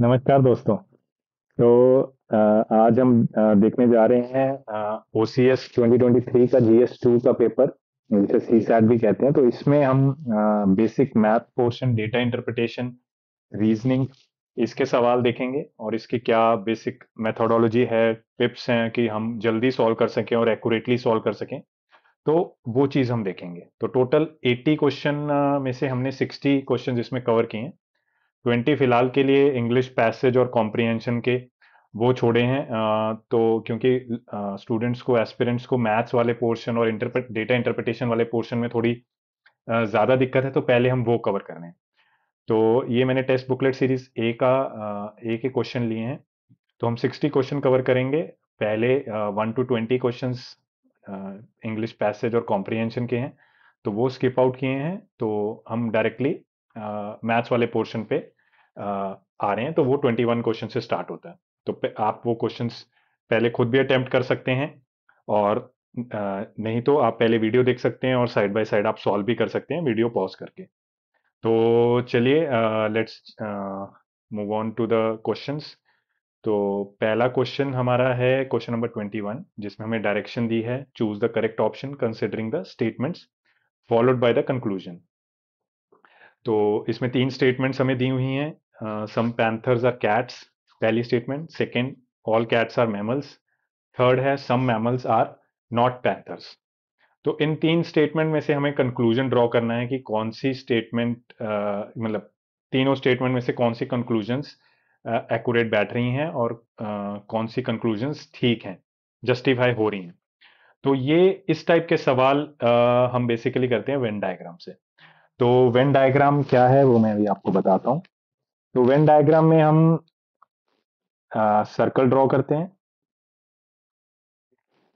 नमस्कार दोस्तों तो आज हम देखने जा रहे हैं O C S twenty twenty three का जी एस टू का पेपर जिसे सी सैट भी कहते हैं तो इसमें हम basic math portion data interpretation reasoning इसके सवाल देखेंगे और इसके क्या बेसिक मेथोडोलॉजी है टिप्स हैं कि हम जल्दी सॉल्व कर सकें और एक्यूरेटली सॉल्व कर सकें तो वो चीज़ हम देखेंगे तो टोटल 80 क्वेश्चन में से हमने 60 क्वेश्चन इसमें कवर किए हैं ट्वेंटी फिलहाल के लिए इंग्लिश पैसेज और कॉम्प्रिहेंशन के वो छोड़े हैं तो क्योंकि स्टूडेंट्स को एस्पिरेंट्स को मैथ्स वाले पोर्शन और इंटरप्रेट डेटा इंटरप्रिटेशन वाले पोर्शन में थोड़ी ज़्यादा दिक्कत है तो पहले हम वो कवर कर रहे हैं तो ये मैंने टेस्ट बुकलेट सीरीज ए का ए के क्वेश्चन लिए हैं तो हम सिक्सटी क्वेश्चन कवर करेंगे पहले one to twenty question English passage और कॉम्प्रिहेंशन के हैं तो वो स्किप आउट किए हैं तो हम डायरेक्टली मैथ्स वाले पोर्शन पे आ रहे हैं तो वो ट्वेंटी वन क्वेश्चन से स्टार्ट होता है तो आप वो क्वेश्चन पहले खुद भी अटेम्प्ट कर सकते हैं और नहीं तो आप पहले वीडियो देख सकते हैं और साइड बाय साइड आप सॉल्व भी कर सकते हैं वीडियो पॉज करके तो चलिए let's move on to the questions तो पहला क्वेश्चन हमारा है क्वेश्चन नंबर ट्वेंटी वन जिसमें हमें डायरेक्शन दी है choose the correct option considering the statements followed by the conclusion तो इसमें तीन स्टेटमेंट्स हमें दी हुई हैं सम पैंथर्स आर कैट्स पहली statement second all cats are mammals third है some mammals are not panthers तो इन तीन स्टेटमेंट में से हमें कंक्लूजन ड्रॉ करना है कि कौन सी स्टेटमेंट मतलब तीनों स्टेटमेंट में से कौन सी कंक्लूजन्स एक्यूरेट बैठ रही हैं और uh, कौन सी कंक्लूजन्स ठीक हैं जस्टिफाई हो रही हैं तो ये इस टाइप के सवाल uh, हम बेसिकली करते हैं वेन डायग्राम से तो वेन डायग्राम क्या है वो मैं अभी आपको बताता हूँ तो वेन डायग्राम में हम सर्कल ड्रॉ करते हैं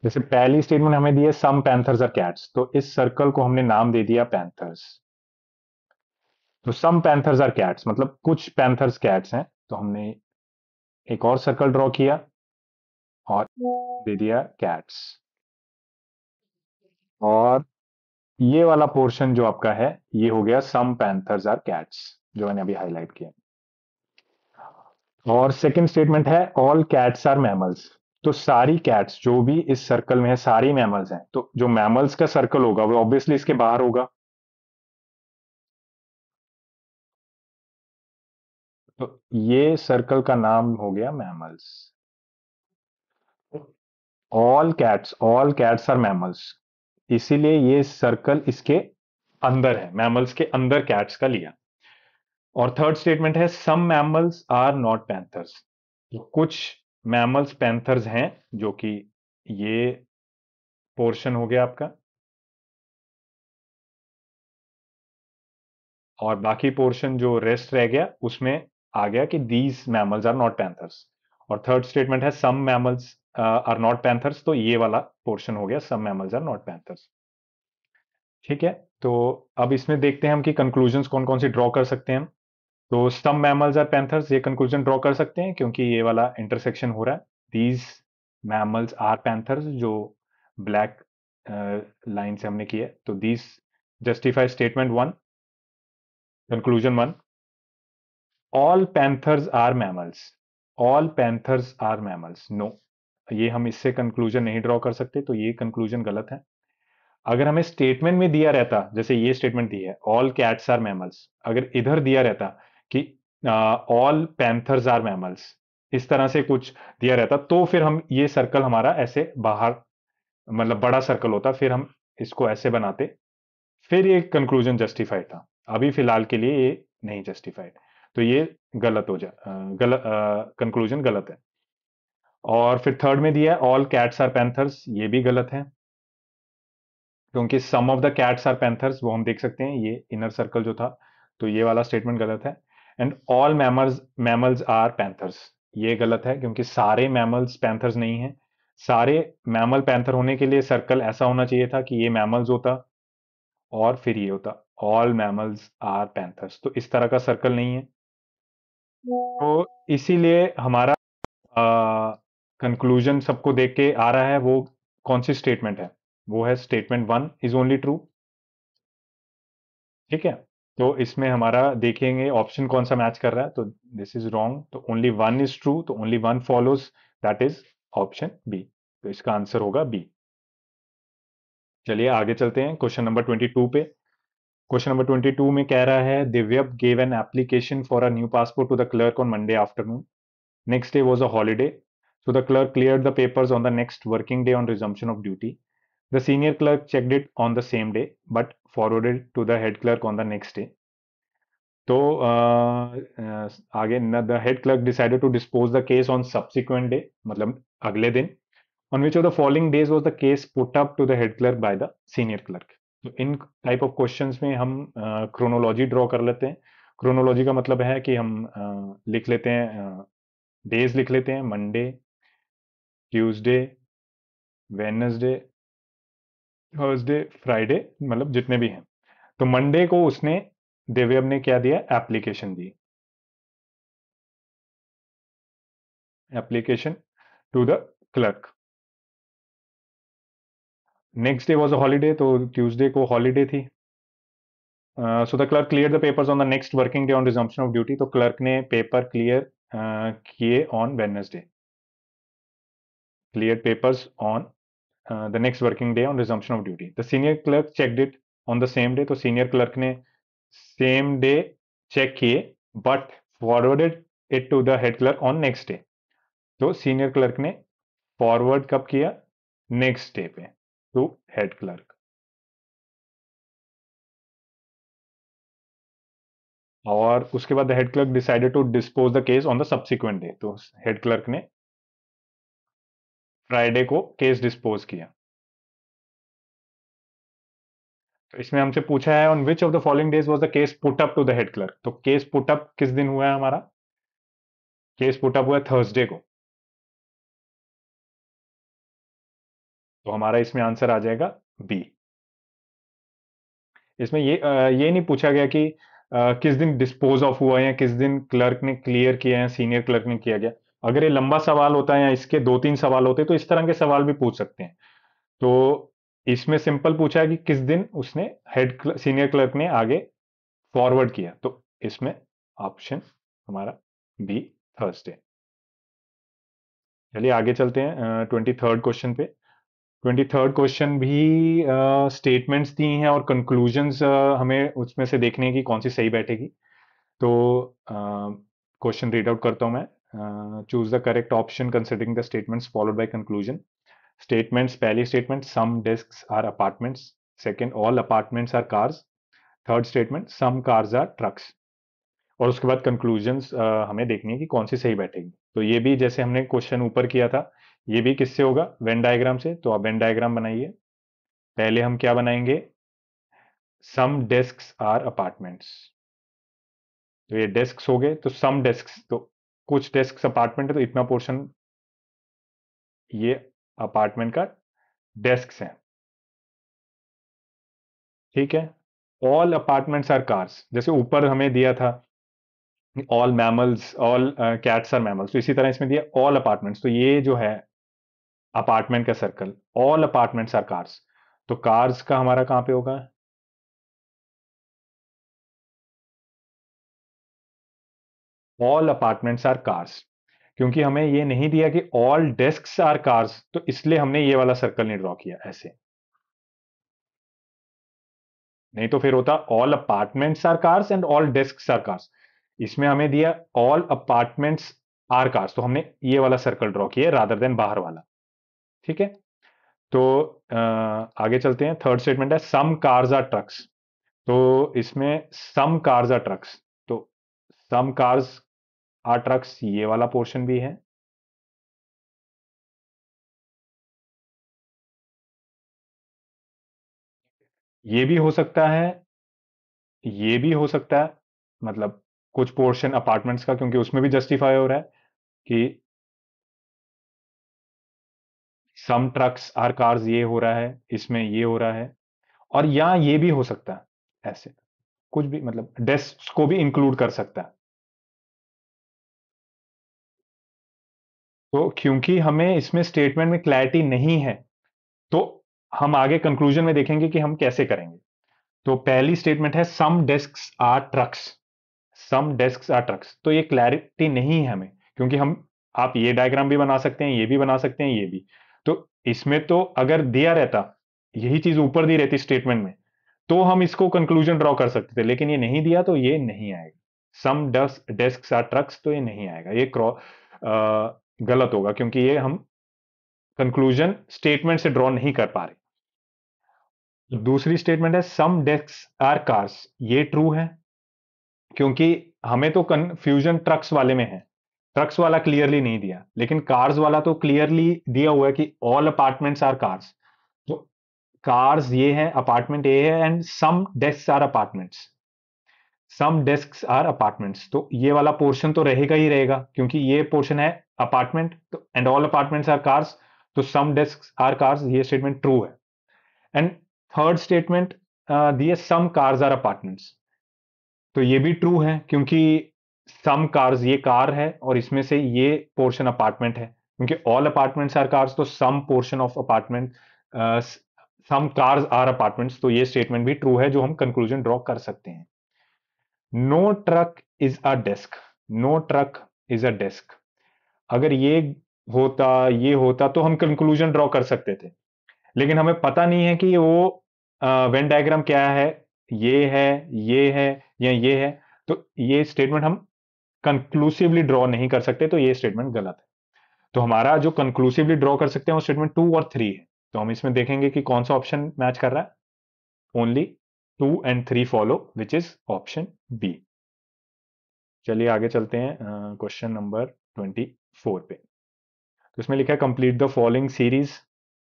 जैसे पहली स्टेटमेंट हमें दी है सम पैंथर्स आर कैट्स तो इस सर्कल को हमने नाम दे दिया पैंथर्स तो सम पैंथर्स आर कैट्स मतलब कुछ पैंथर्स कैट्स हैं तो हमने एक और सर्कल ड्रॉ किया और दे दिया कैट्स और ये वाला पोर्शन जो आपका है ये हो गया सम पैंथर्स आर कैट्स जो मैंने अभी हाईलाइट किया और सेकंड स्टेटमेंट है ऑल कैट्स आर मैमल्स तो सारी कैट्स जो भी इस सर्कल में है सारी मैमल्स हैं तो जो मैमल्स का सर्कल होगा वो ऑब्वियसली इसके बाहर होगा तो ये सर्कल का नाम हो गया mammals all cats all cats are mammals इसीलिए ये सर्कल इसके अंदर है मैमल्स के अंदर कैट्स का लिया और थर्ड स्टेटमेंट है some mammals are not panthers कुछ मैमल्स पैंथर्स हैं जो कि ये पोर्शन हो गया आपका और बाकी पोर्शन जो रेस्ट रह गया उसमें आ गया कि these mammals are not panthers और थर्ड स्टेटमेंट है some mammals are not panthers तो ये वाला पोर्शन हो गया सब मैमल्स आर नॉट पैंथर्स ठीक है तो अब इसमें देखते हैं हम कि कंक्लूजन कौन कौन सी ड्रॉ कर सकते हैं तो सम मैमल्स आर पैंथर्स ये कंक्लूजन ड्रॉ कर सकते हैं क्योंकि ये वाला इंटरसेक्शन हो रहा है दीज मैमल्स आर पैंथर्स जो ब्लैक लाइन से हमने किया तो these justify statement one conclusion one all panthers are mammals all panthers are mammals no ये हम इससे कंक्लूजन नहीं ड्रॉ कर सकते तो ये कंक्लूजन गलत है अगर हमें स्टेटमेंट में दिया रहता जैसे ये स्टेटमेंट दी है ऑल कैट्स आर मैमल्स अगर इधर दिया रहता कि ऑल पैंथर्स आर मैमल्स इस तरह से कुछ दिया रहता तो फिर हम ये सर्कल हमारा ऐसे बाहर मतलब बड़ा सर्कल होता फिर हम इसको ऐसे बनाते फिर ये कंक्लूजन जस्टिफाइड था अभी फिलहाल के लिए ये नहीं जस्टिफाइड तो ये गलत हो जा गलत कंक्लूजन गलत है और फिर थर्ड में दिया है ऑल कैट्स आर पैंथर्स ये भी गलत है क्योंकि some of the cats are panthers वो हम देख सकते हैं ये इनर सर्कल जो था तो ये वाला स्टेटमेंट गलत है and all mammals mammals are panthers ये गलत है क्योंकि सारे मैमल्स पैंथर्स नहीं है सारे मैमल पैंथर होने के लिए सर्कल ऐसा होना चाहिए था कि ये मैमल्स होता और फिर ये होता ऑल मैमल्स आर पैंथर्स तो इस तरह का सर्कल नहीं है तो इसीलिए हमारा आ, कंक्लूजन सबको देख के आ रहा है वो कौन सी स्टेटमेंट है वो है statement one is only true ठीक है तो इसमें हमारा देखेंगे ऑप्शन कौन सा मैच कर रहा है तो दिस इज रॉन्ग तो ओनली वन इज ट्रू तो only one follows that is option B तो इसका आंसर होगा बी चलिए आगे चलते हैं क्वेश्चन नंबर ट्वेंटी टू पे क्वेश्चन नंबर ट्वेंटी टू में कह रहा है दिव्यप gave an application for a new passport to the clerk on Monday afternoon next day was a holiday So the clerk cleared the papers on the next working day on resumption of duty. The senior clerk checked it on the same day but forwarded it to the head clerk on the next day. So uh, uh, again, the head clerk decided to dispose the case on subsequent day, matlab agle din on which of the following days was the case put up to the head clerk by the senior clerk. so in type of questions mein hum uh, chronology draw kar lete hain chronology ka matlab hai ki hum uh, likh lete hain uh, days likh lete hain monday Tuesday Wednesday Thursday Friday मतलब जितने भी हैं तो Monday को उसने देवयब ने क्या दिया एप्लीकेशन दी application to the clerk next day was a holiday तो ट्यूजडे को हॉलीडे थी so the clerk clear the papers on the next working day on resumption of duty तो क्लर्क ने पेपर क्लियर किए ऑन Wednesday cleared papers on uh, the next working day on resumption of duty. The senior clerk checked it on the same day. So senior clerk ne same day check kiye, but forwarded it to the head clerk on next day. So senior clerk ne forward kab kiya next day pe to head clerk. और उसके बाद head clerk decided to dispose the case on the subsequent day तो head clerk ने Friday को case dispose किया तो इसमें हमसे पूछा है on which of the following days was the case put up to the head clerk तो केस पुटअप किस दिन हुआ है हमारा केस पुटअप हुआ थर्सडे को तो हमारा इसमें आंसर आ जाएगा बी इसमें ये ये नहीं पूछा गया कि किस दिन डिस्पोज ऑफ हुआ या किस दिन क्लर्क ने क्लियर किया है सीनियर क्लर्क ने किया गया अगर ये लंबा सवाल होता है या इसके दो तीन सवाल होते तो इस तरह के सवाल भी पूछ सकते हैं तो इसमें सिंपल पूछा है कि किस दिन उसने हेड क्लर, सीनियर क्लर्क ने आगे फॉरवर्ड किया तो इसमें ऑप्शन हमारा बी थर्सडे चलिए आगे चलते हैं ट्वेंटी थर्ड क्वेश्चन पे ट्वेंटी थर्ड क्वेश्चन भी स्टेटमेंट्स दी हैं और कंक्लूजन्स हमें उसमें से देखने की कौन सी सही बैठेगी तो क्वेश्चन रीड आउट करता हूं मैं uh, choose the correct option considering the statements followed by conclusion statements pehli statement some desks are apartments second all apartments are cars third statement some cars are trucks और उसके बाद conclusion हमें देखनी है कि कौन सी सही बैठेगी तो ये भी जैसे हमने क्वेश्चन ऊपर किया था ये भी किससे होगा वेन डायग्राम से तो आप वेन डायग्राम बनाइए पहले हम क्या बनाएंगे सम डेस्क आर अपार्टमेंट्स तो ये डेस्क हो गए तो सम डेस्क तो कुछ डेस्क अपार्टमेंट है तो इतना पोर्शन ये अपार्टमेंट का डेस्क है ठीक है ऑल अपार्टमेंट्स आर कार्स जैसे ऊपर हमें दिया था all mammals all cats are mammals तो इसी तरह इसमें दिया ऑल अपार्टमेंट्स तो ये जो है अपार्टमेंट का circle all apartments are cars तो कार्स का हमारा कहां पे होगा ऑल अपार्टमेंट्स आर कार्स क्योंकि हमें ये नहीं दिया कि ऑल डेस्क आर कार्स तो इसलिए हमने ये वाला सर्कल नहीं ड्रॉ किया ऐसे नहीं तो फिर होता all apartments are cars and all desk are cars इसमें हमें दिया ऑल अपार्टमेंट्स आर कार्स तो हमने ये वाला सर्कल ड्रॉ किया रादर देन बाहर वाला ठीक है तो आगे चलते हैं थर्ड स्टेटमेंट है सम कार्स आर ट्रक्स तो इसमें सम कार्स आर ट्रक्स तो सम कार्स आठ रक्स ये वाला पोर्शन भी है ये भी हो सकता है ये भी हो सकता है मतलब कुछ पोर्शन अपार्टमेंट्स का क्योंकि उसमें भी जस्टिफाई हो रहा है कि सम ट्रक्स आर कार्स ये हो रहा है इसमें ये हो रहा है और यहां ये भी हो सकता है ऐसे कुछ भी मतलब डेस्क को भी इंक्लूड कर सकता है तो क्योंकि हमें इसमें स्टेटमेंट में क्लैरिटी नहीं है तो हम आगे कंक्लूजन में देखेंगे कि हम कैसे करेंगे तो पहली स्टेटमेंट है some desk are trucks some desk are trucks तो ये क्लैरिटी नहीं है हमें क्योंकि हम आप ये डायग्राम भी बना सकते हैं ये भी बना सकते हैं ये भी तो इसमें तो अगर दिया रहता यही चीज ऊपर दी रहती स्टेटमेंट में तो हम इसको कंक्लूजन ड्रॉ कर सकते थे लेकिन ये नहीं दिया तो ये नहीं आएगा सम डेस्क आर ट्रक्स तो ये नहीं आएगा ये क्रॉ गलत होगा क्योंकि ये हम कंक्लूजन स्टेटमेंट से ड्रॉ नहीं कर पा रहे तो दूसरी स्टेटमेंट है सम डेस्क आर कार्स ये ट्रू है क्योंकि हमें तो कंफ्यूजन ट्रक्स वाले में है ट्रक्स वाला क्लियरली नहीं दिया लेकिन कार्स वाला तो क्लियरली दिया हुआ है कि ऑल अपार्टमेंट्स आर कार्स तो कार्स ये है अपार्टमेंट ए है and some desk are apartments some desk are apartments तो ये वाला पोर्शन तो रहेगा ही रहेगा क्योंकि ये पोर्शन है apartment and all apartments are cars तो सम डेस्क आर कार्स ये स्टेटमेंट ट्रू है एंड थर्ड स्टेटमेंट दिए सम कार्स आर अपार्टमेंट्स तो ये भी ट्रू है क्योंकि सम कार्स ये कार है और इसमें से ये पोर्शन अपार्टमेंट है क्योंकि ऑल अपार्टमेंट्स आर कार्स तो some portion of apartment some cars are apartments तो ये स्टेटमेंट भी ट्रू है जो हम कंक्लूजन ड्रॉ कर सकते हैं no truck is a desk no truck is a desk अगर ये होता ये होता तो हम कंक्लूजन ड्रॉ कर सकते थे लेकिन हमें पता नहीं है कि वो वेन डायग्राम क्या है ये है ये है या ये है तो ये स्टेटमेंट हम कंक्लूसिवली ड्रॉ नहीं कर सकते तो ये स्टेटमेंट गलत है तो हमारा जो कंक्लूसिवली ड्रॉ कर सकते हैं वो स्टेटमेंट टू और थ्री है तो हम इसमें देखेंगे कि कौन सा ऑप्शन मैच कर रहा है only two and three follow which is option B चलिए आगे चलते हैं क्वेश्चन नंबर ट्वेंटी फोर पे तो इसमें लिखा है कंप्लीट द फॉलोइंग सीरीज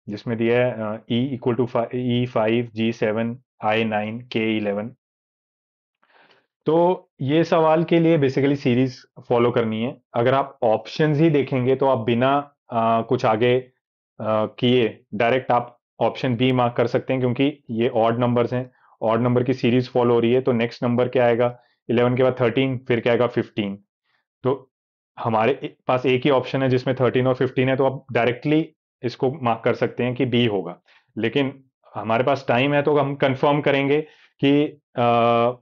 जिसमें दिया है E equal to E five G seven I nine K eleven तो ये सवाल के लिए बेसिकली सीरीज फॉलो करनी है अगर आप ऑप्शन ही देखेंगे तो आप बिना आ, कुछ आगे किए डायरेक्ट आप ऑप्शन बी मार्क कर सकते हैं क्योंकि ये ऑड नंबर्स हैं ऑड नंबर की सीरीज फॉलो हो रही है तो नेक्स्ट नंबर क्या आएगा इलेवन के बाद थर्टीन फिर क्या आएगा फिफ्टीन तो हमारे पास एक ही ऑप्शन है जिसमें थर्टीन और फिफ्टीन है तो आप डायरेक्टली इसको मार्क कर सकते हैं कि बी होगा लेकिन हमारे पास टाइम है तो हम कंफर्म करेंगे कि आ,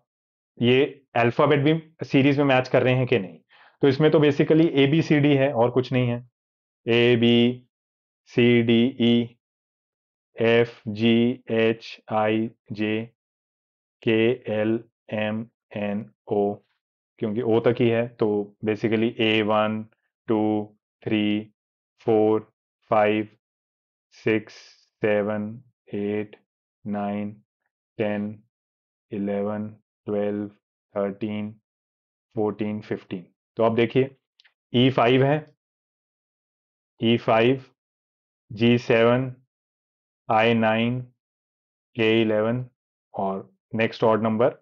ये अल्फाबेट भी सीरीज में मैच कर रहे हैं कि नहीं तो इसमें तो basically A B C D है और कुछ नहीं है A B C D E F G H I J K L M N O क्योंकि ओ तक ही है तो basically A one two three four five six seven eight nine ten eleven twelve thirteen fourteen fifteen तो आप देखिए E e five है E five G seven I nine A eleven और next odd number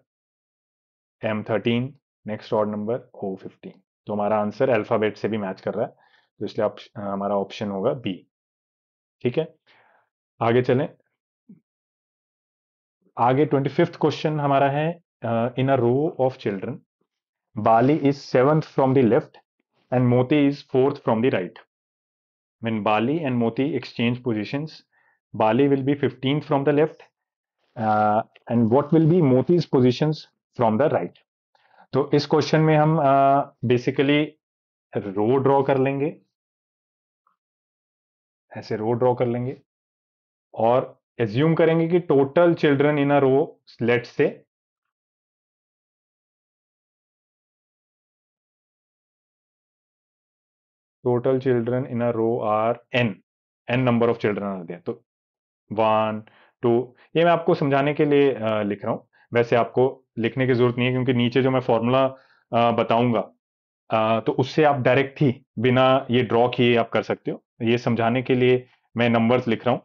M thirteen next odd number O fifteen तो हमारा answer alphabet से भी match कर रहा है तो इसलिए हमारा ऑप्शन होगा बी ठीक है आगे चलें आगे ट्वेंटी फिफ्थ क्वेश्चन हमारा है in a row of children Bali is seventh from the left and Moti is fourth from the right mean Bali and Moti exchange position Bali will be fifteen from the left and what will be Moti's positions from the right तो इस question में हम basically रो draw कर लेंगे ऐसे रो draw कर लेंगे और एज्यूम करेंगे कि total children in a row let say total children in a row are N N number of children are दिया so 1 तो ये मैं आपको समझाने के लिए लिख रहा हूँ वैसे आपको लिखने की जरूरत नहीं है क्योंकि नीचे जो मैं फॉर्मूला बताऊंगा तो उससे आप डायरेक्ट ही बिना ये ड्रॉ किए आप कर सकते हो ये समझाने के लिए मैं नंबर्स लिख रहा हूँ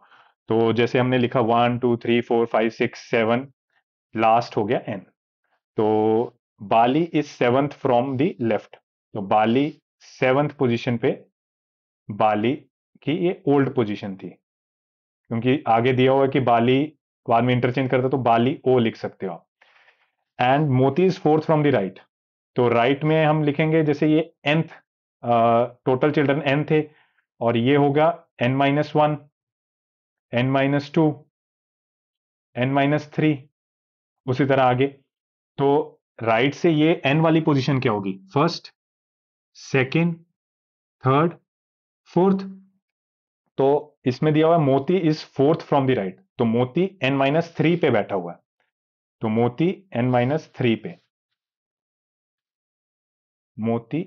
तो जैसे हमने लिखा one two three four five six seven last हो गया एन तो Bali is seventh from the left तो बाली सेवंथ पोजीशन पे बाली की ये ओल्ड पोजीशन थी क्योंकि आगे दिया हुआ है कि बाली बाद में इंटरचेंज करते तो बाली ओ लिख सकते हो आप and Moti is fourth from the right तो राइट right में हम लिखेंगे जैसे ये एंथ टोटल चिल्ड्रन एन थे और ये होगा N minus one N minus two N minus three उसी तरह आगे तो राइट right से ये एन वाली पोजीशन क्या होगी फर्स्ट सेकेंड थर्ड फोर्थ तो इसमें दिया हुआ Moti is fourth from the right तो मोती एन माइनस थ्री पे बैठा हुआ है तो मोती एन माइनस थ्री पे मोती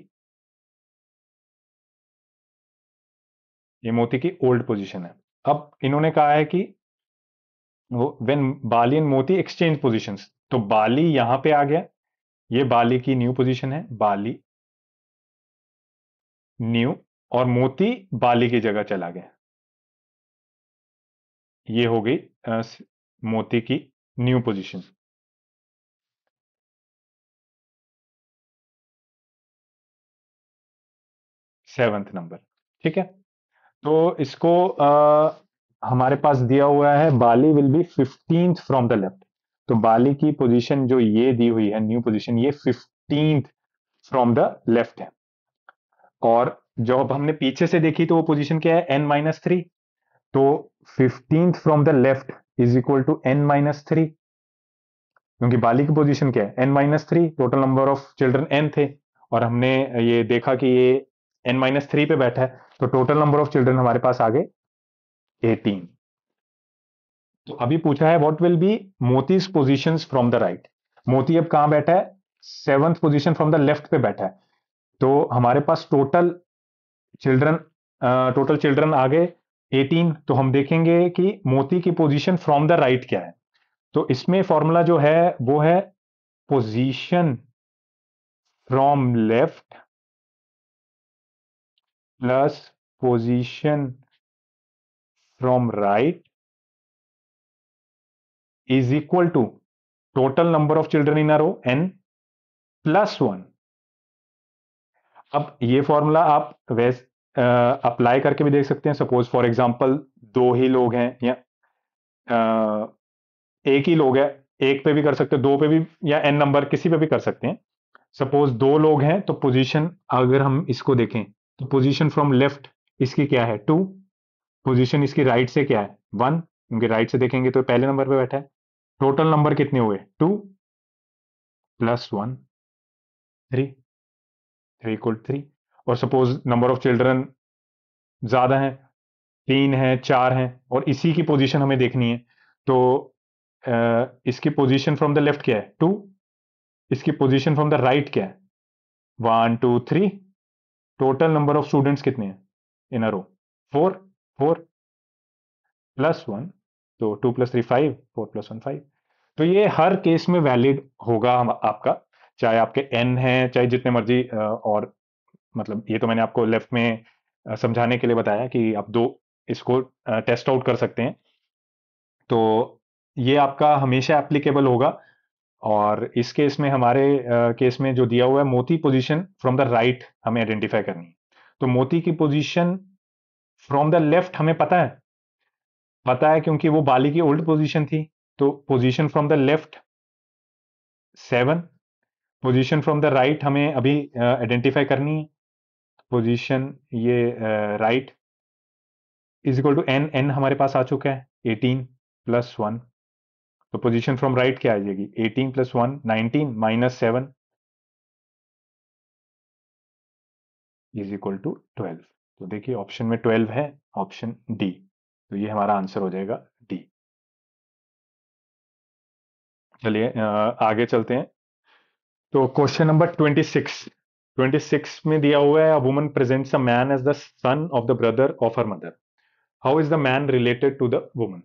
ये मोती की ओल्ड पोजीशन है अब इन्होंने कहा है कि when Bali and Moti exchange positions तो बाली यहां पे आ गया ये बाली की न्यू पोजीशन है बाली न्यू और मोती बाली की जगह चला गया ये हो गई मोती की न्यू पोजीशन सेवेंथ नंबर ठीक है तो इसको आ, हमारे पास दिया हुआ है Bali will be fifteenth from the left तो बाली की पोजीशन जो ये दी हुई है न्यू पोजीशन ये फिफ्टीन फ्रॉम द लेफ्ट है और जब हमने पीछे से देखी तो वो पोजीशन क्या है एन माइनस थ्री तो fifteenth from the left is equal to N minus three क्योंकि बाली की पोजीशन क्या है N minus three total number of children N थे और हमने ये देखा कि ये एन माइनस थ्री पे बैठा है तो टोटल नंबर ऑफ चिल्ड्रन हमारे पास आ गए एटीन तो अभी पूछा है what will be Moti's position from the right Moti अब कहां बैठा है seventh position from the left पे बैठा है तो हमारे पास टोटल चिल्ड्रन टोटल चिल्ड्रन आ गए 18 तो हम देखेंगे कि मोती की पोजीशन फ्रॉम द राइट क्या है तो इसमें फॉर्मूला जो है वो है position from left plus position from right is equal to total number of children in a row N plus one अब ये फॉर्मूला आप वेस्ट अप्लाई करके भी देख सकते हैं सपोज फॉर एग्जाम्पल दो ही लोग हैं या uh, एक ही लोग है एक पे भी कर सकते हैं दो पे भी या एन नंबर किसी पे भी कर सकते हैं सपोज दो लोग हैं तो पोजिशन अगर हम इसको देखें तो पोजिशन फ्रॉम लेफ्ट इसकी क्या है टू पोजिशन इसकी राइट right से क्या है वन क्योंकि राइट से देखेंगे तो पहले नंबर पे बैठा है टोटल नंबर कितने हुए two plus one three three equal three और सपोज नंबर ऑफ चिल्ड्रन ज़्यादा हैं तीन हैं चार हैं और इसी की पोजीशन हमें देखनी है तो आ, इसकी पोजीशन फ्रॉम द लेफ्ट क्या है टू इसकी पोजीशन फ्रॉम द राइट क्या है one two three total number of students कितने हैं in a row four four plus one तो two plus three five four plus one five तो ये हर केस में वैलिड होगा हम आपका चाहे आपके एन है चाहे जितने मर्जी और मतलब ये तो मैंने आपको लेफ्ट में समझाने के लिए बताया कि आप दो इसको टेस्ट आउट कर सकते हैं तो ये आपका हमेशा एप्लीकेबल होगा और इस केस में हमारे केस में जो दिया हुआ है Moti position from the right हमें आइडेंटिफाई करनी है तो मोती की पोजीशन फ्रॉम द लेफ्ट हमें पता है पता है क्योंकि वो बाली की ओल्ड पोजीशन थी तो position from the left seven position from the right हमें अभी आइडेंटिफाई करनी है पोजीशन ये right is equal to N N हमारे पास आ चुका है 18 प्लस वन तो पोजीशन फ्रॉम राइट क्या आ जाएगी 18 plus one nineteen minus seven is equal to twelve तो देखिए ऑप्शन में ट्वेल्व है ऑप्शन डी तो ये हमारा आंसर हो जाएगा डी चलिए आगे चलते हैं तो क्वेश्चन नंबर ट्वेंटी सिक्स 26 में दिया हुआ है woman presents a man as the son of the brother of her mother how is the man related to the woman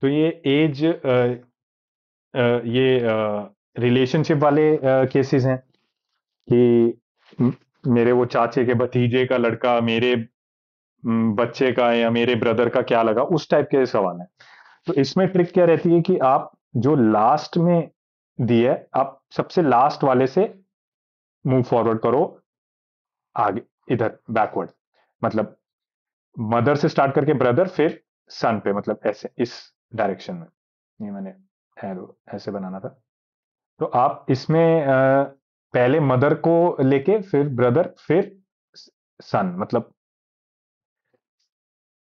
तो ये एज ये रिलेशनशिप वाले केसेस हैं कि मेरे वो चाचे के भतीजे का लड़का मेरे बच्चे का या मेरे ब्रदर का क्या लगा उस टाइप के सवाल है तो इसमें ट्रिक क्या रहती है कि आप जो लास्ट में दिए आप सबसे लास्ट वाले से मूव फॉरवर्ड करो आगे इधर बैकवर्ड मतलब मदर से स्टार्ट करके ब्रदर फिर सन पे मतलब ऐसे इस डायरेक्शन में ये मैंने एरो ऐसे बनाना था तो आप इसमें पहले मदर को लेके फिर ब्रदर फिर सन मतलब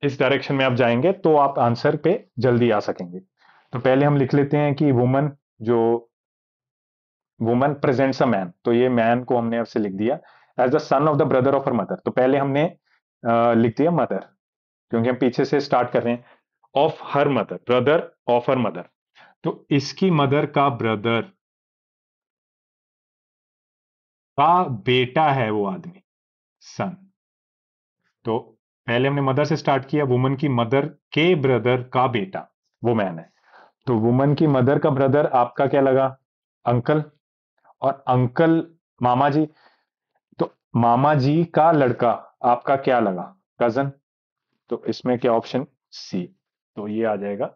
इस डायरेक्शन में आप जाएंगे तो आप आंसर पे जल्दी आ सकेंगे तो पहले हम लिख लेते हैं कि वुमन जो वुमन प्रेजेंट्स अ मैन तो ये मैन को हमने अब से लिख दिया as the son of the brother of her mother तो पहले हमने लिख दिया मदर क्योंकि हम पीछे से स्टार्ट कर रहे हैं of her mother brother of her mother तो इसकी मदर का ब्रदर का बेटा है वो आदमी सन तो पहले हमने मदर से स्टार्ट किया वुमन की मदर के ब्रदर का बेटा वो मैन है तो वुमन की मदर का ब्रदर आपका क्या लगा अंकल और अंकल मामा जी तो मामा जी का लड़का आपका क्या लगा कजन तो इसमें क्या ऑप्शन सी तो ये आ जाएगा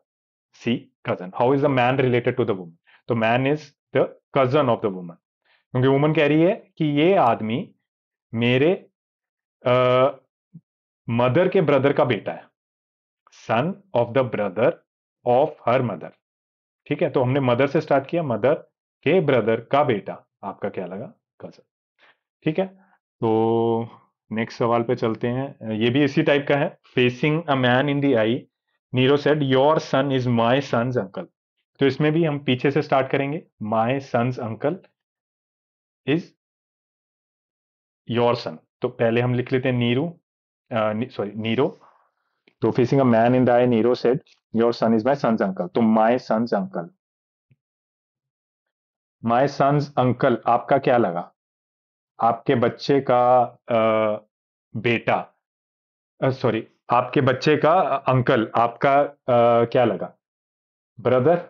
C cousin how is the man related to the woman तो man is the cousin of the woman क्योंकि वुमन कह रही है कि ये आदमी मेरे मदर मदर के ब्रदर का बेटा है son of the brother of her mother ठीक है तो हमने मदर से स्टार्ट किया मदर के ब्रदर का बेटा आपका क्या लगा कजन ठीक है तो नेक्स्ट सवाल पे चलते हैं ये भी इसी टाइप का है facing a man in the eye Neero said your son is my son's uncle तो इसमें भी हम पीछे से स्टार्ट करेंगे my son's uncle is your son तो पहले हम लिख लेते हैं नीरू सॉरी नीरो तो facing a man in the eye Neero said your son is my son's uncle तो my son's uncle my son's uncle आपका क्या लगा आपके बच्चे का आ, बेटा सॉरी आपके बच्चे का अंकल आपका आ, क्या लगा ब्रदर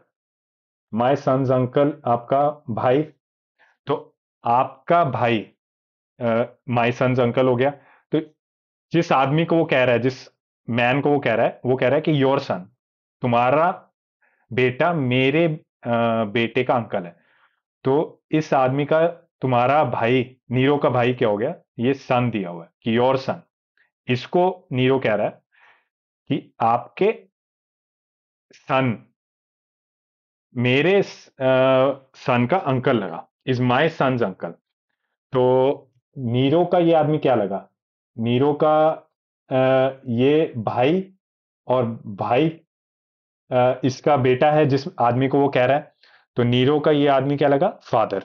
माय सन्स अंकल आपका भाई तो आपका भाई माय सन्स अंकल हो गया तो जिस आदमी को वो कह रहा है जिस मैन को वो कह रहा है वो कह रहा है कि योर सन तुम्हारा बेटा मेरे आ, बेटे का अंकल है तो इस आदमी का तुम्हारा भाई नीरो का भाई क्या हो गया ये सन दिया हुआ है कि योर सन इसको नीरो कह रहा है कि आपके सन मेरे सन का अंकल लगा इज माय सन अंकल तो नीरो का ये आदमी क्या लगा नीरो का आ, ये भाई और भाई आ, इसका बेटा है जिस आदमी को वो कह रहा है तो नीरो का ये आदमी क्या लगा फादर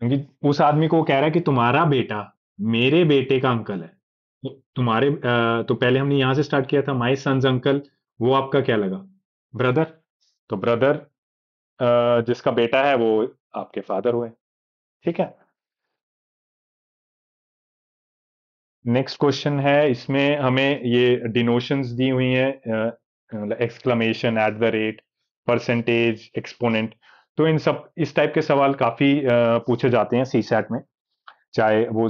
क्योंकि उस आदमी को कह रहा है कि तुम्हारा बेटा मेरे बेटे का अंकल है तो तुम्हारे तो पहले हमने यहां से स्टार्ट किया था माई सन्स अंकल वो आपका क्या लगा ब्रदर तो ब्रदर जिसका बेटा है वो आपके फादर हुए ठीक है नेक्स्ट क्वेश्चन है इसमें हमें ये डिनोशंस दी हुई हैं exclamation at the rate percentage exponent तो इन सब इस टाइप के सवाल काफ़ी पूछे जाते हैं सी सैट में चाहे वो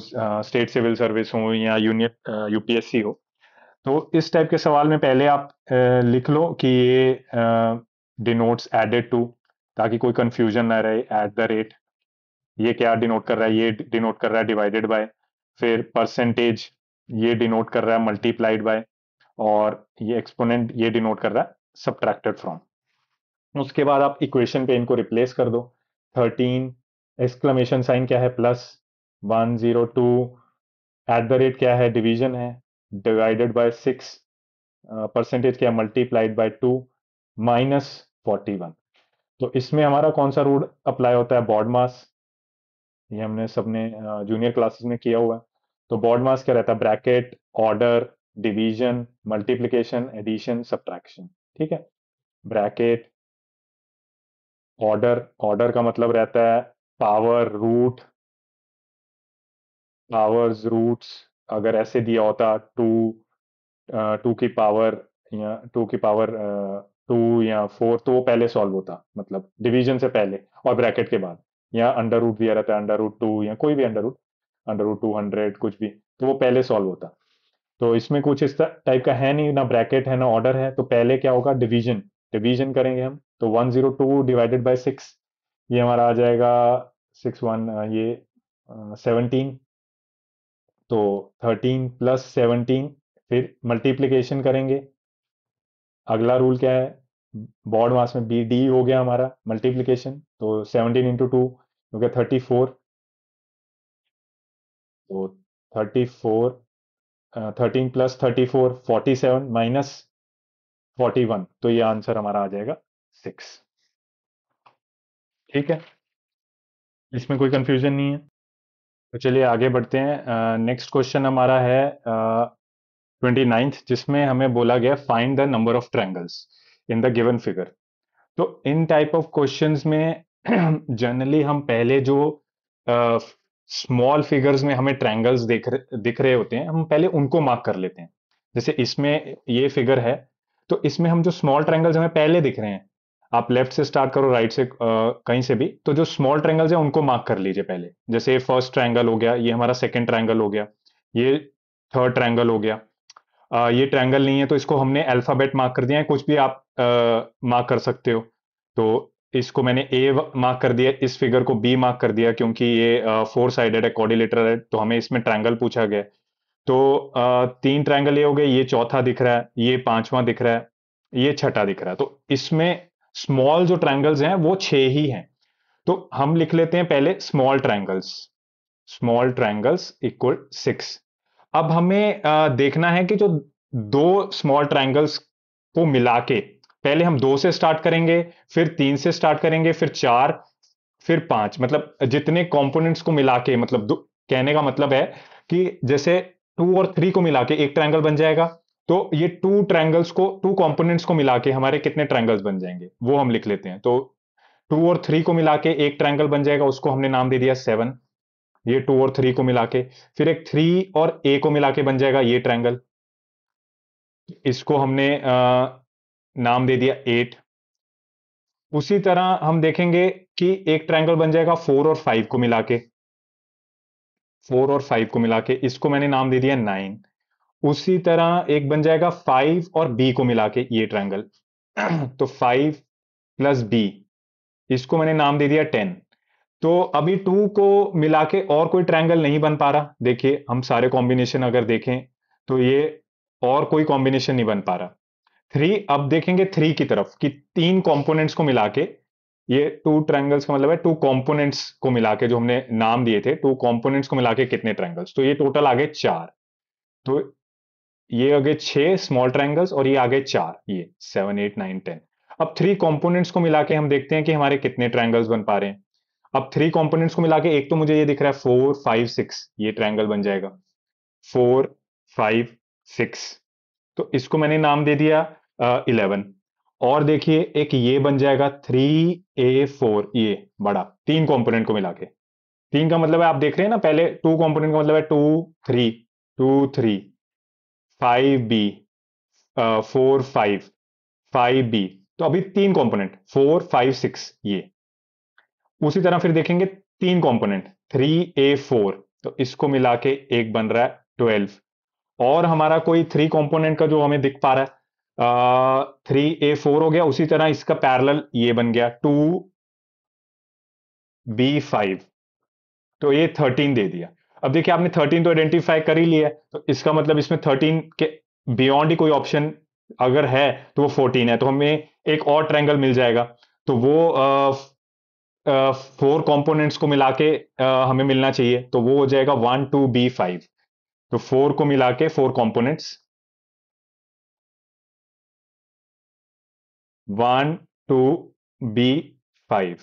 स्टेट सिविल सर्विस हो या यूनियन यूपीएससी हो तो इस टाइप के सवाल में पहले आप लिख लो कि ये डिनोट्स एडेड टू ताकि कोई कंफ्यूजन ना रहे एट द रेट ये क्या डिनोट कर रहा है ये डिनोट कर रहा है डिवाइडेड बाय फिर परसेंटेज ये डिनोट कर रहा है मल्टीप्लाइड बाय और ये एक्सपोनेंट ये डिनोट कर रहा है सब्ट्रैक्टेड फ्रॉम उसके बाद आप इक्वेशन पे इनको रिप्लेस कर दो थर्टीन एक्सक्लमेशन साइन क्या है plus one zero two at the rate क्या है डिवीजन है डिवाइडेड बाय सिक्स परसेंटेज क्या multiplied by two minus forty one तो इसमें हमारा कौन सा रूल अप्लाई होता है बॉडमास मास ये हमने सबने जूनियर क्लासेस में किया हुआ है तो बॉर्ड मास क्या रहता है bracket order division multiplication addition subtraction ठीक है ब्रैकेट ऑर्डर ऑर्डर का मतलब रहता है पावर रूट पावर्स रूट्स अगर ऐसे दिया होता टू टू की पावर या टू की पावर टू या फोर तो वो पहले सॉल्व होता मतलब डिवीजन से पहले और ब्रैकेट के बाद या अंडर रूट दिया रहता है अंडर रूट टू या कोई भी under root under root two hundred कुछ भी तो वो पहले सॉल्व होता तो इसमें कुछ इस टाइप का है नहीं ना ब्रैकेट है ना ऑर्डर है तो पहले क्या होगा डिवीजन डिवीजन करेंगे हम तो one zero two divided by six ये हमारा आ जाएगा सिक्स वन ये सेवनटीन तो थर्टीन प्लस सेवनटीन फिर मल्टीप्लीकेशन करेंगे अगला रूल क्या है बॉर्ड मास में बी डी हो गया हमारा मल्टीप्लीकेशन तो सेवनटीन इंटू टू हो गया थर्टी फोर तो thirty four thirteen plus thirty four forty seven minus forty one तो ये आंसर हमारा आ जाएगा सिक्स ठीक है इसमें कोई कंफ्यूजन नहीं है तो चलिए आगे बढ़ते हैं नेक्स्ट क्वेश्चन हमारा है ट्वेंटी नाइन्थ जिसमें हमें बोला गया find the number of triangles in the given figure तो इन टाइप ऑफ क्वेश्चंस में जनरली हम पहले जो स्मॉल uh, फिगर्स में हमें ट्रायंगल्स दिख दिख रहे होते हैं हम पहले उनको मार्क कर लेते हैं जैसे इसमें ये फिगर है तो इसमें हम जो स्मॉल ट्रायंगल्स हमें पहले दिख रहे हैं आप लेफ्ट से स्टार्ट करो राइट से uh, कहीं से भी तो जो स्मॉल ट्रायंगल्स हैं उनको मार्क कर लीजिए पहले जैसे ये फर्स्ट ट्रायंगल हो गया ये हमारा सेकेंड ट्रायंगल हो गया ये थर्ड ट्रायंगल हो गया आ, ये ट्रायंगल नहीं है तो इसको हमने अल्फाबेट मार्क कर दिया है कुछ भी आप मार्क कर सकते हो तो इसको मैंने ए मार्क कर दिया इस फिगर को बी मार्क कर दिया क्योंकि ये फोर साइडेड है कॉर्डिलेटर है तो हमें इसमें ट्रायंगल पूछा गया तो आ, तीन ट्रायंगल ये हो गए ये चौथा दिख रहा है ये पांचवा दिख रहा है ये छठा दिख रहा है तो इसमें स्मॉल जो ट्रायंगल्स हैं वो छह ही हैं तो हम लिख लेते हैं पहले small triangles small triangles equal six अब हमें आ, देखना है कि जो दो स्मॉल ट्रायंगल्स को मिला के पहले हम दो से स्टार्ट करेंगे फिर तीन से स्टार्ट करेंगे फिर चार फिर पांच मतलब जितने कंपोनेंट्स को मिला के मतलब कहने का मतलब है कि जैसे टू और थ्री को मिला के एक ट्रायंगल बन जाएगा तो ये टू ट्रायंगल्स को टू कंपोनेंट्स को मिला के हमारे कितने ट्रायंगल्स बन जाएंगे वो हम लिख लेते हैं तो टू और थ्री को मिला के एक ट्रायंगल बन जाएगा उसको हमने नाम दे दिया सेवन ये टू और थ्री को मिला के फिर एक थ्री और ए को मिला के बन जाएगा ये ट्रायंगल इसको हमने आ, नाम दे दिया एट उसी तरह हम देखेंगे कि एक ट्रायंगल बन जाएगा फोर और फाइव को मिला के फोर और फाइव को मिला के इसको मैंने नाम दे दिया नाइन उसी तरह एक बन जाएगा फाइव और बी को मिला के ये ट्रायंगल तो फाइव प्लस बी इसको मैंने नाम दे दिया टेन तो अभी टू को मिला के और कोई ट्रायंगल नहीं बन पा रहा देखिए हम सारे कॉम्बिनेशन अगर देखें तो ये और कोई कॉम्बिनेशन नहीं बन पा रहा थ्री अब देखेंगे थ्री की तरफ कि तीन कॉम्पोनेंट्स को मिला के ये टू ट्रायंगल्स का मतलब है टू कॉम्पोनेंट्स को मिला के जो हमने नाम दिए थे टू कॉम्पोनेंट्स को मिला के कितने ट्रायंगल्स तो ये टोटल आगे चार तो ये आगे छह स्मॉल ट्रायंगल्स और ये आगे चार ये सेवन एट नाइन टेन अब थ्री कॉम्पोनेंट्स को मिला के हम देखते हैं कि हमारे कितने ट्रायंगल्स बन पा रहे हैं अब थ्री कॉम्पोनेंट्स को मिला के एक तो मुझे ये दिख रहा है फोर फाइव सिक्स ये ट्रायंगल बन जाएगा फोर फाइव सिक्स तो इसको मैंने नाम दे दिया इलेवन और देखिए एक ये बन जाएगा थ्री ए फोर ये बड़ा तीन कंपोनेंट को मिला के तीन का मतलब है आप देख रहे हैं ना पहले टू कंपोनेंट का मतलब है two three two three five B four five five B तो अभी तीन कंपोनेंट फोर फाइव सिक्स ये उसी तरह फिर देखेंगे तीन कंपोनेंट थ्री ए फोर तो इसको मिला के एक बन रहा है ट्वेल्व और हमारा कोई थ्री कंपोनेंट का जो हमें दिख पा रहा है थ्री ए फोर हो गया उसी तरह इसका पैरेलल ये बन गया टू बी फाइव तो ये थर्टीन दे दिया अब देखिए आपने थर्टीन तो आइडेंटिफाई कर ही लिया तो इसका मतलब इसमें थर्टीन के बियॉन्ड ही कोई ऑप्शन अगर है तो वो फोर्टीन है तो हमें एक और ट्रैंगल मिल जाएगा तो वो फोर कंपोनेंट्स को मिला के आ, हमें मिलना चाहिए तो वो हो जाएगा वन टू बी फाइव तो फोर को मिला के four components one two B five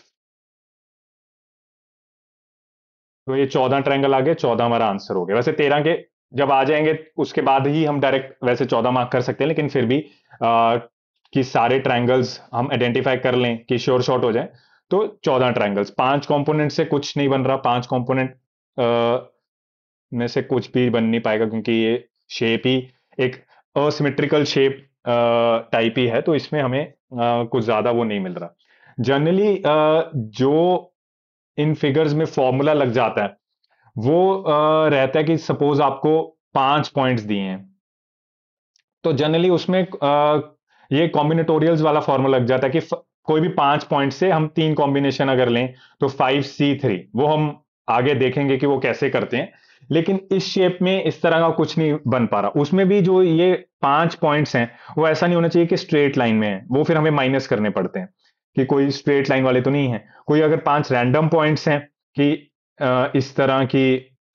तो ये चौदह ट्रायंगल आ गए चौदह हमारा आंसर हो गया वैसे तेरह के जब आ जाएंगे उसके बाद ही हम डायरेक्ट वैसे चौदह मार्क कर सकते हैं लेकिन फिर भी आ, कि सारे ट्रायंगल्स हम आइडेंटिफाई कर लें कि श्योर शॉट हो जाए तो चौदह ट्रायंगल्स पांच कंपोनेंट से कुछ नहीं बन रहा पांच कंपोनेंट में से कुछ भी बन नहीं पाएगा क्योंकि ये शेप ही एक असिमेट्रिकल शेप टाइप ही है तो इसमें हमें आ, कुछ ज़्यादा वो नहीं मिल रहा जनरली जो इन फिगर्स में फॉर्मूला लग जाता है वो आ, रहता है कि सपोज आपको पांच पॉइंट्स दिए हैं तो जनरली उसमें आ, ये कॉम्बिनेटोरियल्स वाला फॉर्मूला लग जाता है कि कोई भी पांच पॉइंट से हम तीन कॉम्बिनेशन अगर लें तो फाइव सी थ्री वो हम आगे देखेंगे कि वो कैसे करते हैं लेकिन इस शेप में इस तरह का कुछ नहीं बन पा रहा उसमें भी जो ये पांच पॉइंट्स हैं वो ऐसा नहीं होना चाहिए कि स्ट्रेट लाइन में है वो फिर हमें माइनस करने पड़ते हैं कि कोई स्ट्रेट लाइन वाले तो नहीं है कोई अगर पांच रैंडम पॉइंट्स हैं कि इस तरह की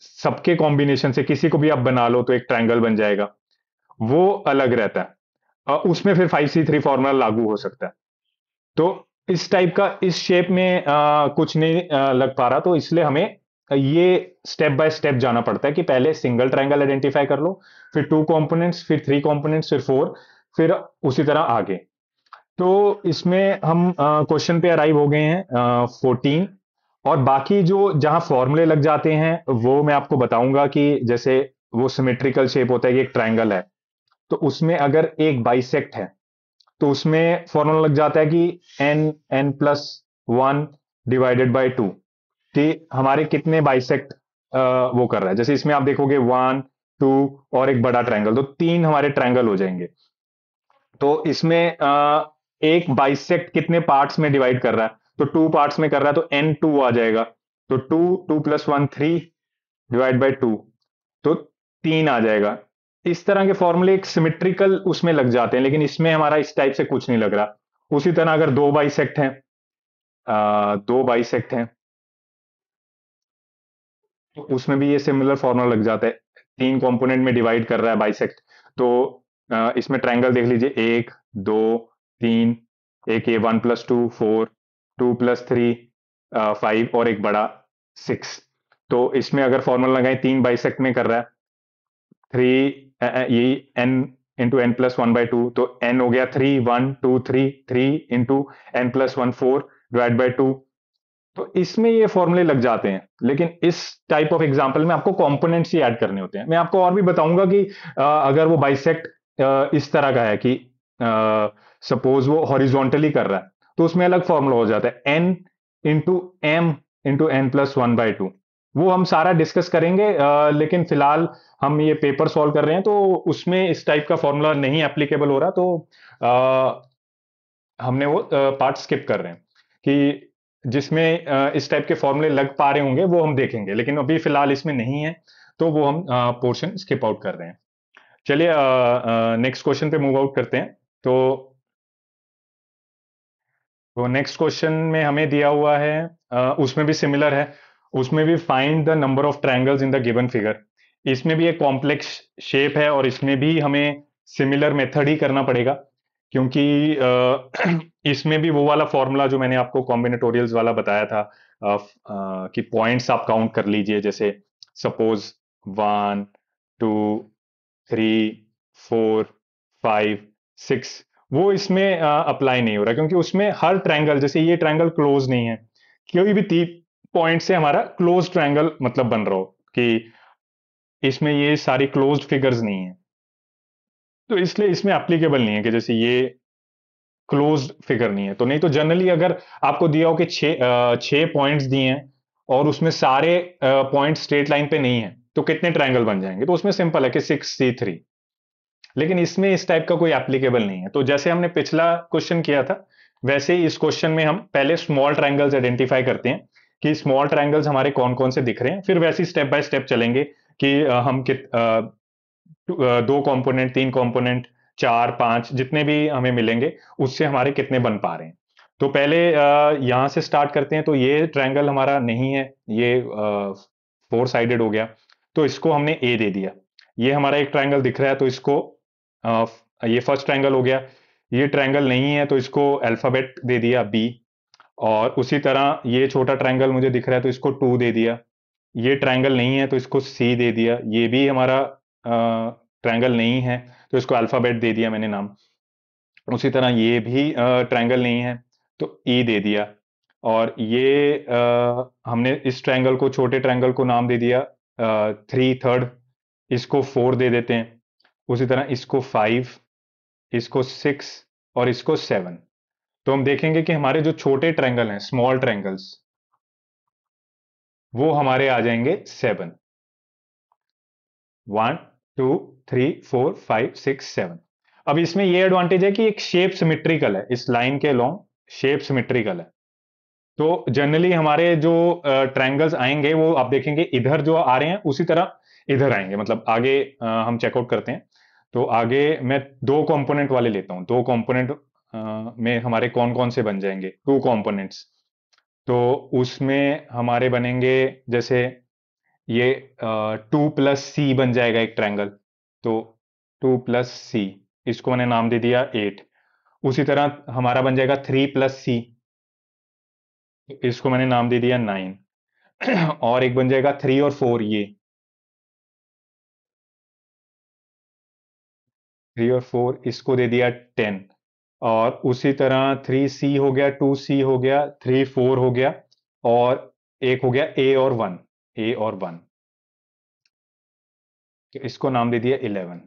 सबके कॉम्बिनेशन से किसी को भी आप बना लो तो एक ट्रायंगल बन जाएगा वो अलग रहता है उसमें फिर फाइव सी थ्री फॉर्मूला लागू हो सकता है तो इस टाइप का इस शेप में आ, कुछ नहीं आ, लग पा रहा तो इसलिए हमें ये स्टेप बाय स्टेप जाना पड़ता है कि पहले सिंगल ट्राइंगल आइडेंटिफाई कर लो फिर टू कॉम्पोनेंट्स फिर थ्री कॉम्पोनेंट्स फिर फोर फिर उसी तरह आगे तो इसमें हम क्वेश्चन पे अराइव हो गए हैं फोर्टीन और बाकी जो जहां फॉर्मूले लग जाते हैं वो मैं आपको बताऊंगा कि जैसे वो सिमेट्रिकल शेप होता है कि एक ट्राइंगल है तो उसमें अगर एक बाइसेक्ट है तो उसमें फॉर्मूला लग जाता है कि N N plus one divided by two कि हमारे कितने बाइसेक्ट वो कर रहा है जैसे इसमें आप देखोगे वन टू और एक बड़ा ट्रायंगल तो तीन हमारे ट्रायंगल हो जाएंगे तो इसमें आ, एक बाइसेक्ट कितने पार्ट्स में डिवाइड कर रहा है तो टू पार्ट्स में कर रहा है तो एन टू आ जाएगा तो two two plus one three divide by two तो तीन आ जाएगा इस तरह के फॉर्मूले एक सिमेट्रिकल उसमें लग जाते हैं लेकिन इसमें हमारा इस टाइप से कुछ नहीं लग रहा उसी तरह अगर दो बाइसेक्ट हैं दो बाइसेक्ट हैं उसमें भी ये सिमिलर फॉर्मूला लग जाता है तीन कंपोनेंट में डिवाइड कर रहा है बाइसेक्ट तो इसमें ट्रायंगल देख लीजिए एक दो तीन एक ये one plus two four two plus three five और एक बड़ा सिक्स तो इसमें अगर फॉर्मूला लगाए तीन बाइसेक्ट में कर रहा है थ्री यही N into N plus one by two तो एन हो गया three one two three three into N plus one four divide by two तो इसमें ये फॉर्मूले लग जाते हैं लेकिन इस टाइप ऑफ एग्जाम्पल में आपको कॉम्पोनेंट्स ही ऐड करने होते हैं मैं आपको और भी बताऊंगा कि आ, अगर वो बाइसेक्ट इस तरह का है कि सपोज वो हॉरिजोंटली कर रहा है तो उसमें अलग फॉर्मूला हो जाता है N into M into N plus one by two वो हम सारा डिस्कस करेंगे आ, लेकिन फिलहाल हम ये पेपर सॉल्व कर रहे हैं तो उसमें इस टाइप का फॉर्मूला नहीं एप्लीकेबल हो रहा तो आ, हमने वो पार्ट स्किप कर रहे हैं कि जिसमें इस टाइप के फॉर्मूले लग पा रहे होंगे वो हम देखेंगे लेकिन अभी फिलहाल इसमें नहीं है तो वो हम पोर्शन स्किप आउट कर रहे हैं चलिए नेक्स्ट क्वेश्चन पे मूव आउट करते हैं तो तो नेक्स्ट क्वेश्चन में हमें दिया हुआ है आ, उसमें भी सिमिलर है उसमें भी find the number of triangles in the given figure इसमें भी एक कॉम्प्लेक्स शेप है और इसमें भी हमें सिमिलर मेथड ही करना पड़ेगा क्योंकि इसमें भी वो वाला फॉर्मूला जो मैंने आपको कॉम्बिनेटोरियल्स वाला बताया था आ, आ, कि पॉइंट्स आप काउंट कर लीजिए जैसे suppose one two three four five six वो इसमें अप्लाई नहीं हो रहा क्योंकि उसमें हर ट्रायंगल जैसे ये ट्रायंगल क्लोज नहीं है कोई भी तीन पॉइंट से हमारा क्लोज ट्रायंगल मतलब बन रहा हो कि इसमें ये सारी क्लोज्ड फिगर्स नहीं है तो इसलिए इसमें एप्लीकेबल नहीं है कि जैसे ये क्लोज फिगर नहीं है तो नहीं तो जनरली अगर आपको दिया हो कि छह पॉइंट्स दिए हैं और उसमें सारे पॉइंट स्ट्रेट लाइन पे नहीं है तो कितने ट्राइंगल बन जाएंगे तो उसमें सिंपल है कि सिक्स सी थ्री लेकिन इसमें इस टाइप का कोई एप्लीकेबल नहीं है तो जैसे हमने पिछला क्वेश्चन किया था वैसे ही इस क्वेश्चन में हम पहले स्मॉल ट्राइंगल्स आइडेंटिफाई करते हैं कि स्मॉल ट्राइंगल्स हमारे कौन कौन से दिख रहे हैं फिर वैसे स्टेप बाय स्टेप चलेंगे कि हम कित दो कंपोनेंट तीन कंपोनेंट चार पांच जितने भी हमें मिलेंगे उससे हमारे कितने बन पा रहे हैं तो पहले यहाँ से स्टार्ट करते हैं तो ये ट्रायंगल हमारा नहीं है ये फोर साइडेड हो गया तो इसको हमने ए दे दिया ये हमारा एक ट्रायंगल दिख रहा है तो इसको आ, ये फर्स्ट ट्रायंगल हो गया ये ट्रायंगल नहीं है तो इसको अल्फाबेट दे दिया बी और उसी तरह ये छोटा ट्रायंगल मुझे दिख रहा है तो इसको टू दे दिया ये ट्रायंगल नहीं है तो इसको सी दे दिया ये भी हमारा ट्रायंगल नहीं है तो इसको अल्फ़ाबेट दे दिया मैंने नाम उसी तरह ये भी ट्रायंगल नहीं है तो ई e दे दिया और ये आ, हमने इस ट्रायंगल को छोटे ट्रायंगल को नाम दे दिया आ, थ्री थर्ड इसको फोर दे देते हैं उसी तरह इसको फाइव इसको सिक्स और इसको सेवन तो हम देखेंगे कि हमारे जो छोटे ट्रायंगल हैं स्मॉल ट्रायंगल्स वो हमारे आ जाएंगे seven one two three four five six seven अब इसमें ये एडवांटेज है कि एक शेप सिमेट्रिकल है इस लाइन के लॉन्ग शेप सिमेट्रिकल है तो जनरली हमारे जो ट्रायंगल्स आएंगे वो आप देखेंगे इधर जो आ रहे हैं उसी तरह इधर आएंगे मतलब आगे हम चेकआउट करते हैं तो आगे मैं दो कंपोनेंट वाले लेता हूँ दो कंपोनेंट में हमारे कौन कौन से बन जाएंगे टू कंपोनेंट्स तो उसमें हमारे बनेंगे जैसे ये टू प्लस सी बन जाएगा एक ट्रायंगल तो टू प्लस सी इसको मैंने नाम दे दिया एट उसी तरह हमारा बन जाएगा थ्री प्लस सी इसको मैंने नाम दे दिया नाइन और एक बन जाएगा थ्री और फोर ये थ्री और फोर इसको दे दिया टेन और उसी तरह थ्री सी हो गया टू सी हो गया थ्री फोर हो गया और एक हो गया ए और वन ए और वन तो इसको नाम दे दिया इलेवन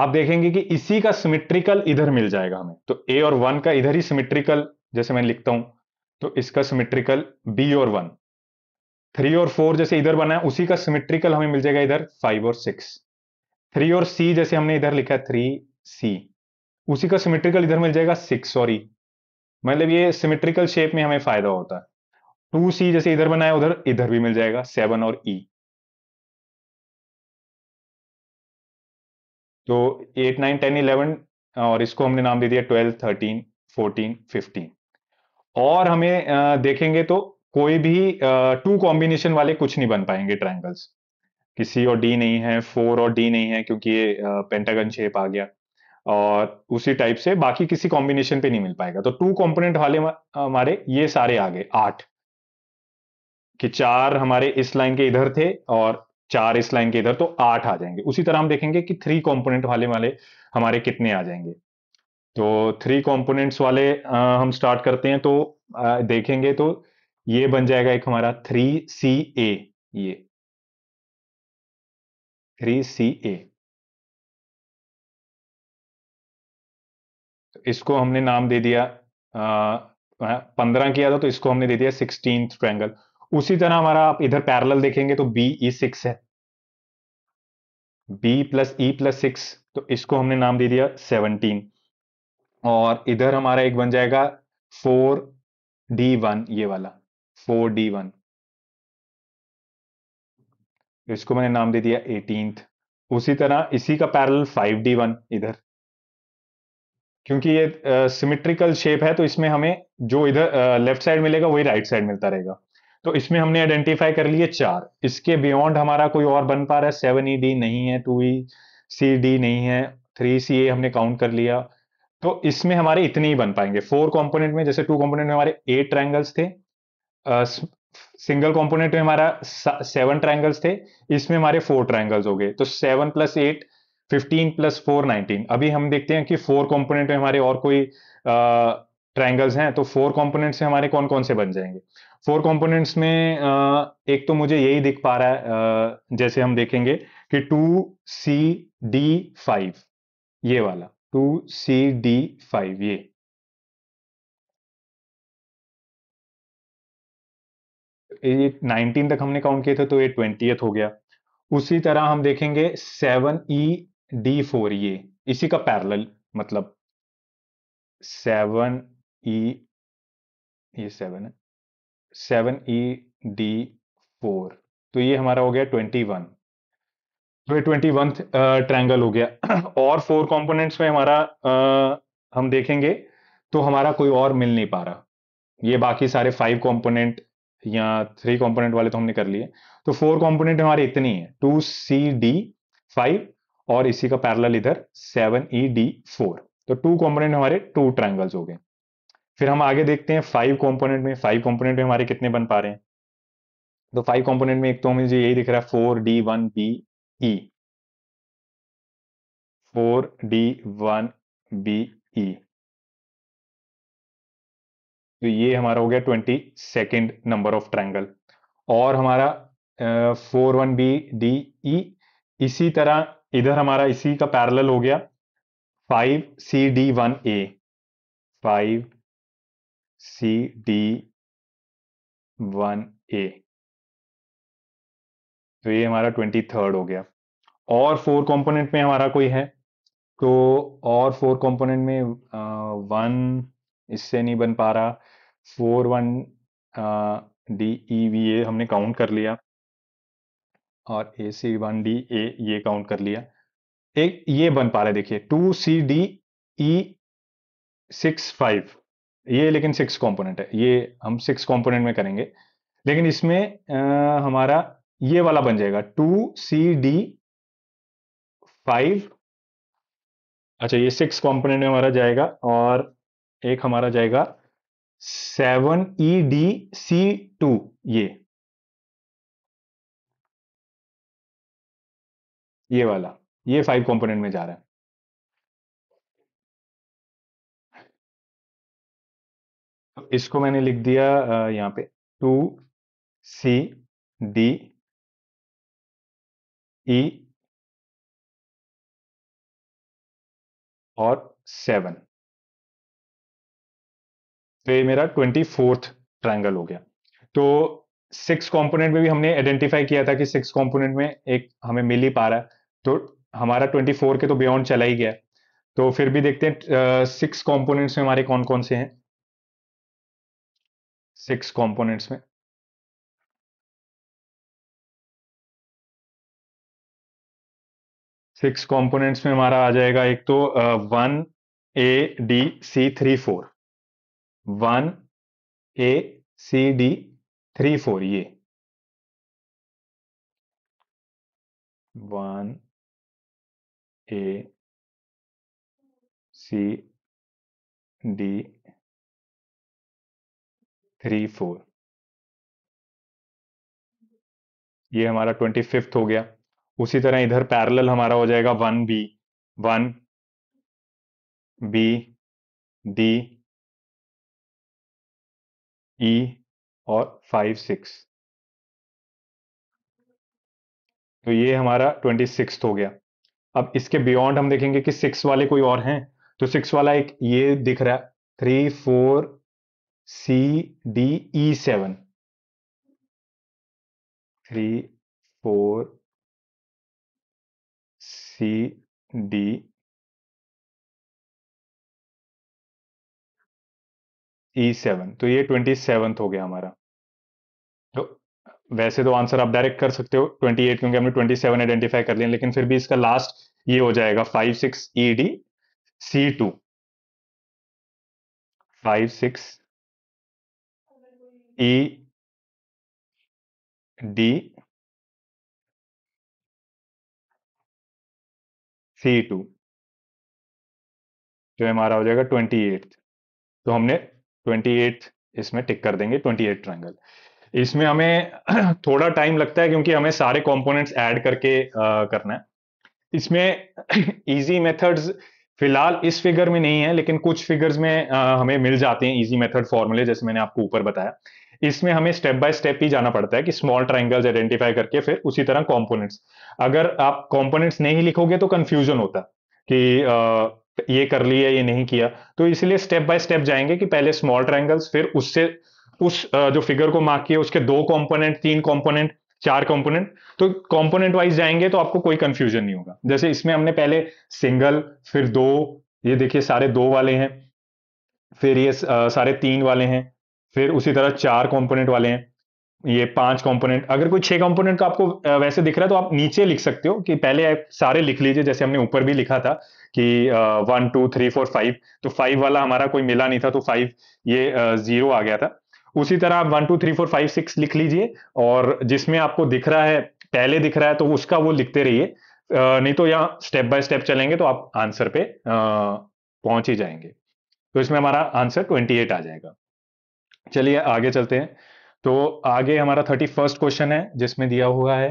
आप देखेंगे कि इसी का सिमिट्रिकल इधर मिल जाएगा हमें तो ए और वन का इधर ही सिमिट्रिकल जैसे मैं लिखता हूं तो इसका सिमिट्रिकल बी और वन थ्री और फोर जैसे इधर बना है उसी का सिमिट्रिकल हमें मिल जाएगा इधर फाइव और सिक्स थ्री और सी जैसे हमने इधर लिखा है थ्री सी उसी का सिमेट्रिकल इधर मिल जाएगा सिक्स और ई मतलब ये सिमिट्रिकल शेप में हमें फायदा होता है टू सी जैसे इधर बनाया उधर इधर भी मिल जाएगा सेवन और ई e. तो एट नाइन टेन इलेवन और इसको हमने नाम दे दिया ट्वेल्व थर्टीन फोर्टीन फिफ्टीन और हमें देखेंगे तो कोई भी टू कॉम्बिनेशन वाले कुछ नहीं बन पाएंगे ट्राइंगल्स किसी और डी नहीं है फोर और डी नहीं है क्योंकि ये पेंटागन शेप आ गया और उसी टाइप से बाकी किसी कॉम्बिनेशन पे नहीं मिल पाएगा तो टू कॉम्पोनेंट वाले हमारे ये सारे आ गए आठ कि चार हमारे इस लाइन के इधर थे और चार इस लाइन के इधर तो आठ आ जाएंगे उसी तरह हम देखेंगे कि थ्री कॉम्पोनेंट वाले वाले हमारे कितने आ जाएंगे तो थ्री कॉम्पोनेंट्स वाले आ, हम स्टार्ट करते हैं तो आ, देखेंगे तो ये बन जाएगा एक हमारा थ्री सी ए ये थ्री सी ए इसको हमने नाम दे दिया पंद्रह किया था तो इसको हमने दे दिया सिक्सटीन ट्रैंगल उसी तरह हमारा आप इधर पैरेलल देखेंगे तो बी ई सिक्स है B plus E plus six तो इसको हमने नाम दे दिया सेवनटीन और इधर हमारा एक बन जाएगा फोर डी वन ये वाला फोर डी वन इसको मैंने नाम दे दिया एटीन उसी तरह इसी का पैरेलल फाइव डी वन इधर क्योंकि ये सिमिट्रिकल शेप है तो इसमें हमें जो इधर लेफ्ट साइड मिलेगा वही राइट साइड मिलता रहेगा तो इसमें हमने आइडेंटिफाई कर लिए चार इसके बियॉन्ड हमारा कोई और बन पा रहा है सेवन ई डी नहीं है टू ई सी डी नहीं है थ्री सी ए हमने काउंट कर लिया तो इसमें हमारे इतने ही बन पाएंगे फोर कंपोनेंट में जैसे टू कंपोनेंट में हमारे एट ट्रायंगल्स थे सिंगल कंपोनेंट में हमारा सेवन ट्रायंगल्स थे इसमें हमारे फोर ट्रायंगल्स हो गए तो seven plus eight fifteen plus four nineteen अभी हम देखते हैं कि फोर कंपोनेंट में हमारे और कोई ट्रायंगल्स हैं तो फोर कंपोनेंट से हमारे कौन कौन से बन जाएंगे फोर कंपोनेंट्स में एक तो मुझे यही दिख पा रहा है जैसे हम देखेंगे कि टू सी डी फाइव ये वाला टू सी डी फाइव ये नाइनटीन तक हमने काउंट किए थे तो ये ट्वेंटीथ हो गया उसी तरह हम देखेंगे सेवन ई डी फोर ये इसी का पैरेलल मतलब सेवन ई ये सेवन है सेवन ई डी फोर तो ये हमारा हो गया ट्वेंटी वन तो ये ट्वेंटी वन ट्रैंगल हो गया और फोर कंपोनेंट्स में हमारा uh, हम देखेंगे तो हमारा कोई और मिल नहीं पा रहा ये बाकी सारे फाइव कंपोनेंट या थ्री कंपोनेंट वाले तो हमने कर लिए तो फोर कंपोनेंट हमारे इतनी है टू सी डी फाइव और इसी का पैरल इधर सेवन ई डी फोर तो टू कॉम्पोनेंट हमारे टू ट्रैंगल्स हो गए फिर हम आगे देखते हैं फाइव कॉम्पोनेंट में फाइव कॉम्पोनेंट में हमारे कितने बन पा रहे हैं तो फाइव कॉम्पोनेंट में एक तो मुझे यही दिख रहा है four D one B E four D one B E तो ये हमारा हो गया twenty second number of triangle और हमारा four one B D E इसी तरह इधर हमारा इसी का पैरेलल हो गया five C D one A five C D one A तो ये हमारा ट्वेंटी थर्ड हो गया और फोर कंपोनेंट में हमारा कोई है तो और फोर कंपोनेंट में वन इससे नहीं बन पा रहा four one D E V A हमने काउंट कर लिया और ए सी वन डी ए ये काउंट कर लिया एक ये बन पा रहा है देखिए two C D E six five ये लेकिन सिक्स कंपोनेंट है ये हम सिक्स कंपोनेंट में करेंगे लेकिन इसमें आ, हमारा ये वाला बन जाएगा टू सी डी फाइव अच्छा ये सिक्स कंपोनेंट में हमारा जाएगा और एक हमारा जाएगा seven E D C two ये ये वाला ये फाइव कंपोनेंट में जा रहा है तो इसको मैंने लिख दिया यहां पे टू सी डी ई और सेवन तो ये मेरा ट्वेंटी फोर्थ ट्राइंगल हो गया तो सिक्स कंपोनेंट में भी हमने आइडेंटिफाई किया था कि सिक्स कंपोनेंट में एक हमें मिल ही पा रहा है तो हमारा ट्वेंटी फोर के तो बियॉन्ड चला ही गया तो फिर भी देखते हैं सिक्स कंपोनेंट्स में हमारे कौन कौन से हैं सिक्स कॉम्पोनेंट्स में सिक्स कॉम्पोनेंट्स में हमारा आ जाएगा एक तो one A D C three four one A C D three four ये one A C D three four ये हमारा ट्वेंटी फिफ्थ हो गया उसी तरह इधर पैरेलल हमारा हो जाएगा one B one B D E और फाइव सिक्स तो ये हमारा ट्वेंटी सिक्स हो गया अब इसके बियॉन्ड हम देखेंगे कि सिक्स वाले कोई और हैं तो सिक्स वाला एक ये दिख रहा है three four C D E seven. Three four C D E e seven तो ये ट्वेंटी सेवन हो गया हमारा तो वैसे तो आंसर आप डायरेक्ट कर सकते हो ट्वेंटी एट क्योंकि हमने ट्वेंटी सेवन आइडेंटिफाई कर लिया लेकिन फिर भी इसका लास्ट ये हो जाएगा five six E D C two फाइव सिक्स E D सी टू जो हमारा हो जाएगा ट्वेंटी एट तो हमने ट्वेंटी एट इसमें टिक कर देंगे ट्वेंटी एट ट्राइंगल इसमें हमें थोड़ा टाइम लगता है क्योंकि हमें सारे कंपोनेंट्स ऐड करके आ, करना है इसमें इजी मेथड्स फिलहाल इस फिगर में नहीं है लेकिन कुछ फिगर्स में आ, हमें मिल जाते हैं इजी मेथड फॉर्मूले जैसे मैंने आपको ऊपर बताया इसमें हमें स्टेप बाय स्टेप ही जाना पड़ता है कि स्मॉल ट्राइंगल्स आइडेंटिफाई करके फिर उसी तरह कॉम्पोनेंट्स अगर आप कॉम्पोनेंट्स नहीं लिखोगे तो कंफ्यूजन होता कि आ, ये कर लिया ये नहीं किया तो इसलिए स्टेप बाय स्टेप जाएंगे कि पहले स्मॉल ट्राइंगल्स फिर उससे उस जो फिगर को मार्क किया उसके दो कॉम्पोनेंट तीन कॉम्पोनेंट चार कॉम्पोनेंट तो कॉम्पोनेंट वाइज जाएंगे तो आपको कोई कंफ्यूजन नहीं होगा जैसे इसमें हमने पहले सिंगल फिर दो ये देखिए सारे दो वाले हैं फिर ये सारे तीन वाले हैं फिर उसी तरह चार कंपोनेंट वाले हैं ये पांच कंपोनेंट अगर कोई छह कंपोनेंट का आपको वैसे दिख रहा है तो आप नीचे लिख सकते हो कि पहले आप सारे लिख लीजिए जैसे हमने ऊपर भी लिखा था कि one two three four five तो फाइव वाला हमारा कोई मिला नहीं था तो फाइव ये जीरो आ गया था उसी तरह आप one two three four five six लिख लीजिए और जिसमें आपको दिख रहा है पहले दिख रहा है तो उसका वो लिखते रहिए नहीं तो यहाँ स्टेप बाय स्टेप चलेंगे तो आप आंसर पे पहुंच ही जाएंगे तो इसमें हमारा आंसर ट्वेंटी एट आ जाएगा चलिए आगे चलते हैं तो आगे हमारा थर्टी फर्स्ट क्वेश्चन है जिसमें दिया हुआ है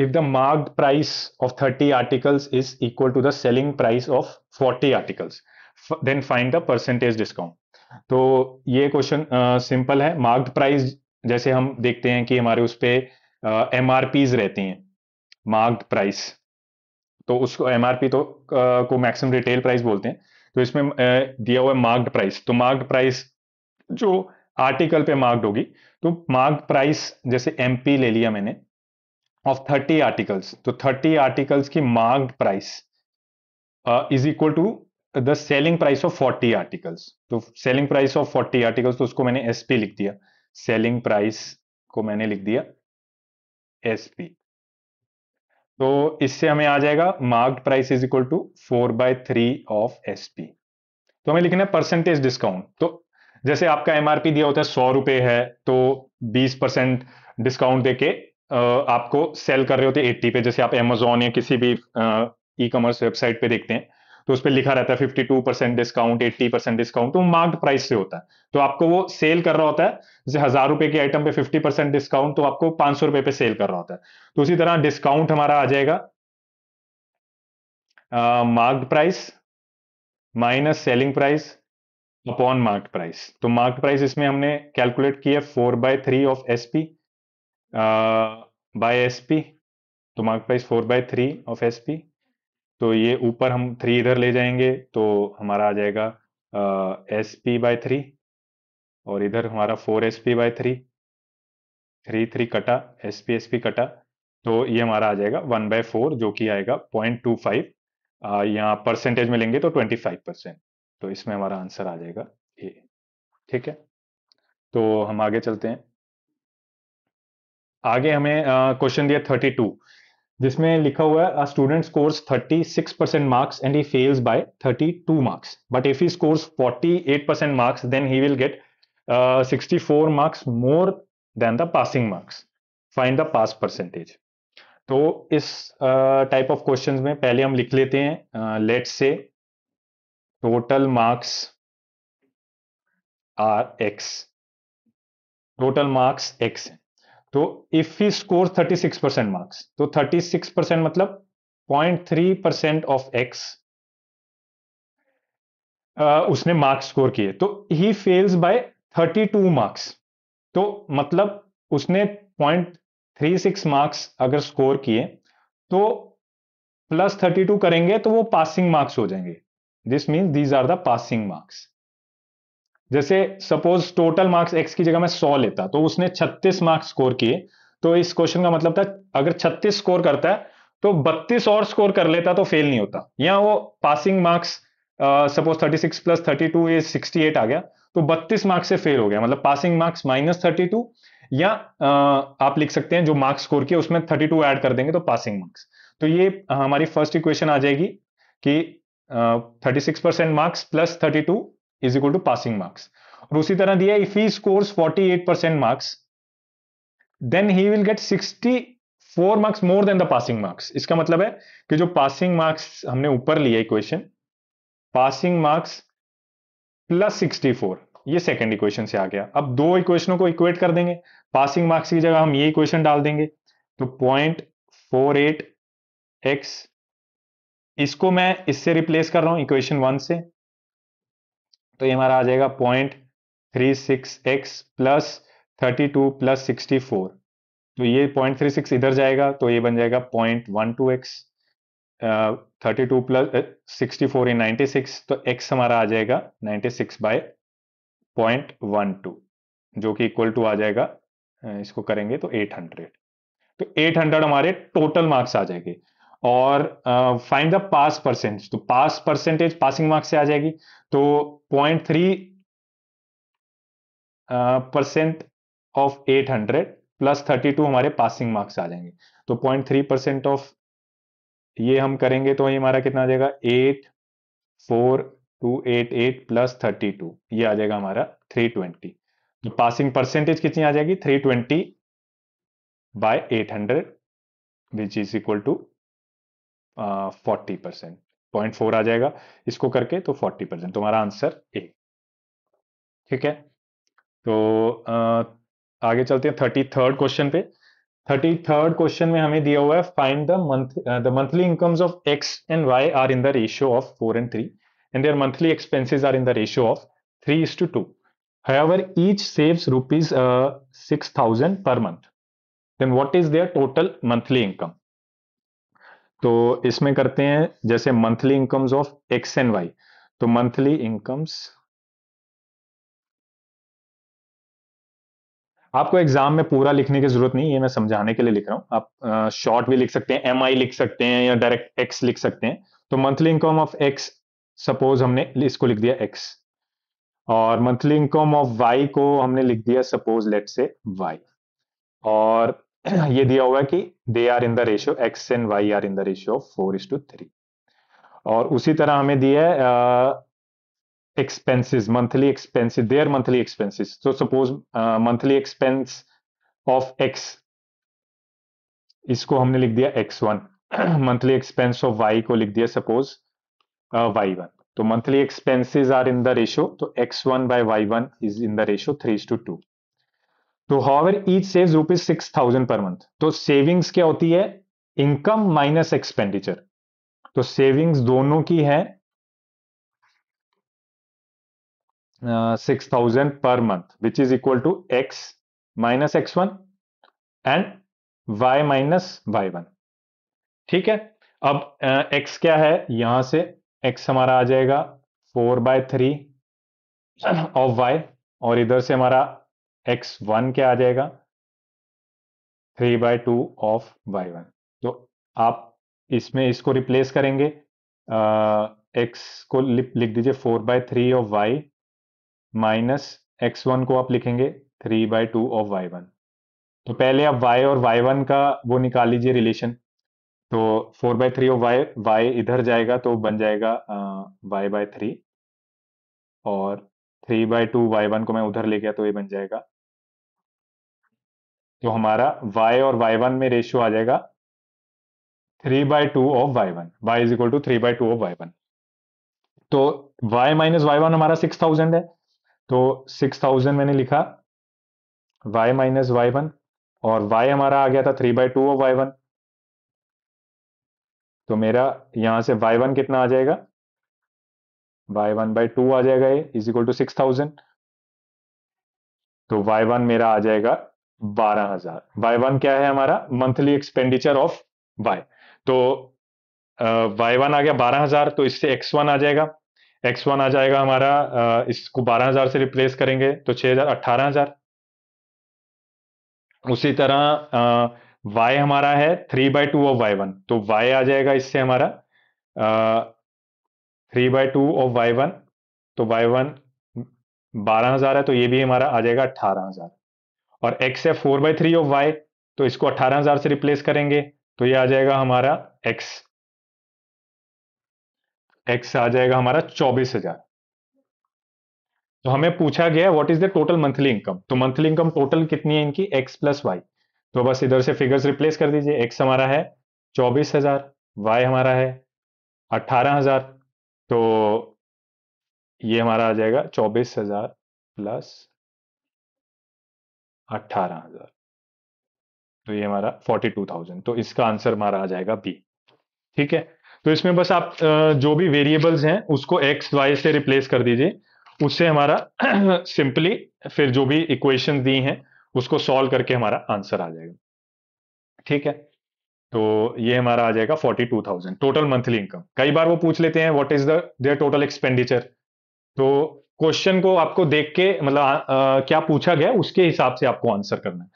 if the mark price of thirty articles is equal to the selling price of forty articles then find the percentage discount तो ये क्वेश्चन सिंपल है मार्ग प्राइस जैसे हम देखते हैं कि हमारे उस पर एम आर पीज रहती हैं मार्ग प्राइस तो उसको एम आर पी तो uh, को मैक्सिमम रिटेल प्राइस बोलते हैं तो इसमें uh, दिया हुआ है मार्क्ड प्राइस तो मार्क्ड प्राइस जो आर्टिकल पे मार्क्ड होगी तो मार्क्ड प्राइस जैसे एम ले लिया मैंने ऑफ थर्टी आर्टिकल्स तो थर्टी आर्टिकल्स की marked price is equal to the selling price of forty articles तो selling price of forty articles तो उसको मैंने एस लिख दिया सेलिंग प्राइस को मैंने लिख दिया एस तो इससे हमें आ जाएगा marked price is equal to four by three of S तो हमें लिखना है परसेंटेज डिस्काउंट तो जैसे आपका एमआरपी दिया होता है सौ रुपए है तो बीस परसेंट डिस्काउंट दे के आपको सेल कर रहे होते हैं एट्टी पे जैसे आप एमेजोन या किसी भी ई कॉमर्स वेबसाइट पे देखते हैं तो उस पर लिखा रहता है fifty two percent discount eighty percent discount तो मार्क्ड प्राइस से होता है तो आपको वो सेल कर रहा होता है जैसे हजार रुपए की आइटम पे फिफ्टी परसेंट डिस्काउंट तो आपको पांच सौ रुपए पे सेल कर रहा होता है तो उसी तरह डिस्काउंट हमारा आ जाएगा marked price minus selling price upon mark price तो मार्क प्राइस इसमें हमने कैलकुलेट किया four by three of S P by S P तो mark price four by three of S P तो ये ऊपर हम थ्री इधर ले जाएंगे तो हमारा आ जाएगा एस पी बाय थ्री और इधर हमारा four S P by three three three कटा एस पी एस पी कटा तो ये हमारा आ जाएगा वन बाय फोर जो कि आएगा पॉइंट टू फाइव यहाँ परसेंटेज में लेंगे तो ट्वेंटी फाइव परसेंट तो इसमें हमारा आंसर आ जाएगा ए ठीक है तो हम आगे चलते हैं आगे हमें क्वेश्चन दिया थर्टी टू जिसमें लिखा हुआ है student scores 36 percent marks and he fails by 32 marks but if he scores 48 percent marks then he will get 64 marks more than the passing marks find the pass percentage तो इस type of questions में पहले हम लिख लेते हैं let's say total marks are X total marks X है तो if he score 36 percent marks तो 36 परसेंट मतलब 0.3 परसेंट ऑफ एक्स उसने मार्क्स स्कोर किए तो ही फेल्स बाय 32 मार्क्स तो मतलब उसने 0.36 मार्क्स अगर स्कोर किए तो प्लस 32 करेंगे तो वो पासिंग मार्क्स हो जाएंगे this means these are the passing marks जैसे सपोज टोटल मार्क्स एक्स की जगह मैं सौ लेता तो उसने छत्तीस मार्क्स स्कोर किए तो इस क्वेश्चन का मतलब था अगर छत्तीस स्कोर करता है तो बत्तीस और स्कोर कर लेता तो फेल नहीं होता या वो passing marks suppose thirty six plus thirty two ये सिक्सटी एट आ गया तो बत्तीस मार्क्स से फेल हो गया मतलब passing marks minus thirty two या uh, आप लिख सकते हैं जो मार्क्स स्कोर किए उसमें थर्टी टू एड कर देंगे तो पासिंग मार्क्स तो ये हमारी फर्स्ट इक्वेशन आ जाएगी कि thirty six percent marks plus thirty two is equal to passing marks और उसी तरह दिया if he scores forty eight percent marks then he will get sixty four marks more than the passing marks इसका मतलब है कि जो passing marks हमने ऊपर लिया equation passing marks plus sixty four ये सेकेंड इक्वेशन से आ गया अब दो इक्वेशनों को इक्वेट कर देंगे पासिंग मार्क्स की जगह हम ये इक्वेशन डाल देंगे तो पॉइंट फोर एट एक्स इसको मैं इससे रिप्लेस कर रहा हूं इक्वेशन वन से तो ये हमारा आ जाएगा point three six X plus thirty two plus sixty four तो ये पॉइंट थ्री सिक्स इधर जाएगा तो ये बन जाएगा point one two X thirty two plus sixty four in ninety six तो एक्स हमारा आ जाएगा ninety six by point one two जो कि इक्वल टू आ जाएगा इसको करेंगे तो एट हंड्रेड तो एट हंड्रेड हमारे टोटल मार्क्स आ जाएंगे और फाइंड द पास परसेंटेज तो पास परसेंटेज पासिंग मार्क्स से आ जाएगी तो point three percent of eight hundred plus thirty two हमारे पासिंग मार्क्स आ जाएंगे तो पॉइंट थ्री परसेंट ऑफ ये हम करेंगे तो ये हमारा कितना आ जाएगा eight four two eight eight plus thirty two ये आ जाएगा हमारा थ्री ट्वेंटी तो पासिंग परसेंटेज कितनी आ जाएगी three twenty by eight hundred which is equal to forty percent point four आ जाएगा इसको करके तो फोर्टी परसेंट तुम्हारा आंसर ए ठीक है तो आ, आगे चलते हैं थर्टी थर्ड क्वेश्चन पे थर्टी थर्ड क्वेश्चन में हमें दिया हुआ है find the month the monthly incomes of X and Y are in the ratio of four and three and their monthly expenses are in the ratio of three is to two however each saves rupees six thousand per month then what is their total monthly income तो इसमें करते हैं जैसे monthly incomes of X and Y तो monthly incomes आपको exam में पूरा लिखने की जरूरत नहीं है मैं समझाने के लिए लिख रहा हूं आप शॉर्ट भी लिख सकते हैं एम लिख सकते हैं या डायरेक्ट एक्स लिख सकते हैं तो monthly income of X suppose हमने इसको लिख दिया एक्स और मंथली इनकम ऑफ वाई को हमने लिख दिया सपोज लेट से वाई और ये दिया हुआ है कि they are in the ratio X and Y are in the ratio of four is to three और उसी तरह हमें दिया है expenses monthly expenses their monthly expenses तो suppose monthly expense of X इसको हमने लिख दिया X one monthly expense of Y को लिख दिया सपोज वाई वन तो monthly expenses are in the ratio तो X one by Y one is in the ratio three to two तो however each save rupees six thousand per month तो savings क्या होती है इनकम माइनस एक्सपेंडिचर तो savings दोनों की है six thousand per month which is equal to X minus X one and Y minus Y one ठीक है अब एक्स uh, क्या है यहां से एक्स हमारा आ जाएगा four by three of Y और इधर से हमारा एक्स वन क्या आ जाएगा three by two of Y one तो आप इसमें इसको रिप्लेस करेंगे एक्स को लिख दीजिए four by three of Y minus X one को आप लिखेंगे three by two of Y one तो पहले आप y और y1 का वो निकाल लीजिए रिलेशन तो four by three of y y इधर जाएगा तो बन जाएगा आ, y बाय थ्री और three by two Y one को मैं उधर ले गया तो ये बन जाएगा तो हमारा वाई और वाई वन में रेशियो आ जाएगा three by two of Y one y is equal to three by two of Y one तो y माइनस वाई वन हमारा सिक्स थाउजेंड है तो सिक्स थाउजेंड मैंने लिखा y माइनस वाई वन और y हमारा आ गया था three by two of Y one तो मेरा यहां से वाई वन कितना आ जाएगा वाई वन बाई टू आ जाएगा ये is equal to six thousand तो वाई वन मेरा आ जाएगा बारह हजार वाई वन क्या है हमारा मंथली एक्सपेंडिचर ऑफ वाई तो वाई वन आ गया बारह हजार तो इससे एक्स वन आ जाएगा एक्स वन आ जाएगा हमारा इसको बारह हजार से रिप्लेस करेंगे तो छह हजार अट्ठारह हजार उसी तरह वाई हमारा है three by two of Y one तो वाई आ जाएगा इससे हमारा three by two of Y one तो वाई वन बारह हजार है तो ये भी हमारा आ जाएगा अट्ठारह हजार और एक्स है four by three of y तो इसको अठारह हजार से रिप्लेस करेंगे तो ये आ जाएगा हमारा एक्स एक्स आ जाएगा हमारा चौबीस हजार तो हमें पूछा गया what is the total monthly income तो मंथली इनकम टोटल कितनी है इनकी एक्स प्लस वाई तो बस इधर से फिगर्स रिप्लेस कर दीजिए एक्स हमारा है चौबीस हजार वाई हमारा है अट्ठारह हजार तो ये हमारा आ जाएगा चौबीस हजार प्लस अट्ठारह हजार तो ये हमारा फोर्टी टू थाउजेंड तो इसका आंसर हमारा आ जाएगा बी ठीक है तो इसमें बस आप जो भी वेरिएबल्स हैं उसको एक्स वाई से रिप्लेस कर दीजिए उससे हमारा सिंपली फिर जो भी इक्वेशन दी हैं उसको सॉल्व करके हमारा आंसर आ जाएगा ठीक है तो ये हमारा आ जाएगा forty two thousand total monthly income कई बार वो पूछ लेते हैं what is the their total expenditure तो क्वेश्चन को आपको देख के मतलब क्या पूछा गया उसके हिसाब से आपको आंसर करना है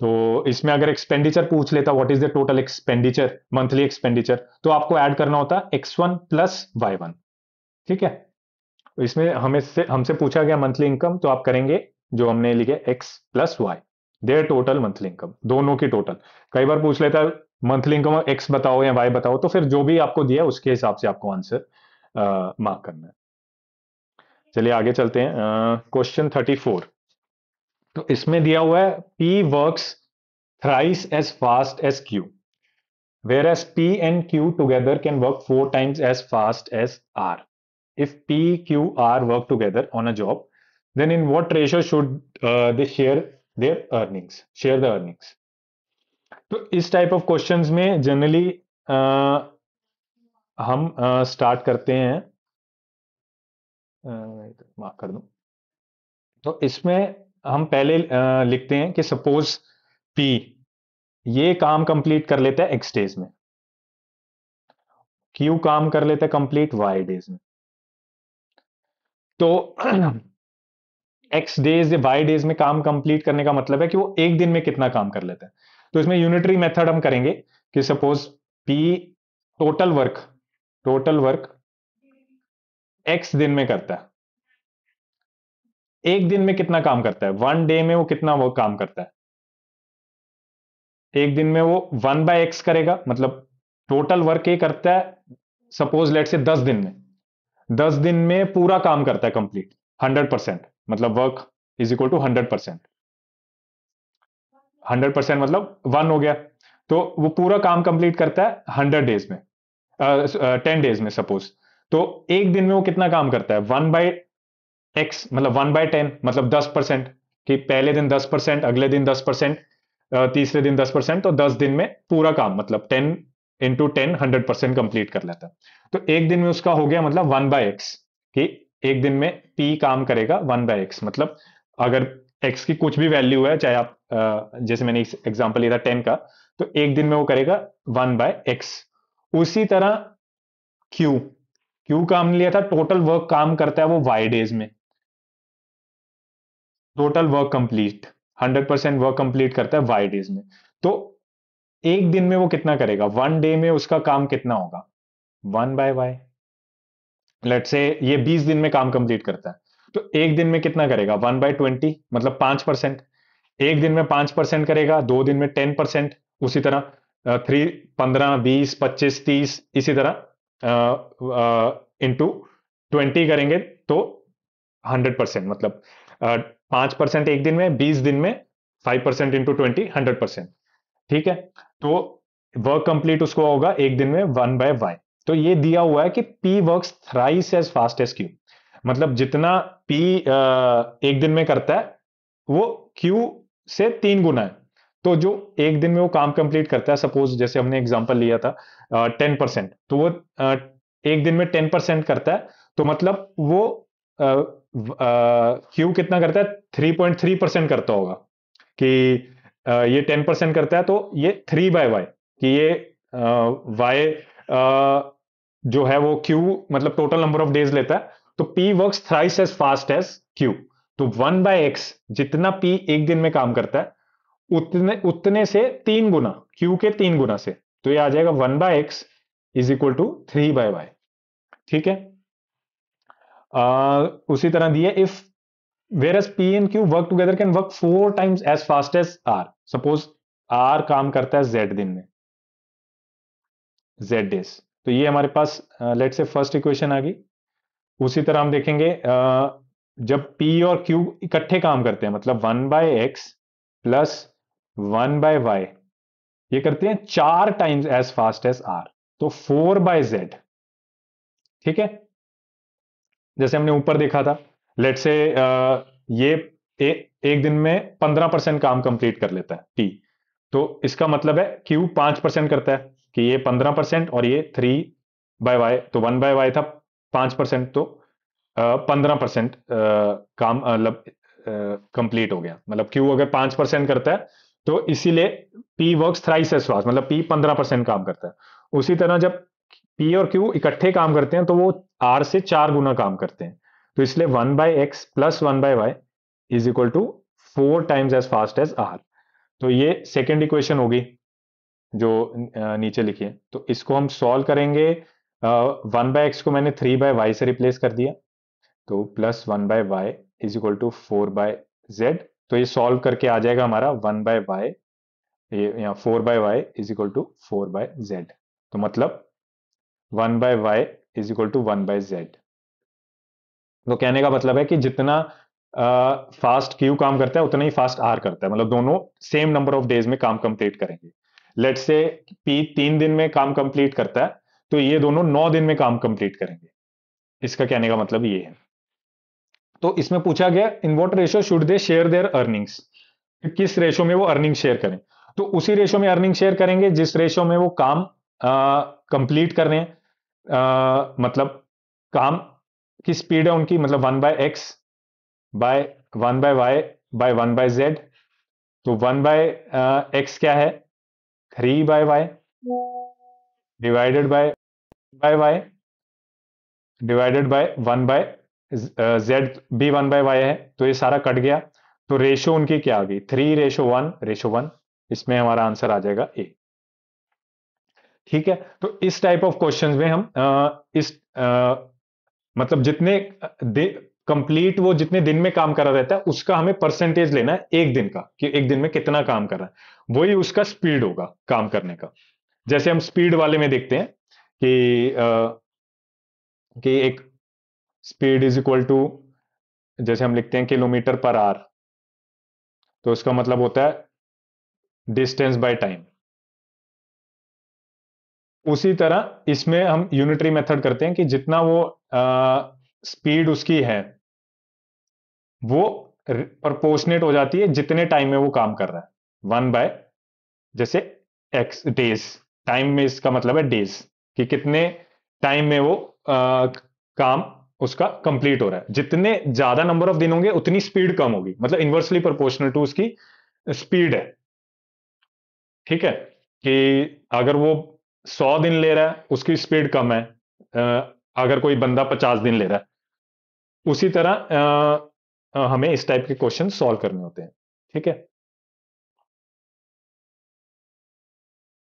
तो इसमें अगर एक्सपेंडिचर पूछ लेता what is the total expenditure monthly expenditure तो आपको ऐड करना होता x one plus y one ठीक है तो इसमें हमें से हमसे पूछा गया मंथली इनकम तो आप करेंगे जो हमने लिखे x plus y their total monthly income दोनों की टोटल कई बार पूछ लेता है मंथली इनकम एक्स बताओ या वाई बताओ तो फिर जो भी आपको दिया उसके हिसाब से आपको आंसर मार्क करना है चलिए आगे चलते हैं क्वेश्चन थर्टी फोर तो इसमें दिया हुआ है P work thrice as fast as Q whereas P and Q together can work four times as fast as R if P Q R work together on a job then in what ratio should they share their earnings share the earnings तो इस type of question में generally हम start uh, करते हैं माफ कर दू तो इसमें हम पहले लिखते हैं कि सपोज पी ये काम कंप्लीट कर लेता है एक्स डेज में क्यू काम कर लेता है कंप्लीट वाई डेज में तो एक्स डेज वाई डेज में काम कंप्लीट करने का मतलब है कि वो एक दिन में कितना काम कर लेता है तो इसमें यूनिटरी मेथड हम करेंगे कि suppose P total work total work x दिन में करता है एक दिन में कितना काम करता है वन डे में वो कितना वो काम करता है एक दिन में वो वन बाय एक्स करेगा मतलब टोटल वर्क ये करता है सपोज लेट से दस दिन में दस दिन में पूरा काम करता है कंप्लीट हंड्रेड परसेंट मतलब work is equal to hundred percent hundred percent मतलब वन हो गया तो वो पूरा काम कंप्लीट करता है हंड्रेड डेज में टेन uh, डेज uh, में सपोज तो एक दिन में वो कितना काम करता है वन बाय एक्स मतलब वन बाय टेन मतलब दस परसेंट कि पहले दिन दस परसेंट अगले दिन दस परसेंट तीसरे दिन दस परसेंट तो दस दिन में पूरा काम मतलब ten into ten hundred percent complete कर लेता है तो एक दिन में उसका हो गया मतलब वन बाय एक्स कि एक दिन में पी काम करेगा वन बाय एक्स मतलब अगर एक्स की कुछ भी वैल्यू है चाहे आप जैसे मैंने एग्जाम्पल लिया था टेन का तो एक दिन में वो करेगा वन बाय एक्स उसी तरह क्यू क्यू काम लिया था टोटल वर्क काम करता है वो वाई डेज में total work complete hundred percent work complete करता है वाई डेज में तो एक दिन में वो कितना करेगा वन डे में उसका काम कितना होगा वन बाय वाई लेट से ये बीस दिन में काम कंप्लीट करता है तो एक दिन में कितना करेगा वन बाय ट्वेंटी मतलब पांच परसेंट एक दिन में पांच परसेंट करेगा दो दिन में टेन परसेंट उसी तरह थ्री पंद्रह बीस पच्चीस तीस इसी तरह इंटू ट्वेंटी करेंगे तो हंड्रेड परसेंट मतलब पांच परसेंट एक दिन में बीस दिन में five percent into twenty hundred percent ठीक है तो वर्क कंप्लीट उसको होगा एक दिन में वन बाय वाई तो ये दिया हुआ है कि P work thrice as fast as Q मतलब जितना पी एक दिन में करता है वो क्यू से तीन गुना है तो जो एक दिन में वो काम कंप्लीट करता है सपोज जैसे हमने एग्जाम्पल लिया था टेन परसेंट तो वो एक दिन में टेन परसेंट करता है तो मतलब वो क्यू कितना करता है थ्री पॉइंट थ्री परसेंट करता होगा कि ये टेन परसेंट करता है तो ये थ्री बाय वाई कि ये वाई जो है वो क्यू मतलब टोटल नंबर ऑफ डेज लेता है तो P work thrice as fast as Q तो वन बाय एक्स जितना पी एक दिन में काम करता है उतने उतने से तीन गुना क्यू के तीन गुना से तो ये आ जाएगा one by x is equal to three by y ठीक है आ, उसी तरह दिए if whereas P and Q work together can work four times as fast as R suppose R काम करता है जेड दिन में जेड डेज तो ये हमारे पास लेट से फर्स्ट इक्वेशन आ गई उसी तरह हम देखेंगे जब पी और क्यू इकट्ठे काम करते हैं मतलब one by x plus one by y ये करते हैं चार times as fast as R तो फोर बाय जेड ठीक है जैसे हमने ऊपर देखा था लेट से ये ए, एक दिन में पंद्रह परसेंट काम कंप्लीट कर लेता है टी तो इसका मतलब है क्यू पांच परसेंट करता है कि ये पंद्रह परसेंट और ये थ्री बाय वाई तो वन बाय वाई था पांच परसेंट तो पंद्रह परसेंट काम मतलब कंप्लीट हो गया मतलब क्यू अगर पांच परसेंट करता है तो इसीलिए पी वर्क थ्राइस है श्वास मतलब पी पंद्रह परसेंट काम करता है उसी तरह जब पी और क्यू इकट्ठे काम करते हैं तो वो आर से चार गुना काम करते हैं तो इसलिए one by x plus one by y is equal to four times as fast as R तो ये सेकेंड इक्वेशन होगी जो नीचे लिखी है तो इसको हम सॉल्व करेंगे वन बाय एक्स को मैंने थ्री बाय वाई से रिप्लेस कर दिया तो plus one by y is equal to four by z तो ये सॉल्व करके आ जाएगा हमारा वन बाय वाई यहाँ four by y is equal to four by z तो मतलब one by y is equal to one by z तो कहने का मतलब है कि जितना फास्ट क्यू काम करता है उतना ही फास्ट आर करता है मतलब दोनों सेम नंबर ऑफ डेज में काम कंप्लीट करेंगे लेट से पी तीन दिन में काम कंप्लीट करता है तो ये दोनों नौ दिन में काम कंप्लीट करेंगे इसका कहने का मतलब ये है तो इसमें पूछा गया in what ratio should they share their earnings किस रेशो में वो अर्निंग शेयर करें तो उसी रेशो में अर्निंग शेयर करेंगे जिस रेशो में वो काम कंप्लीट कर रहे हैं मतलब काम की स्पीड है उनकी मतलब one by x by one by y by one by z तो वन बाय एक्स क्या है three by y divided by by y divided by one by z be one by y है तो ये सारा कट गया तो ratio उनकी क्या आ गई three ratio one ratio one इसमें हमारा आंसर आ जाएगा ए ठीक है तो इस टाइप ऑफ क्वेश्चंस में हम आ, uh, इस आ, uh, मतलब जितने कंप्लीट uh, वो जितने दिन में काम करा रहता है उसका हमें परसेंटेज लेना है एक दिन का कि एक दिन में कितना काम कर रहा है वही उसका स्पीड होगा काम करने का जैसे हम स्पीड वाले में देखते हैं कि आ, कि एक स्पीड इज इक्वल टू जैसे हम लिखते हैं किलोमीटर पर आर तो इसका मतलब होता है डिस्टेंस बाय टाइम उसी तरह इसमें हम यूनिटरी मेथड करते हैं कि जितना वो स्पीड उसकी है वो प्रपोर्शनेट हो जाती है जितने टाइम में वो काम कर रहा है वन बाय जैसे एक्स डेज टाइम में इसका मतलब है डेज कि कितने टाइम में वो आ, काम उसका कंप्लीट हो रहा है जितने ज्यादा नंबर ऑफ दिन होंगे उतनी स्पीड कम होगी मतलब इन्वर्सली प्रोपोर्शनल टू उसकी स्पीड है ठीक है कि अगर वो सौ दिन ले रहा है उसकी स्पीड कम है अगर कोई बंदा पचास दिन ले रहा है उसी तरह हमें इस टाइप के क्वेश्चन सॉल्व करने होते हैं ठीक है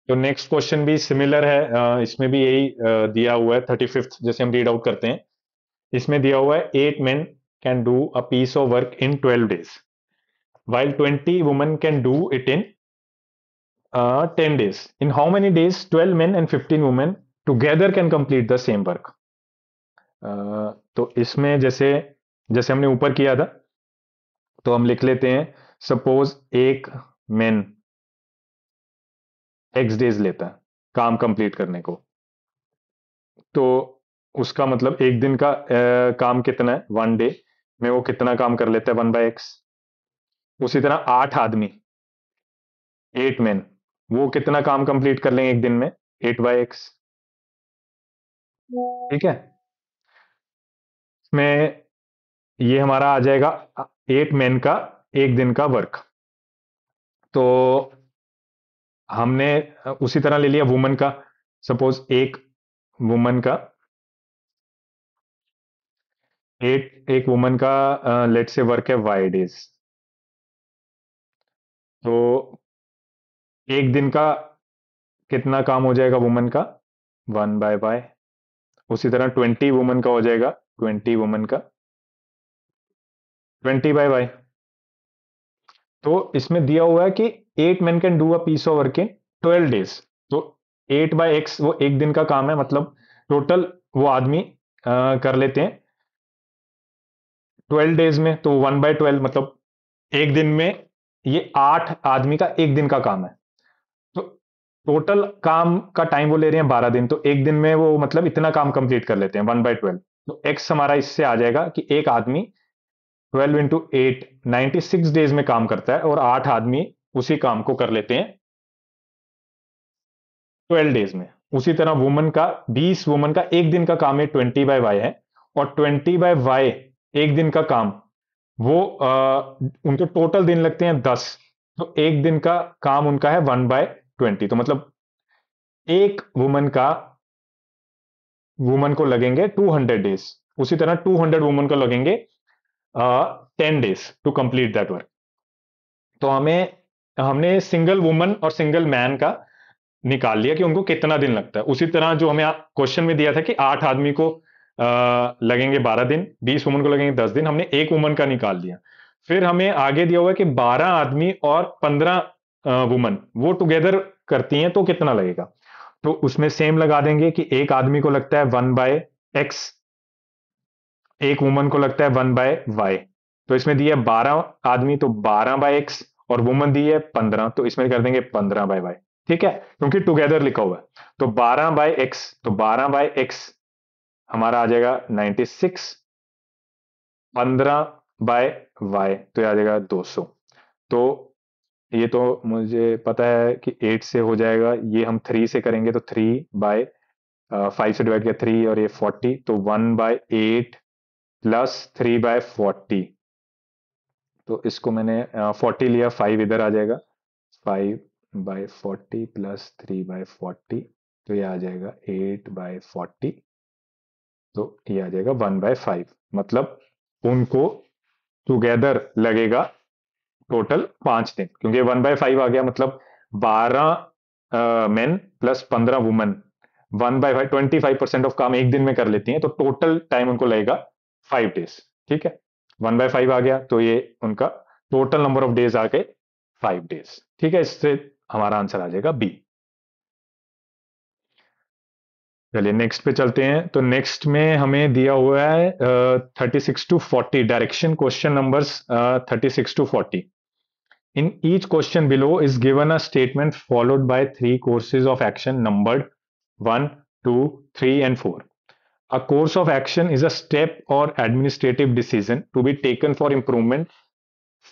तो नेक्स्ट क्वेश्चन भी सिमिलर है इसमें भी यही दिया हुआ है थर्टी फिफ्थ जैसे हम रीड आउट करते हैं इसमें दिया हुआ है eight man can do a piece of work in twelve days while twenty women can do it in ten days in how many days twelve man and fifteen women together can complete the same work तो इसमें जैसे जैसे हमने ऊपर किया था तो हम लिख लेते हैं सपोज एक मैन एक्स डेज लेता है काम कंप्लीट करने को तो उसका मतलब एक दिन का ए, काम कितना है वन डे में वो कितना काम कर लेता है वन बाय एक्स उसी तरह आठ आदमी एट मैन वो कितना काम कंप्लीट कर लेंगे एक दिन में एट बाय एक्स ठीक है इसमें ये हमारा आ जाएगा एट मैन का एक दिन का वर्क तो हमने उसी तरह ले लिया वुमन का सपोज एक वुमन का एक एक वुमन का लेट से वर्क है वाई डेज तो एक दिन का कितना काम हो जाएगा वुमन का वन बाय वाई उसी तरह ट्वेंटी वुमन का हो जाएगा ट्वेंटी वुमन का ट्वेंटी बाय वाई तो इसमें दिया हुआ है कि eight man can do a piece of work in twelve days तो एट बाय एक्स वो एक दिन का काम है मतलब टोटल वो आदमी कर लेते हैं ट्वेल्व डेज में तो वन बाय ट्वेल्व मतलब एक दिन में ये आठ आदमी का एक दिन का काम है तो टोटल काम का टाइम वो ले रहे हैं बारह दिन तो एक दिन में वो मतलब इतना काम कंप्लीट कर लेते हैं वन बाय ट्वेल्व तो एक्स हमारा इससे आ जाएगा कि एक आदमी twelve into eight ninety six days में काम करता है और आठ आदमी उसी काम को कर लेते हैं ट्वेल्व डेज में उसी तरह वुमन का बीस वुमन का एक दिन का काम है ट्वेंटी बाय वाई है और ट्वेंटी बाय वाई एक दिन का काम वो आ, उनको टोटल दिन लगते हैं दस तो एक दिन का काम उनका है वन बाय ट्वेंटी तो मतलब एक वुमन का वुमन को लगेंगे टू हंड्रेड डेज उसी तरह टू हंड्रेड वुमन को लगेंगे ten days to complete that work तो हमें हमने सिंगल वुमन और सिंगल मैन का निकाल लिया कि उनको कितना दिन लगता है उसी तरह जो हमें क्वेश्चन में दिया था कि आठ आदमी को लगेंगे बारह दिन बीस वुमन को लगेंगे दस दिन हमने एक वुमन का निकाल दिया फिर हमें आगे दिया हुआ है कि बारह आदमी और पंद्रह वुमन वो टुगेदर करती हैं तो कितना लगेगा तो उसमें सेम लगा देंगे कि एक आदमी को लगता है वन बाय एक्स एक वुमन को लगता है वन बाय वाई तो इसमें दिया बारह आदमी तो बारह बाय एक्स और वुमन दी है पंद्रह तो इसमें कर देंगे पंद्रह बाय वाई ठीक है क्योंकि टुगेदर लिखा हुआ है तो बारह बाय एक्स तो बारह बाय एक्स हमारा आ जाएगा 96 सिक्स पंद्रह बाय वाई तो ये आ जाएगा 200 तो ये तो मुझे पता है कि 8 से हो जाएगा ये हम 3 से करेंगे तो 3 बाय फाइव से डिवाइड किया 3 और ये 40 तो 1 by eight plus three by forty तो इसको मैंने फोर्टी लिया फाइव इधर आ जाएगा five by forty plus three by forty तो ये आ जाएगा एट बाय फोर्टी तो ये आ जाएगा वन बाय फाइव मतलब उनको टुगेदर लगेगा टोटल पांच दिन क्योंकि वन बाय फाइव आ गया मतलब बारह मेन प्लस पंद्रह women one by five twenty five percent of काम एक दिन में कर लेती हैं तो टोटल टाइम उनको लगेगा फाइव डेज ठीक है वन बाय फाइव आ गया तो ये उनका टोटल नंबर ऑफ डेज आ गए फाइव डेज ठीक है इससे हमारा आंसर आ जाएगा बी चलिए नेक्स्ट पे चलते हैं तो नेक्स्ट में हमें दिया हुआ है thirty six to forty direction question number thirty six to forty in each question below is given a statement followed by three courses of action number one two three and four a course of action is a step or administrative decision to be taken for improvement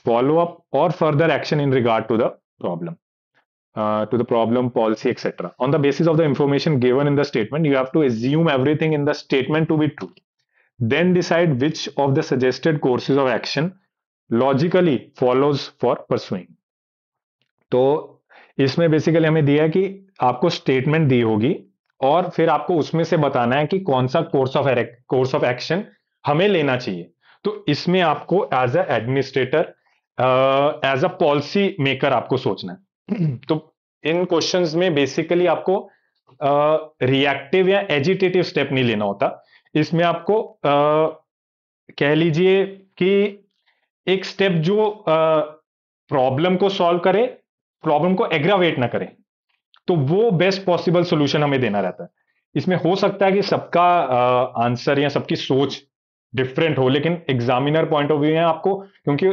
follow up or further action in regard to the problem uh, to the problem, policy, etc. On the basis of the information given in the statement, you have to assume everything in the statement to be true. Then decide which of the suggested courses of action logically follows for pursuing. to इसमें basically हमें दिया है कि आपको statement दी होगी और फिर आपको उसमें से बताना है कि कौन सा course of course of action हमें लेना चाहिए तो इसमें आपको as a administrator as a policy maker आपको सोचना है तो इन क्वेश्चंस में बेसिकली आपको रिएक्टिव या एजिटेटिव स्टेप नहीं लेना होता इसमें आपको आ, कह लीजिए कि एक स्टेप जो प्रॉब्लम को सॉल्व करे प्रॉब्लम को एग्रावेट ना करे तो वो बेस्ट पॉसिबल सोल्यूशन हमें देना रहता है इसमें हो सकता है कि सबका आंसर या सबकी सोच डिफरेंट हो लेकिन एग्जामिनर पॉइंट ऑफ व्यू है आपको क्योंकि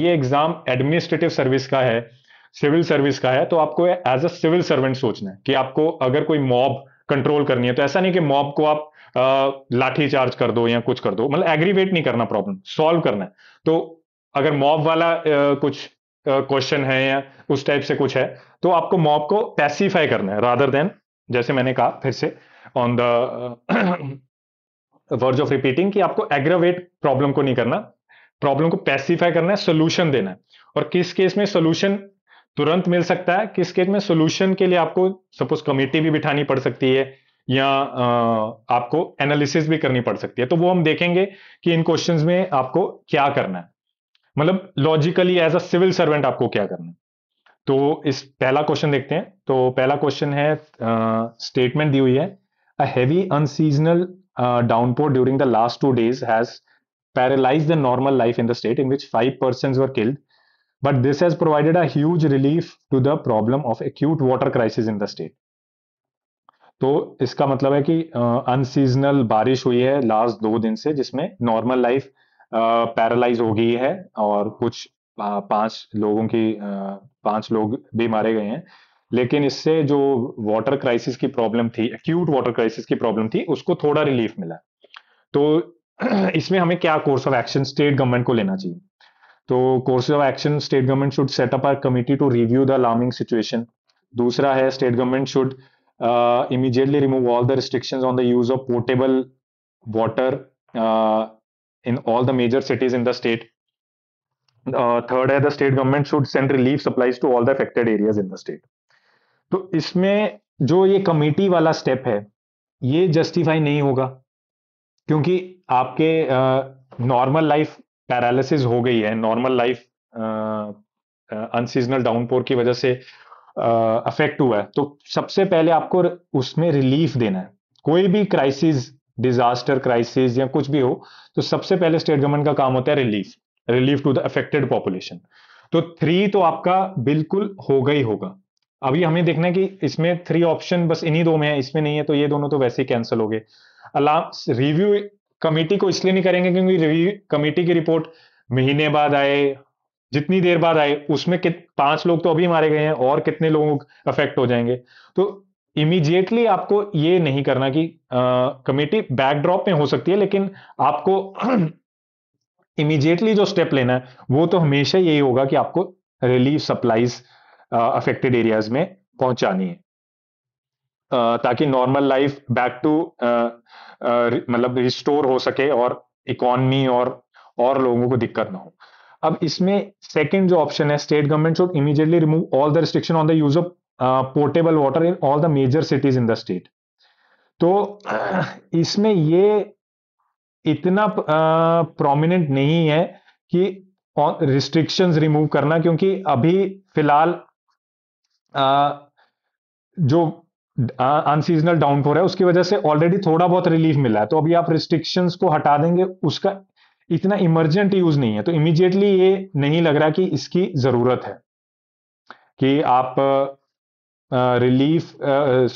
ये एग्जाम एडमिनिस्ट्रेटिव सर्विस का है सिविल सर्विस का है तो आपको एज अ सिविल सर्वेंट सोचना है कि आपको अगर कोई मॉब कंट्रोल करनी है तो ऐसा नहीं कि मॉब को आप लाठी चार्ज कर दो या कुछ कर दो मतलब एग्रीवेट नहीं करना प्रॉब्लम सॉल्व करना है तो अगर मॉब वाला आ, कुछ क्वेश्चन है या उस टाइप से कुछ है तो आपको मॉब को पैसिफाई करना है रादर देन जैसे मैंने कहा फिर से on the verge of repeating कि आपको एग्रावेट प्रॉब्लम को नहीं करना प्रॉब्लम को पैसिफाई करना है सोल्यूशन देना है और किस केस में सोल्यूशन तुरंत मिल सकता है किस केस में सोल्यूशन के लिए आपको सपोज कमेटी भी बिठानी पड़ सकती है या आपको एनालिसिस भी करनी पड़ सकती है तो वो हम देखेंगे कि इन क्वेश्चंस में आपको क्या करना है मतलब logically as a civil servant आपको क्या करना है तो इस पहला क्वेश्चन देखते हैं तो पहला क्वेश्चन है स्टेटमेंट दी हुई है a heavy unseasonal downpour during the last two days has paralyse the normal life in the state in which five person were killed But this has provided a huge relief to the problem of acute water crisis in the state. तो इसका मतलब है कि unseasonal uh, बारिश हुई है last दो दिन से जिसमें नॉर्मल लाइफ पैरालाइज हो गई है और कुछ पांच लोगों की पांच लोग भी मारे गए हैं लेकिन इससे जो वाटर क्राइसिस की प्रॉब्लम थी एक्यूट वाटर क्राइसिस की प्रॉब्लम थी उसको थोड़ा रिलीफ मिला तो इसमें हमें क्या course of action state government को लेना चाहिए तो course of action state government should set up are committee to review the alarming situation दूसरा है state government should immediately remove all the restrictions on the use of portable water in all the major cities in the state third है the state government should send relief supplies to all the affected areas in the state तो इसमें जो ये committee वाला step है ये justify नहीं होगा क्योंकि आपके नॉर्मल uh, लाइफ पैरालिसिस हो गई है नॉर्मल लाइफ अनसीजनल डाउनपोर की वजह से अफेक्ट हुआ है तो सबसे पहले आपको उसमें रिलीफ देना है कोई भी क्राइसिस डिजास्टर क्राइसिस या कुछ भी हो तो सबसे पहले स्टेट गवर्नमेंट का काम होता है relief relief to the affected population तो थ्री तो आपका बिल्कुल होगा ही होगा अभी हमें देखना है कि इसमें थ्री ऑप्शन बस इन्हीं दो में है इसमें नहीं है तो ये दोनों तो वैसे ही कैंसिल हो गए अलार्म रिव्यू कमेटी को इसलिए नहीं करेंगे क्योंकि रिव्यू कमेटी की रिपोर्ट महीने बाद आए जितनी देर बाद आए उसमें पांच लोग तो अभी मारे गए हैं और कितने लोग अफेक्ट हो जाएंगे तो इमीजिएटली आपको ये नहीं करना कि कमेटी बैकड्रॉप में हो सकती है लेकिन आपको इमीजिएटली जो स्टेप लेना है वो तो हमेशा यही होगा कि आपको रिलीफ सप्लाईज अफेक्टेड एरियाज में पहुंचानी है ताकि नॉर्मल लाइफ बैक टू मतलब रिस्टोर हो सके और इकोनमी और और लोगों को दिक्कत ना हो अब इसमें सेकंड जो ऑप्शन है state government should immediately remove all the restriction on the use of portable water in all the major cities in the state तो इसमें ये इतना प्रोमिनेंट नहीं है कि रिस्ट्रिक्शन रिमूव करना क्योंकि अभी फिलहाल जो अनसीजनल डाउनफोर है उसकी वजह से ऑलरेडी थोड़ा बहुत रिलीफ मिला है तो अभी आप रिस्ट्रिक्शंस को हटा देंगे उसका इतना इमरजेंट यूज नहीं है तो इमीजिएटली ये नहीं लग रहा कि इसकी जरूरत है कि आप relief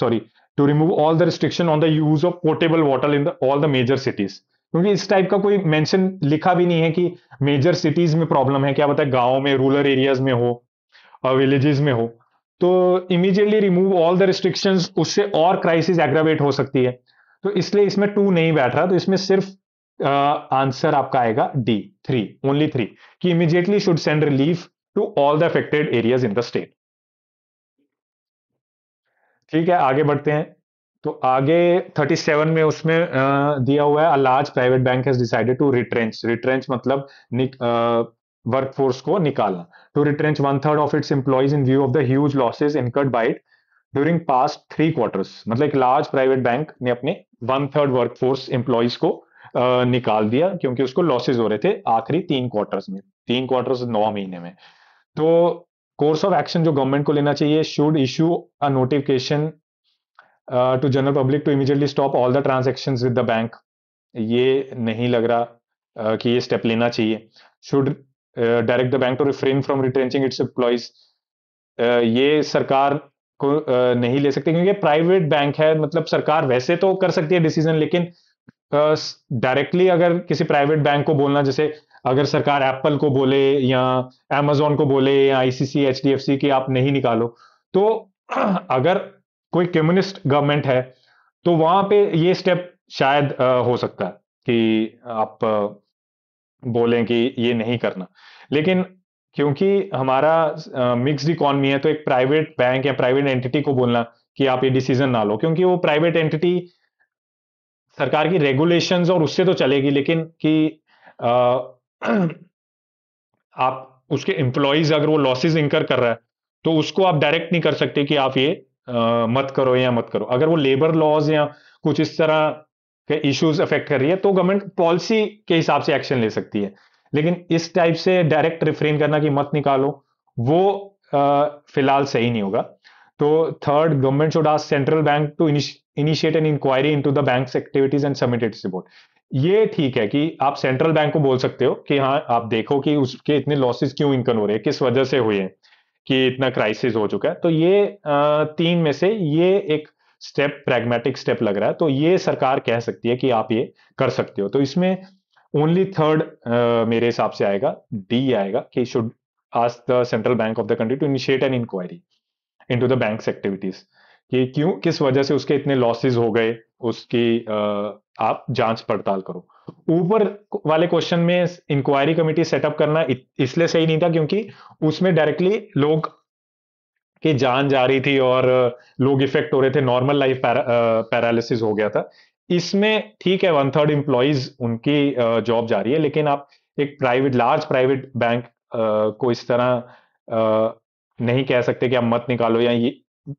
sorry to remove all the restriction on the use of portable water in all the major cities क्योंकि इस टाइप का कोई मेंशन लिखा भी नहीं है कि मेजर सिटीज में प्रॉब्लम है क्या बताए गाँव में रूरल एरियाज में हो विलेजेस में हो तो immediately remove all the restriction उससे और क्राइसिस एग्रावेट हो सकती है तो इसलिए इसमें टू नहीं बैठ रहा तो इसमें सिर्फ आंसर uh, आपका आएगा डी थ्री ओनली थ्री कि immediately should send relief to all the affected areas in the state ठीक है आगे बढ़ते हैं तो आगे 37 में उसमें uh, दिया हुआ है मतलब a large private bank has decided to retrench retrench मतलब वर्कफोर्स को निकालना to retrench one third of its employees in view of the huge losses incurred by it during past three quarters मतलब एक large private bank ने अपने one third workforce employees को uh, निकाल दिया क्योंकि उसको लॉसेज हो रहे थे आखिरी तीन क्वार्टर्स में तीन क्वार्टर्स नौ महीने में तो कोर्स ऑफ एक्शन जो गवर्नमेंट को लेना चाहिए should issue a notification to general public to immediately stop all the transaction with the bank ये नहीं लग रहा uh, कि ये स्टेप लेना चाहिए should direct the bank to refrain from retrenching its employees ये सरकार को uh, नहीं ले सकती क्योंकि प्राइवेट बैंक है मतलब सरकार वैसे तो कर सकती है डिसीजन लेकिन डायरेक्टली uh, अगर किसी प्राइवेट बैंक को बोलना जैसे अगर सरकार एप्पल को बोले या एमेजोन को बोले या ICICI H D F C की आप नहीं निकालो तो अगर कोई कम्युनिस्ट गवर्नमेंट है तो वहां पे ये स्टेप शायद uh, हो सकता है कि आप uh, बोलें कि ये नहीं करना लेकिन क्योंकि हमारा मिक्सड इकोनमी है तो एक प्राइवेट बैंक या प्राइवेट एंटिटी को बोलना कि आप ये डिसीजन ना लो क्योंकि वो प्राइवेट एंटिटी सरकार की रेगुलेशंस और उससे तो चलेगी लेकिन कि आप उसके एम्प्लॉयज अगर वो लॉसेज इंकर कर रहा है तो उसको आप डायरेक्ट नहीं कर सकते कि आप ये आ, मत करो या मत करो अगर वो लेबर लॉज या कुछ इस तरह के इश्यूज अफेक्ट कर रही है तो गवर्नमेंट पॉलिसी के हिसाब से एक्शन ले सकती है लेकिन इस टाइप से डायरेक्ट रिफ्रेन करना कि मत निकालो वो फिलहाल सही नहीं होगा तो third government should ask central bank to initiate an inquiry into the banks activities and submit its report ये ठीक है कि आप सेंट्रल बैंक को बोल सकते हो कि हाँ आप देखो कि उसके इतने लॉसेस क्यों इनकम हो रहे हैं किस वजह से हुए हैं कि इतना क्राइसिस हो चुका है तो ये तीन में से ये एक स्टेप प्रैग्मेटिक स्टेप लग रहा है तो ये सरकार कह सकती है कि आप ये कर सकते हो तो इसमें ओनली थर्ड मेरे हिसाब से आएगा डी आएगा कि should ask the central bank of the country to initiate an inquiry into the banks activities कि क्यों किस वजह से उसके इतने लॉसेज हो गए उसकी uh, आप जांच पड़ताल करो ऊपर वाले क्वेश्चन में इंक्वायरी कमेटी सेटअप करना इसलिए सही नहीं था क्योंकि उसमें डायरेक्टली लोग कि जान जा रही थी और लोग इफेक्ट हो रहे थे नॉर्मल लाइफ पैरालिसिस हो गया था इसमें ठीक है वन थर्ड इम्प्लॉयज उनकी जॉब जा रही है लेकिन आप एक प्राइवेट लार्ज प्राइवेट बैंक को इस तरह नहीं कह सकते कि आप मत निकालो या ये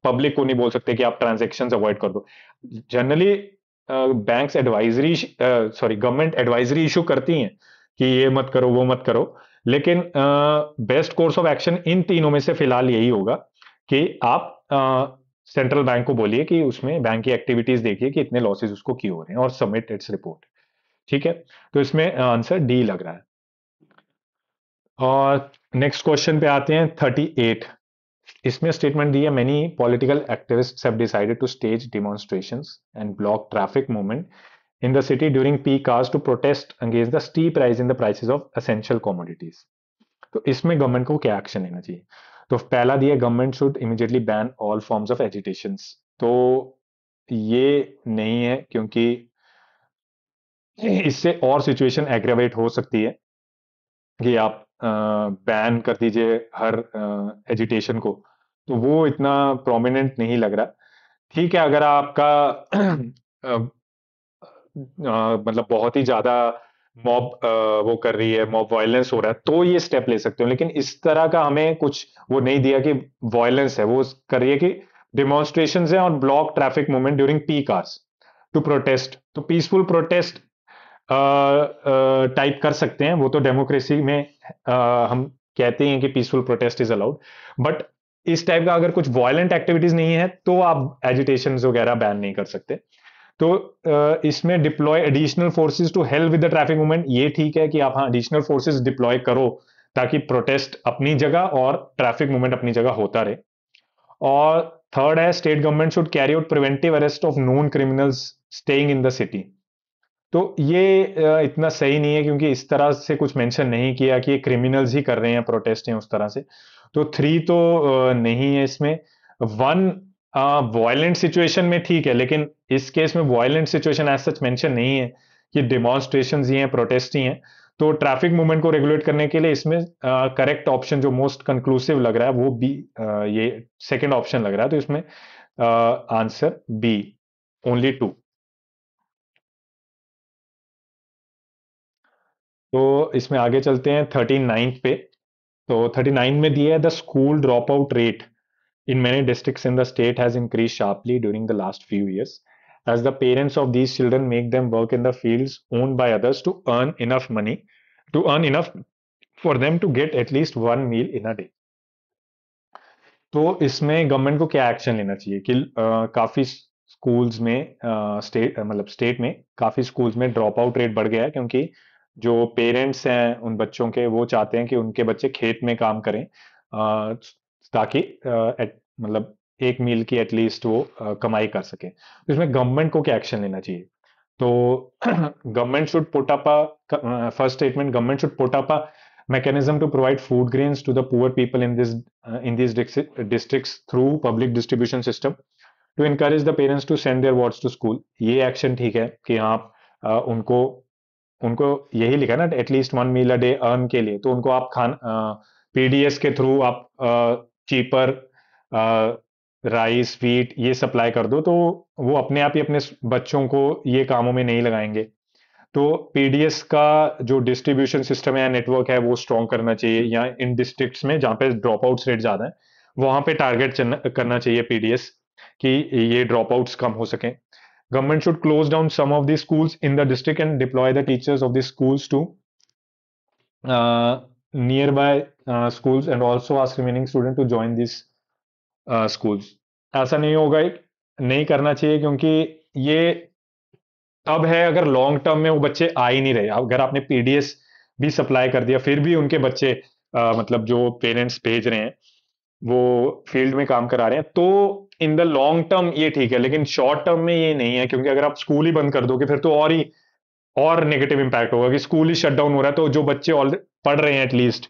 पब्लिक को नहीं बोल सकते कि आप ट्रांजेक्शन अवॉइड कर दो generally banks advisory sorry government advisory issue करती हैं कि ये मत करो वो मत करो लेकिन बेस्ट कोर्स ऑफ एक्शन इन तीनों में से फिलहाल यही होगा कि आप सेंट्रल बैंक को बोलिए कि उसमें बैंक की एक्टिविटीज देखिए कि इतने लॉसेज उसको क्यों हो रहे हैं और सबमिट इट्स रिपोर्ट ठीक है तो इसमें आंसर डी लग रहा है और नेक्स्ट क्वेश्चन पे आते हैं थर्टी एट इसमें स्टेटमेंट दी है many political activist have decided to stage demonstration and block traffic movement in the city during peak hours to protest against the steep rise in the prices of essential commodities तो इसमें government को क्या action लेना चाहिए तो पहला दिया government should immediately ban all forms of agitation तो ये नहीं है क्योंकि इससे और सिचुएशन एग्रेवेट हो सकती है कि आप बैन कर दीजिए हर एजिटेशन को तो वो इतना प्रोमिनेंट नहीं लग रहा ठीक है अगर आपका मतलब बहुत ही ज्यादा मॉब वो कर रही है मॉब वायलेंस हो रहा है तो ये स्टेप ले सकते हो लेकिन इस तरह का हमें कुछ वो नहीं दिया कि वायलेंस है वो कर रही है कि डिमॉन्स्ट्रेशन है और block traffic movement during peak hours to protest तो पीसफुल प्रोटेस्ट टाइप कर सकते हैं वो तो डेमोक्रेसी में आ, हम कहते हैं कि peaceful protest is allowed but इस टाइप का अगर कुछ वायलेंट एक्टिविटीज नहीं है तो आप एजिटेशन वगैरह बैन नहीं कर सकते तो इसमें deploy additional forces to help with the traffic movement ये ठीक है कि आप हाँ एडिशनल फोर्सेस डिप्लॉय करो ताकि प्रोटेस्ट अपनी जगह और ट्रैफिक मूवमेंट अपनी जगह होता रहे और थर्ड है state government should carry out preventive arrest of non criminals staying in the city तो ये इतना सही नहीं है क्योंकि इस तरह से कुछ मेंशन नहीं किया कि ये क्रिमिनल्स ही कर रहे हैं प्रोटेस्ट हैं उस तरह से तो थ्री तो नहीं है इसमें वन वायलेंट हाँ, सिचुएशन में ठीक है लेकिन इस केस में violent situation as such mention नहीं है कि डिमॉन्स्ट्रेशन ही हैं प्रोटेस्ट ही हैं तो ट्रैफिक मूवमेंट को रेगुलेट करने के लिए इसमें करेक्ट ऑप्शन जो मोस्ट कंक्लूसिव लग रहा है वो बी uh, ये सेकेंड ऑप्शन लग रहा है तो इसमें आंसर बी ओनली टू तो इसमें आगे चलते हैं थर्टी नाइन्थ पे तो थर्टी नाइन में दिया है the school drop out rate in many districts in the state has increased sharply during the last few years as the parents of these children make them work in the fields owned by others to earn enough money to earn enough for them to get at least one meal in a day तो इसमें government को क्या action लेना चाहिए कि आ, काफी schools में state मतलब स्टेट में काफी स्कूल्स में ड्रॉप आउट रेट बढ़ गया है क्योंकि जो पेरेंट्स हैं उन बच्चों के वो चाहते हैं कि उनके बच्चे खेत में काम करें आ, ताकि एट मतलब एक मील की एटलीस्ट वो कमाई कर सके तो इसमें गवर्नमेंट को क्या एक्शन लेना चाहिए तो government should put first statement government should put mechanism to provide food grains to the poor people in this in this district through public distribution system to encourage the parents to send their words to school ये action ठीक है कि आप उनको उनको यही लिखा ना at least one meal a day earn के लिए तो उनको आप खान पीडीएस के थ्रू आप चीपर राइस वीट ये सप्लाई कर दो तो वो अपने आप ही अपने बच्चों को ये कामों में नहीं लगाएंगे तो पीडीएस का जो डिस्ट्रीब्यूशन सिस्टम है नेटवर्क है वो स्ट्रॉन्ग करना चाहिए या इन डिस्ट्रिक्ट्स में जहाँ पे ड्रॉप आउट्स रेट ज़्यादा है वहां पे टारगेट करना चाहिए पीडीएस कि ये ड्रॉप आउट्स कम हो सकें government should close down some of the schools in the district and deploy the teachers of the schools to nearby schools and also ask remaining student to join this schools ऐसा नहीं होगा नहीं करना चाहिए क्योंकि ये तब है अगर लॉन्ग टर्म में वो बच्चे आ ही नहीं रहे अगर आपने पीडीएस भी सप्लाई कर दिया फिर भी उनके बच्चे आ, मतलब जो पेरेंट्स भेज रहे हैं वो फील्ड में काम करा रहे हैं तो इन द लॉन्ग टर्म ये ठीक है लेकिन शॉर्ट टर्म में ये नहीं है क्योंकि अगर आप स्कूल ही बंद कर दोगे फिर तो और ही और नेगेटिव इम्पैक्ट होगा कि स्कूल ही शट डाउन हो रहा है तो जो बच्चे ऑल पढ़ रहे हैं एटलीस्ट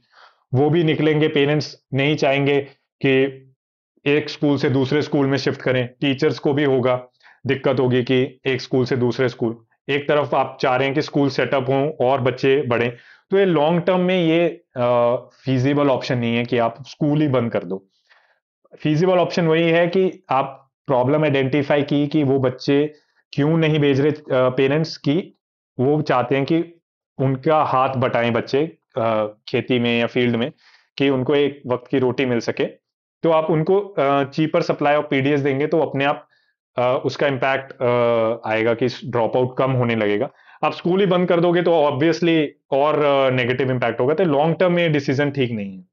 वो भी निकलेंगे पेरेंट्स नहीं चाहेंगे कि एक स्कूल से दूसरे स्कूल में शिफ्ट करें टीचर्स को भी होगा दिक्कत होगी कि एक स्कूल से दूसरे स्कूल एक तरफ आप चाह रहे हैं कि स्कूल सेटअप हों और बच्चे बढ़ें तो ये लॉन्ग टर्म में ये फीजिबल ऑप्शन नहीं है कि आप स्कूल ही बंद कर दो फीजिबल ऑप्शन वही है कि आप प्रॉब्लम आइडेंटिफाई की कि वो बच्चे क्यों नहीं भेज रहे पेरेंट्स की वो चाहते हैं कि उनका हाथ बटाएं बच्चे खेती में या फील्ड में कि उनको एक वक्त की रोटी मिल सके तो आप उनको चीपर सप्लाई ऑफ पीडीएस देंगे तो अपने आप उसका इम्पैक्ट आएगा कि ड्रॉप आउट कम होने लगेगा आप स्कूल ही बंद कर दोगे तो ऑब्वियसली और नेगेटिव इम्पैक्ट होगा तो लॉन्ग टर्म ये डिसीजन ठीक नहीं है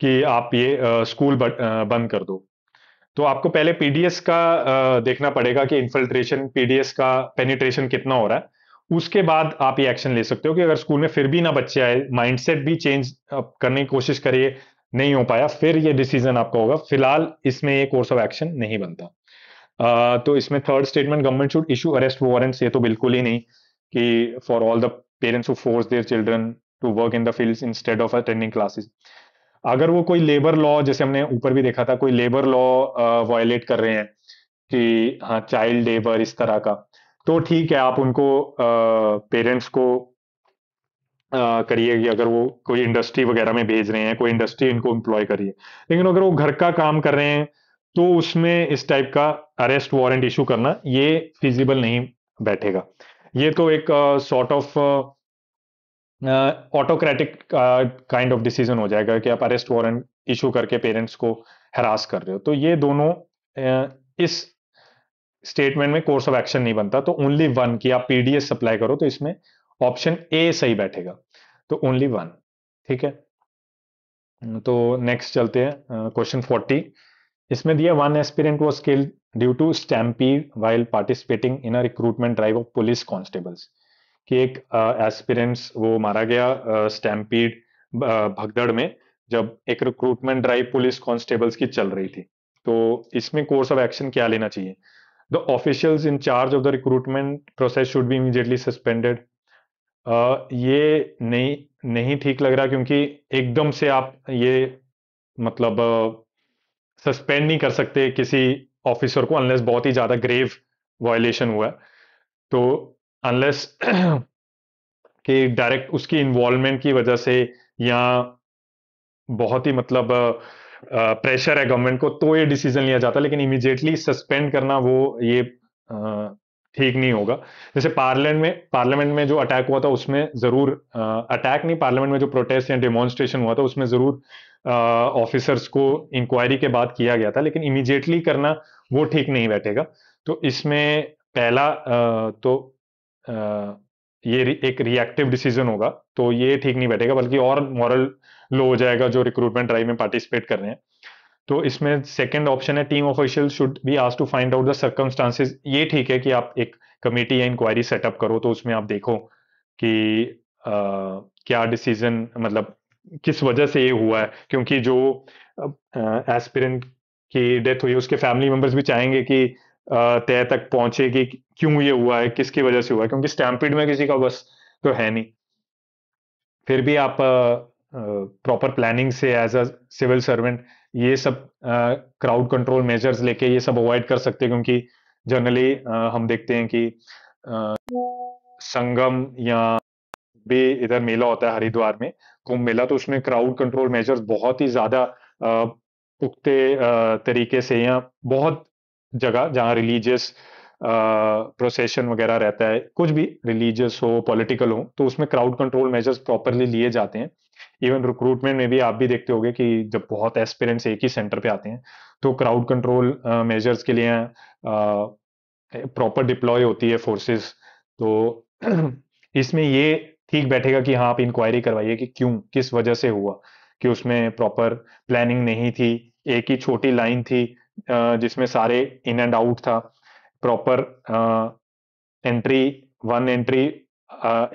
कि आप ये स्कूल बंद कर दो तो आपको पहले पीडीएस का देखना पड़ेगा कि इन्फिल्ट्रेशन पीडीएस का पेनिट्रेशन कितना हो रहा है उसके बाद आप ये एक्शन ले सकते हो कि अगर स्कूल में फिर भी ना बच्चे आए माइंडसेट भी चेंज करने की कोशिश करिए नहीं हो पाया फिर ये डिसीजन आपका होगा फिलहाल इसमें ये कोर्स ऑफ एक्शन नहीं बनता आ, तो इसमें third statement government should issue arrest warrants ये तो बिल्कुल ही नहीं कि for all the parents who force their children to work in the field instead of attending classes अगर वो कोई लेबर लॉ जैसे हमने ऊपर भी देखा था कोई लेबर लॉ वायोलेट कर रहे हैं कि हाँ चाइल्ड लेबर इस तरह का तो ठीक है आप उनको पेरेंट्स को करिए कि अगर वो कोई इंडस्ट्री वगैरह में भेज रहे हैं कोई इंडस्ट्री इनको इंप्लॉय करिए लेकिन अगर वो घर का काम कर रहे हैं तो उसमें इस टाइप का अरेस्ट वारंट इशू करना ये फिजिबल नहीं बैठेगा ये तो एक sort of autocratic kind of decision हो जाएगा कि आप अरेस्ट वारंट इशू करके पेरेंट्स को हरास कर रहे हो तो ये दोनों uh, इस स्टेटमेंट में कोर्स ऑफ एक्शन नहीं बनता तो ओनली वन कि आप पीडीएस सप्लाई करो तो इसमें ऑप्शन ए सही बैठेगा तो ओनली वन ठीक है हम्म, तो नेक्स्ट चलते हैं क्वेश्चन फोर्टी इसमें दिया one aspirant was killed due to stampede while participating in a recruitment drive of police constables कि एक एस्पिरेंट्स वो मारा गया स्टैम्पीड भगदड़ में जब एक रिक्रूटमेंट ड्राइव पुलिस कॉन्स्टेबल्स की चल रही थी तो इसमें कोर्स ऑफ एक्शन क्या लेना चाहिए the officials in charge of the recruitment process should be immediately suspended ये नहीं नहीं ठीक लग रहा क्योंकि एकदम से आप ये मतलब सस्पेंड नहीं कर सकते किसी ऑफिसर को अनलेस बहुत ही ज़्यादा ग्रेव वायलेशन हुआ है तो अनलेस कि डायरेक्ट उसकी इन्वॉल्वमेंट की वजह से या बहुत ही मतलब प्रेशर है गवर्नमेंट को तो ये डिसीजन लिया जाता है लेकिन इमिजिएटली सस्पेंड करना वो ये ठीक नहीं होगा जैसे पार्लियामेंट में पार्लियामेंट में जो अटैक हुआ था उसमें जरूर अटैक नहीं पार्लियामेंट में जो प्रोटेस्ट या डेमोन्स्ट्रेशन हुआ था उसमें जरूर ऑफिसर्स को इंक्वायरी के बाद किया गया था लेकिन इमीजिएटली करना वो ठीक नहीं बैठेगा तो इसमें पहला आ, तो आ, ये एक रिएक्टिव डिसीजन होगा तो ये ठीक नहीं बैठेगा बल्कि और मॉरल लो हो जाएगा जो रिक्रूटमेंट ड्राइव में पार्टिसिपेट कर रहे हैं तो इसमें सेकेंड ऑप्शन है टीम ऑफिशियल शुड बी आज to find out the circumstances ये ठीक है कि आप एक कमेटी या इंक्वायरी सेटअप करो तो उसमें आप देखो कि आ, क्या डिसीजन मतलब किस वजह से ये हुआ है क्योंकि जो एस्पिरेंट की डेथ हुई उसके फैमिली मेंबर्स भी चाहेंगे कि तय तक पहुंचे कि क्यों ये हुआ है किसकी वजह से हुआ है क्योंकि स्टैम्पीड में किसी का बस तो है नहीं फिर भी आप प्रॉपर प्लानिंग से एज अ सिविल सर्वेंट ये सब क्राउड कंट्रोल मेजर्स लेके ये सब अवॉइड कर सकते हैं क्योंकि जनरली हम देखते हैं कि आ, संगम या भी इधर मेला होता है हरिद्वार में कुंभ मेला तो उसमें क्राउड कंट्रोल मेजर्स बहुत ही ज्यादा पुख्ते तरीके से या बहुत जगह जहाँ रिलीजियस प्रोसेशन वगैरह रहता है कुछ भी रिलीजियस हो पॉलिटिकल हो तो उसमें क्राउड कंट्रोल मेजर्स प्रॉपरली लिए जाते हैं इवन रिक्रूटमेंट में भी आप भी देखते होगे कि जब बहुत एस्पिरेंट्स एक ही सेंटर पे आते हैं तो क्राउड कंट्रोल मेजर्स के लिए प्रॉपर uh, डिप्लॉय होती है फोर्सेस तो इसमें ये ठीक बैठेगा कि हाँ आप इंक्वायरी करवाइए कि क्यों किस वजह से हुआ कि उसमें प्रॉपर प्लानिंग नहीं थी एक ही छोटी लाइन थी uh, जिसमें सारे इन एंड आउट था proper entry one entry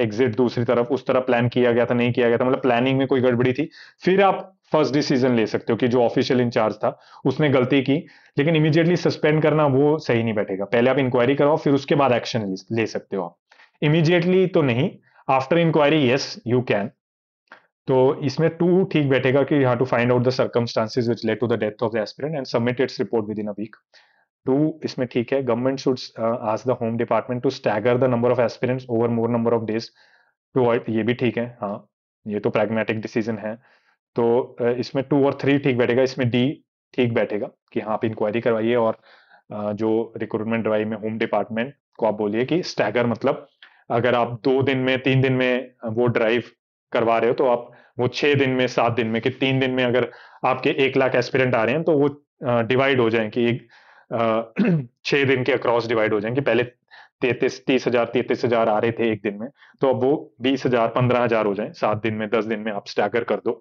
exit दूसरी तरफ उस तरह प्लान किया गया था नहीं किया गया था मतलब प्लानिंग में कोई गड़बड़ी थी फिर आप फर्स्ट डिसीजन ले सकते हो कि जो ऑफिशियल इंचार्ज था उसने गलती की लेकिन इमीजिएटली सस्पेंड करना वो सही नहीं बैठेगा पहले आप इंक्वायरी कराओ फिर उसके बाद एक्शन ले सकते हो आप इमीजिएटली तो नहीं after inquiry yes you can तो इसमें टू ठीक बैठेगा कि you have to find out the circumstances which led to the death of the aspirant and submit its report within a week two इसमें ठीक है government should ask the home department to stagger the number of aspirants over more number of days to avoid ये भी ठीक है हाँ ये तो प्रैग्मेटिक डिसीजन है तो uh, इसमें टू और थ्री ठीक बैठेगा इसमें डी ठीक बैठेगा कि हाँ आप इंक्वायरी करवाइए और uh, जो रिक्रूटमेंट ड्राइव में होम डिपार्टमेंट को आप बोलिए कि स्टैगर मतलब अगर आप दो दिन में तीन दिन में uh, वो ड्राइव करवा रहे हो तो आप वो छह दिन में सात दिन में कि तीन दिन में अगर आपके एक लाख एस्पिरेंट आ रहे हैं तो वो डिवाइड हो जाए कि एक छह दिन के अक्रॉस डिवाइड हो जाएंगे पहले तैतीस तीस हजार तैतीस हजार आ रहे थे एक दिन में तो अब वो बीस हजार पंद्रह हजार हो जाए सात दिन में दस दिन में आप स्टैगर कर दो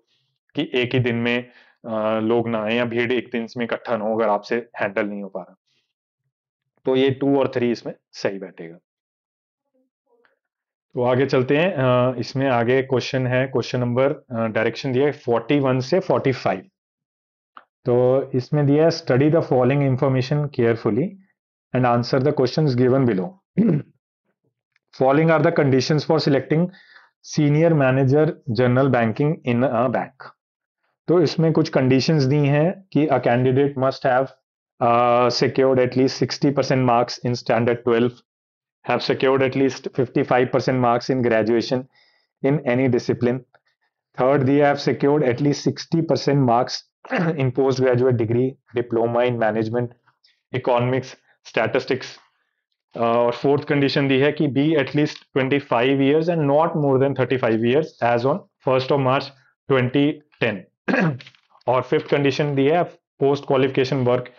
कि एक ही दिन में लोग ना आए या भीड़ एक दिन में इकट्ठा ना हो अगर आपसे हैंडल नहीं हो पा रहा तो ये टू और थ्री इसमें सही बैठेगा तो आगे चलते हैं इसमें आगे क्वेश्चन है क्वेश्चन नंबर डायरेक्शन दिया है फोर्टी वन से फोर्टी फाइव तो इसमें दिया है study the following information carefully and answer the question given below following are the condition for selecting senior manager general banking in a bank तो इसमें कुछ कंडीशंस दी हैं कि a candidate must have secured at least 60 percent marks in standard 12 have secured at least 55% marks in graduation in any discipline. Third, they have secured at least 60% marks in graduate degree, diploma in management, economics, statistics. Uh, और fourth condition दी है कि be at least 25 years and not more than 35 years age on first of March 2010 और fifth condition दी है post qualification work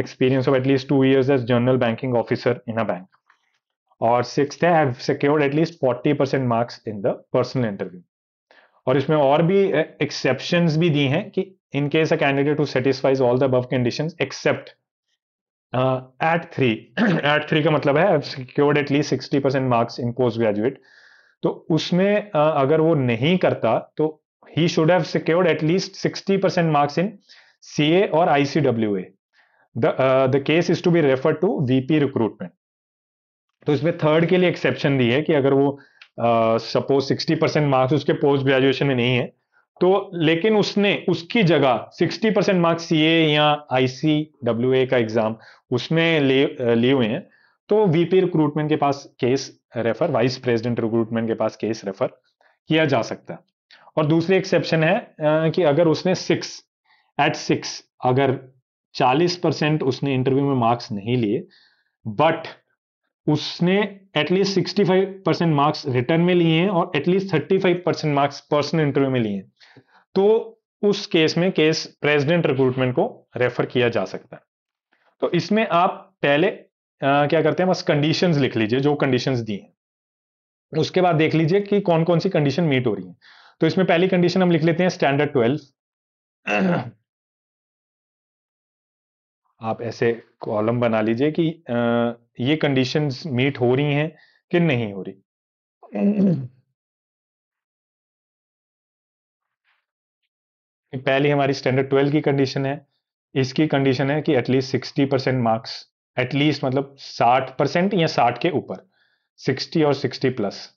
experience of at least two two as general banking officer in a bank और six है have secured at least forty percent marks in the personal interview और इसमें और भी exception uh, भी दी हैं कि in case a candidate who satisfies all the above conditions except at three eight three का मतलब है secured at least sixty percent marks in post graduate तो उसमें uh, अगर वो नहीं करता तो he should have secured at least sixty percent marks in C A और I C W A the case is to be refer to VP recruitment तो इसमें थर्ड के लिए एक्सेप्शन दी है कि अगर वो सपोज सिक्सटी परसेंट मार्क्स उसके पोस्ट ग्रेजुएशन में नहीं है तो लेकिन उसने उसकी जगह 60 परसेंट मार्क्स ए या आईसी डब्ल्यू ए का एग्जाम उसमें लिए ले हुए हैं तो वीपी रिक्रूटमेंट के पास case refer vice president recruitment के पास केस रेफर किया जा सकता है और दूसरी एक्सेप्शन है कि अगर उसने सिक्स एट सिक्स अगर 40 परसेंट उसने इंटरव्यू में मार्क्स नहीं लिए बट उसने एटलीस्ट 65 परसेंट मार्क्स रिटर्न में लिए हैं और at least 35 percent marks personal interview में लिए हैं तो उस केस में केस प्रेसिडेंट रिक्रूटमेंट को रेफर किया जा सकता है तो इसमें आप पहले आ, क्या करते हैं बस कंडीशंस लिख लीजिए जो कंडीशंस दी हैं उसके बाद देख लीजिए कि कौन कौन सी कंडीशन मीट हो रही है तो इसमें पहली कंडीशन हम लिख लेते हैं स्टैंडर्ड ट्वेल्व आप ऐसे कॉलम बना लीजिए कि आ, ये कंडीशंस मीट हो रही हैं कि नहीं हो रही पहली हमारी स्टैंडर्ड ट्वेल्व की कंडीशन है इसकी कंडीशन है कि at least sixty percent marks at least मतलब साठ परसेंट या साठ के ऊपर सिक्सटी और sixty plus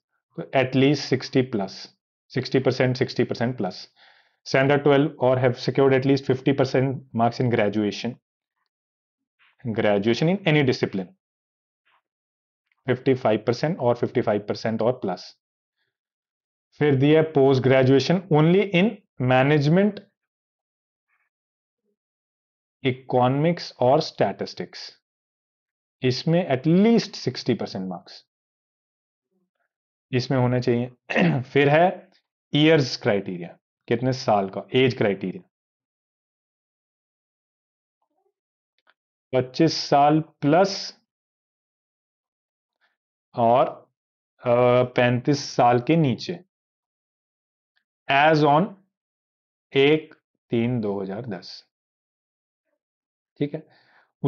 at least sixty plus sixty percent sixty percent plus standard twelve और have secured at least fifty percent marks in graduation graduation in any discipline fifty five percent और fifty five percent और plus फिर दिया post graduation only in management economics और statistics इसमें at least sixty percent marks इसमें होना चाहिए फिर है ईयर्स क्राइटेरिया कितने साल का एज क्राइटेरिया 25 साल प्लस और पैंतीस साल के नीचे एज ऑन एक तीन दो हजार दस ठीक है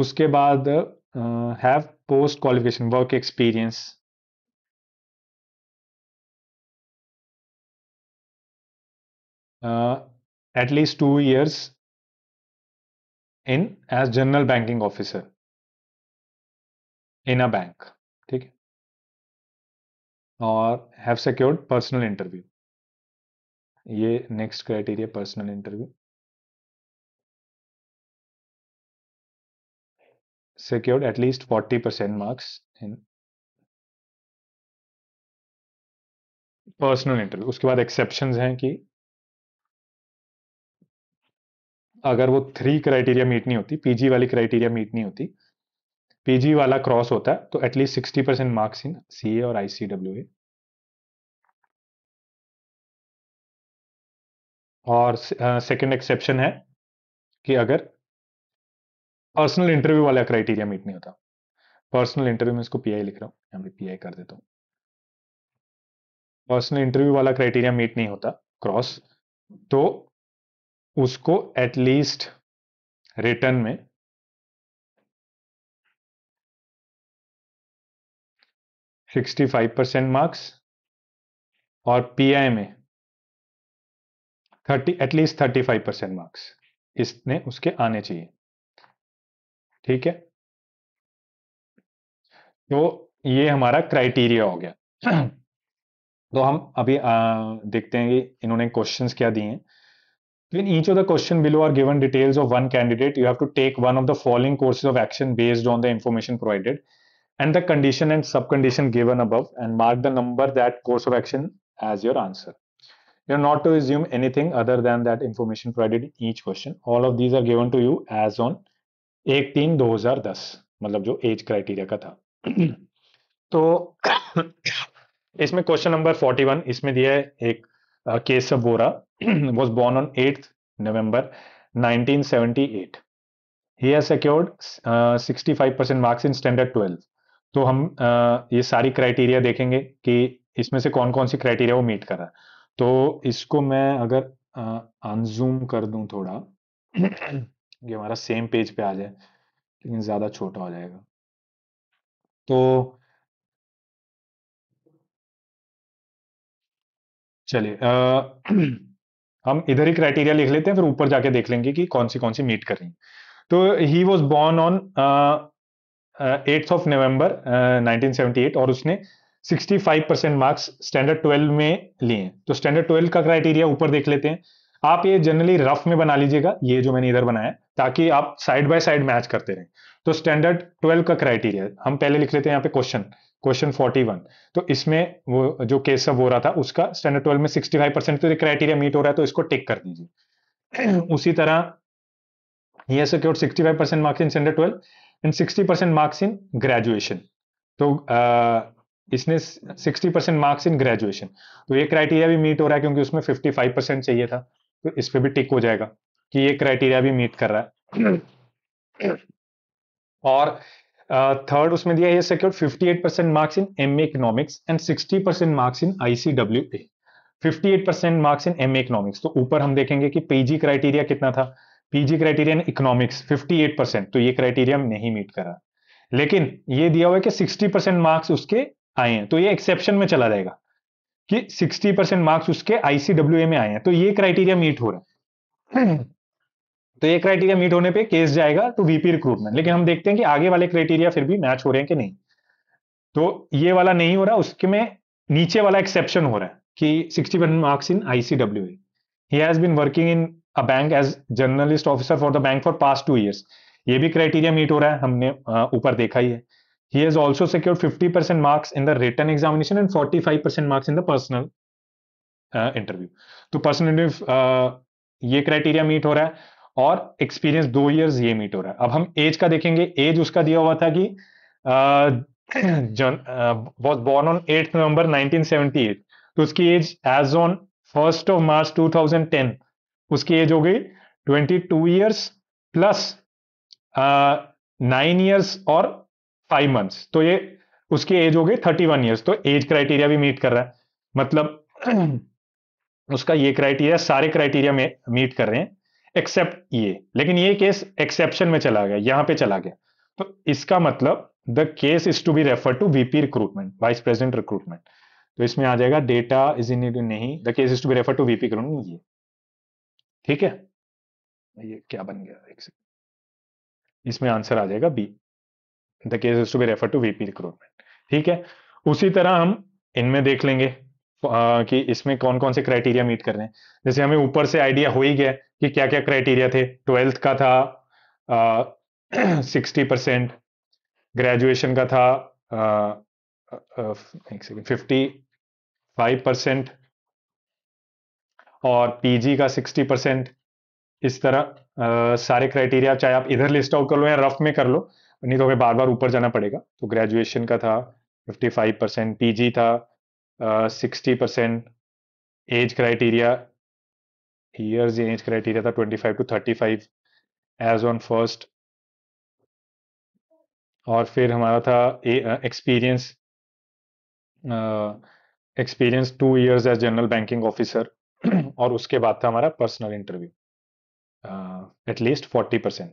उसके बाद have post qualification work experience at least two years in as general banking officer in a bank ठीक है और हैव सिक्योर्ड पर्सनल इंटरव्यू ये next criteria personal interview secured at least 40% marks in personal interview उसके बाद exception हैं कि अगर वो थ्री क्राइटेरिया मीट नहीं होती पीजी वाली क्राइटेरिया मीट नहीं होती पीजी वाला क्रॉस होता है तो at least sixty percent marks in C A और आईसीडब्ल्यू और सेकेंड uh, एक्सेप्शन है कि अगर पर्सनल इंटरव्यू वाला क्राइटेरिया मीट नहीं होता पर्सनल इंटरव्यू में इसको पीआई लिख रहा हूं यहां पे पीआई कर देता हूं पर्सनल इंटरव्यू वाला क्राइटेरिया मीट नहीं होता क्रॉस तो उसको एटलीस्ट रिटर्न में सिक्सटी फाइव परसेंट मार्क्स और पीआई में thirty at least thirty five percent marks इसने उसके आने चाहिए ठीक है तो ये हमारा क्राइटेरिया हो गया तो हम अभी आ, देखते हैं कि इन्होंने क्वेश्चन क्या दिए हैं each of the question below तो are given details of one candidate you have to take one of the following courses of action based on the information provided and the condition and sub condition given above and mark the number that course of action as your answer you are not to resume anything other than that information provided in each question all of these are given to you age on एक तीन दो हजार दस मतलब जो age criteria का था तो इसमें क्वेश्चन नंबर वन इसमें दिया है एक Keshav Bora was born on eight November 1978 he has secured 65 percent marks in standard 12 तो हम uh, ये सारी क्राइटेरिया देखेंगे कि इसमें से कौन कौन सी क्राइटेरिया वो मीट कर रहा है तो इसको मैं अगर अनजूम uh, कर दूं थोड़ा ये हमारा सेम पेज पे आ जाए लेकिन ज़्यादा छोटा हो जाएगा तो चलिए हम इधर ही क्राइटेरिया लिख लेते हैं फिर ऊपर जाके देख लेंगे कि कौन सी कौन सी मीट कर रही तो he was born on eighth of November 1978 और उसने 65 परसेंट मार्क्स स्टैंडर्ड 12 में लिए तो स्टैंडर्ड 12 का क्राइटेरिया ऊपर देख लेते हैं आप ये जनरली रफ में बना लीजिएगा ये जो मैंने इधर बनाया ताकि आप साइड बाय साइड मैच करते रहें तो स्टैंडर्ड ट्वेल्व का क्राइटेरिया हम पहले लिख लेते हैं यहाँ पे क्वेश्चन क्वेश्चन 41 तो इसमें वो जो केस सब हो रहा था उसका स्टैंडर्ड ट्वेल्व में 65 परसेंट तो क्राइटेरिया मीट हो रहा है तो इसको टिक कर दीजिए उसी तरह ये secure five percent marks in standard twelve and sixty percent marks in graduation तो आ, इसने 60 परसेंट मार्क्स इन ग्रेजुएशन तो ये क्राइटेरिया भी मीट हो रहा है क्योंकि उसमें 55 परसेंट चाहिए था तो इस पर भी टिक हो जाएगा कि ये क्राइटेरिया भी मीट कर रहा है और थर्ड uh, उसमें दिया ये secure 58 percent marks in M economics and 60 percent marks in ICW a fifty percent marks in M economics तो ऊपर हम देखेंगे कि पीजी क्राइटेरिया कितना था PG criteria in economics 58 percent तो ये क्राइटेरिया नहीं मीट करा लेकिन ये दिया हुआ है कि 60 परसेंट मार्क्स उसके आए हैं तो ये एक्सेप्शन में चला जाएगा कि 60 परसेंट मार्क्स उसके आईसीडब्ल्यू में आए हैं तो ये क्राइटेरिया मीट हो रहा है तो ये क्राइटेरिया मीट होने पे केस जाएगा टू तो वीपी रिक्रूटमेंट लेकिन हम देखते हैं कि आगे वाले क्राइटेरिया फिर भी मैच हो रहे हैं कि नहीं तो ये वाला नहीं हो रहा उसके में नीचे वाला एक्सेप्शन हो रहा है कि sixty percent marks in ICW he has working in a bank as journalist officer for the bank for past two years ये भी क्राइटेरिया मीट हो रहा है हमने ऊपर देखा ही है He has also secured 50% marks in the written examination and 45% marks in the personal uh, interview interview तो personal interview uh, ये criteria meet हो रहा है और एक्सपीरियंस दो इयर्स ये मीट हो रहा है अब हम एज का देखेंगे एज उसका दिया हुआ था कि was born on eight November 1978 तो उसकी age age on first of March 2010 उसकी एज हो गई 22 इयर्स प्लस नाइन इयर्स और फाइव मंथ्स तो ये उसकी एज हो गई थर्टी वन ईयर्स तो एज क्राइटेरिया भी मीट कर रहा है मतलब उसका ये क्राइटेरिया सारे क्राइटेरिया में मीट कर रहे हैं एक्सेप्ट ये लेकिन ये केस एक्सेप्शन में चला गया यहां पे चला गया तो इसका मतलब the case is to be refer to VP recruitment vice president recruitment तो इसमें आ जाएगा डेटा इज इन नहीं the case is to be refer to VP recruitment ये ठीक है ये क्या बन गया इसमें आंसर आ जाएगा B the case is to be refer to VP recruitment ठीक है उसी तरह हम इनमें देख लेंगे आ, कि इसमें कौन कौन से क्राइटेरिया मीट कर रहे हैं जैसे हमें ऊपर से आइडिया हो ही गया कि क्या क्या क्राइटेरिया थे ट्वेल्थ का था सिक्सटी परसेंट ग्रेजुएशन का था फिफ्टी फाइव परसेंट और पीजी का सिक्सटी परसेंट इस तरह आ, सारे क्राइटेरिया चाहे आप इधर लिस्ट आउट कर लो या रफ में कर लो नहीं तो हमें बार बार ऊपर जाना पड़ेगा तो ग्रेजुएशन का था fifty five percent P G था sixty percent age criteria years age criteria था twenty five to thirty five age on first और फिर हमारा था experience experience two years age general banking officer और उसके बाद था हमारा personal interview at least forty percent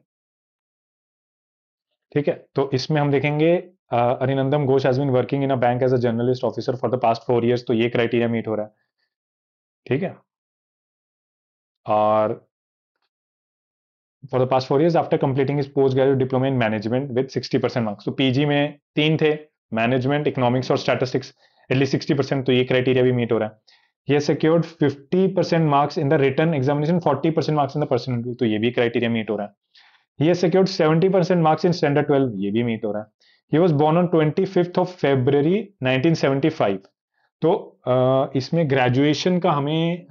ठीक है तो इसमें हम देखेंगे Arindam Ghosh has been working in a bank as a journalist officer for the past four years तो ये क्राइटेरिया मीट हो रहा है ठीक है और for the past four years after completing is post graduate diploma in management with sixty percent marks तो PG में तीन थे मैनेजमेंट इकोनॉमिक्स और स्टैटिस्टिक्स एटलीस्ट सिक्सटी परसेंट तो ये क्राइटेरिया भी मीट हो रहा है ये secured 50 percent marks in the written examination 40 percent marks in the personal तो ये भी क्राइटेरिया मीट हो रहा है he secured seventy percent marks in standard twelve ये भी मीट हो रहा है he was born on twenty fifth of nineteen seventy five तो इसमें ग्रेजुएशन का हमें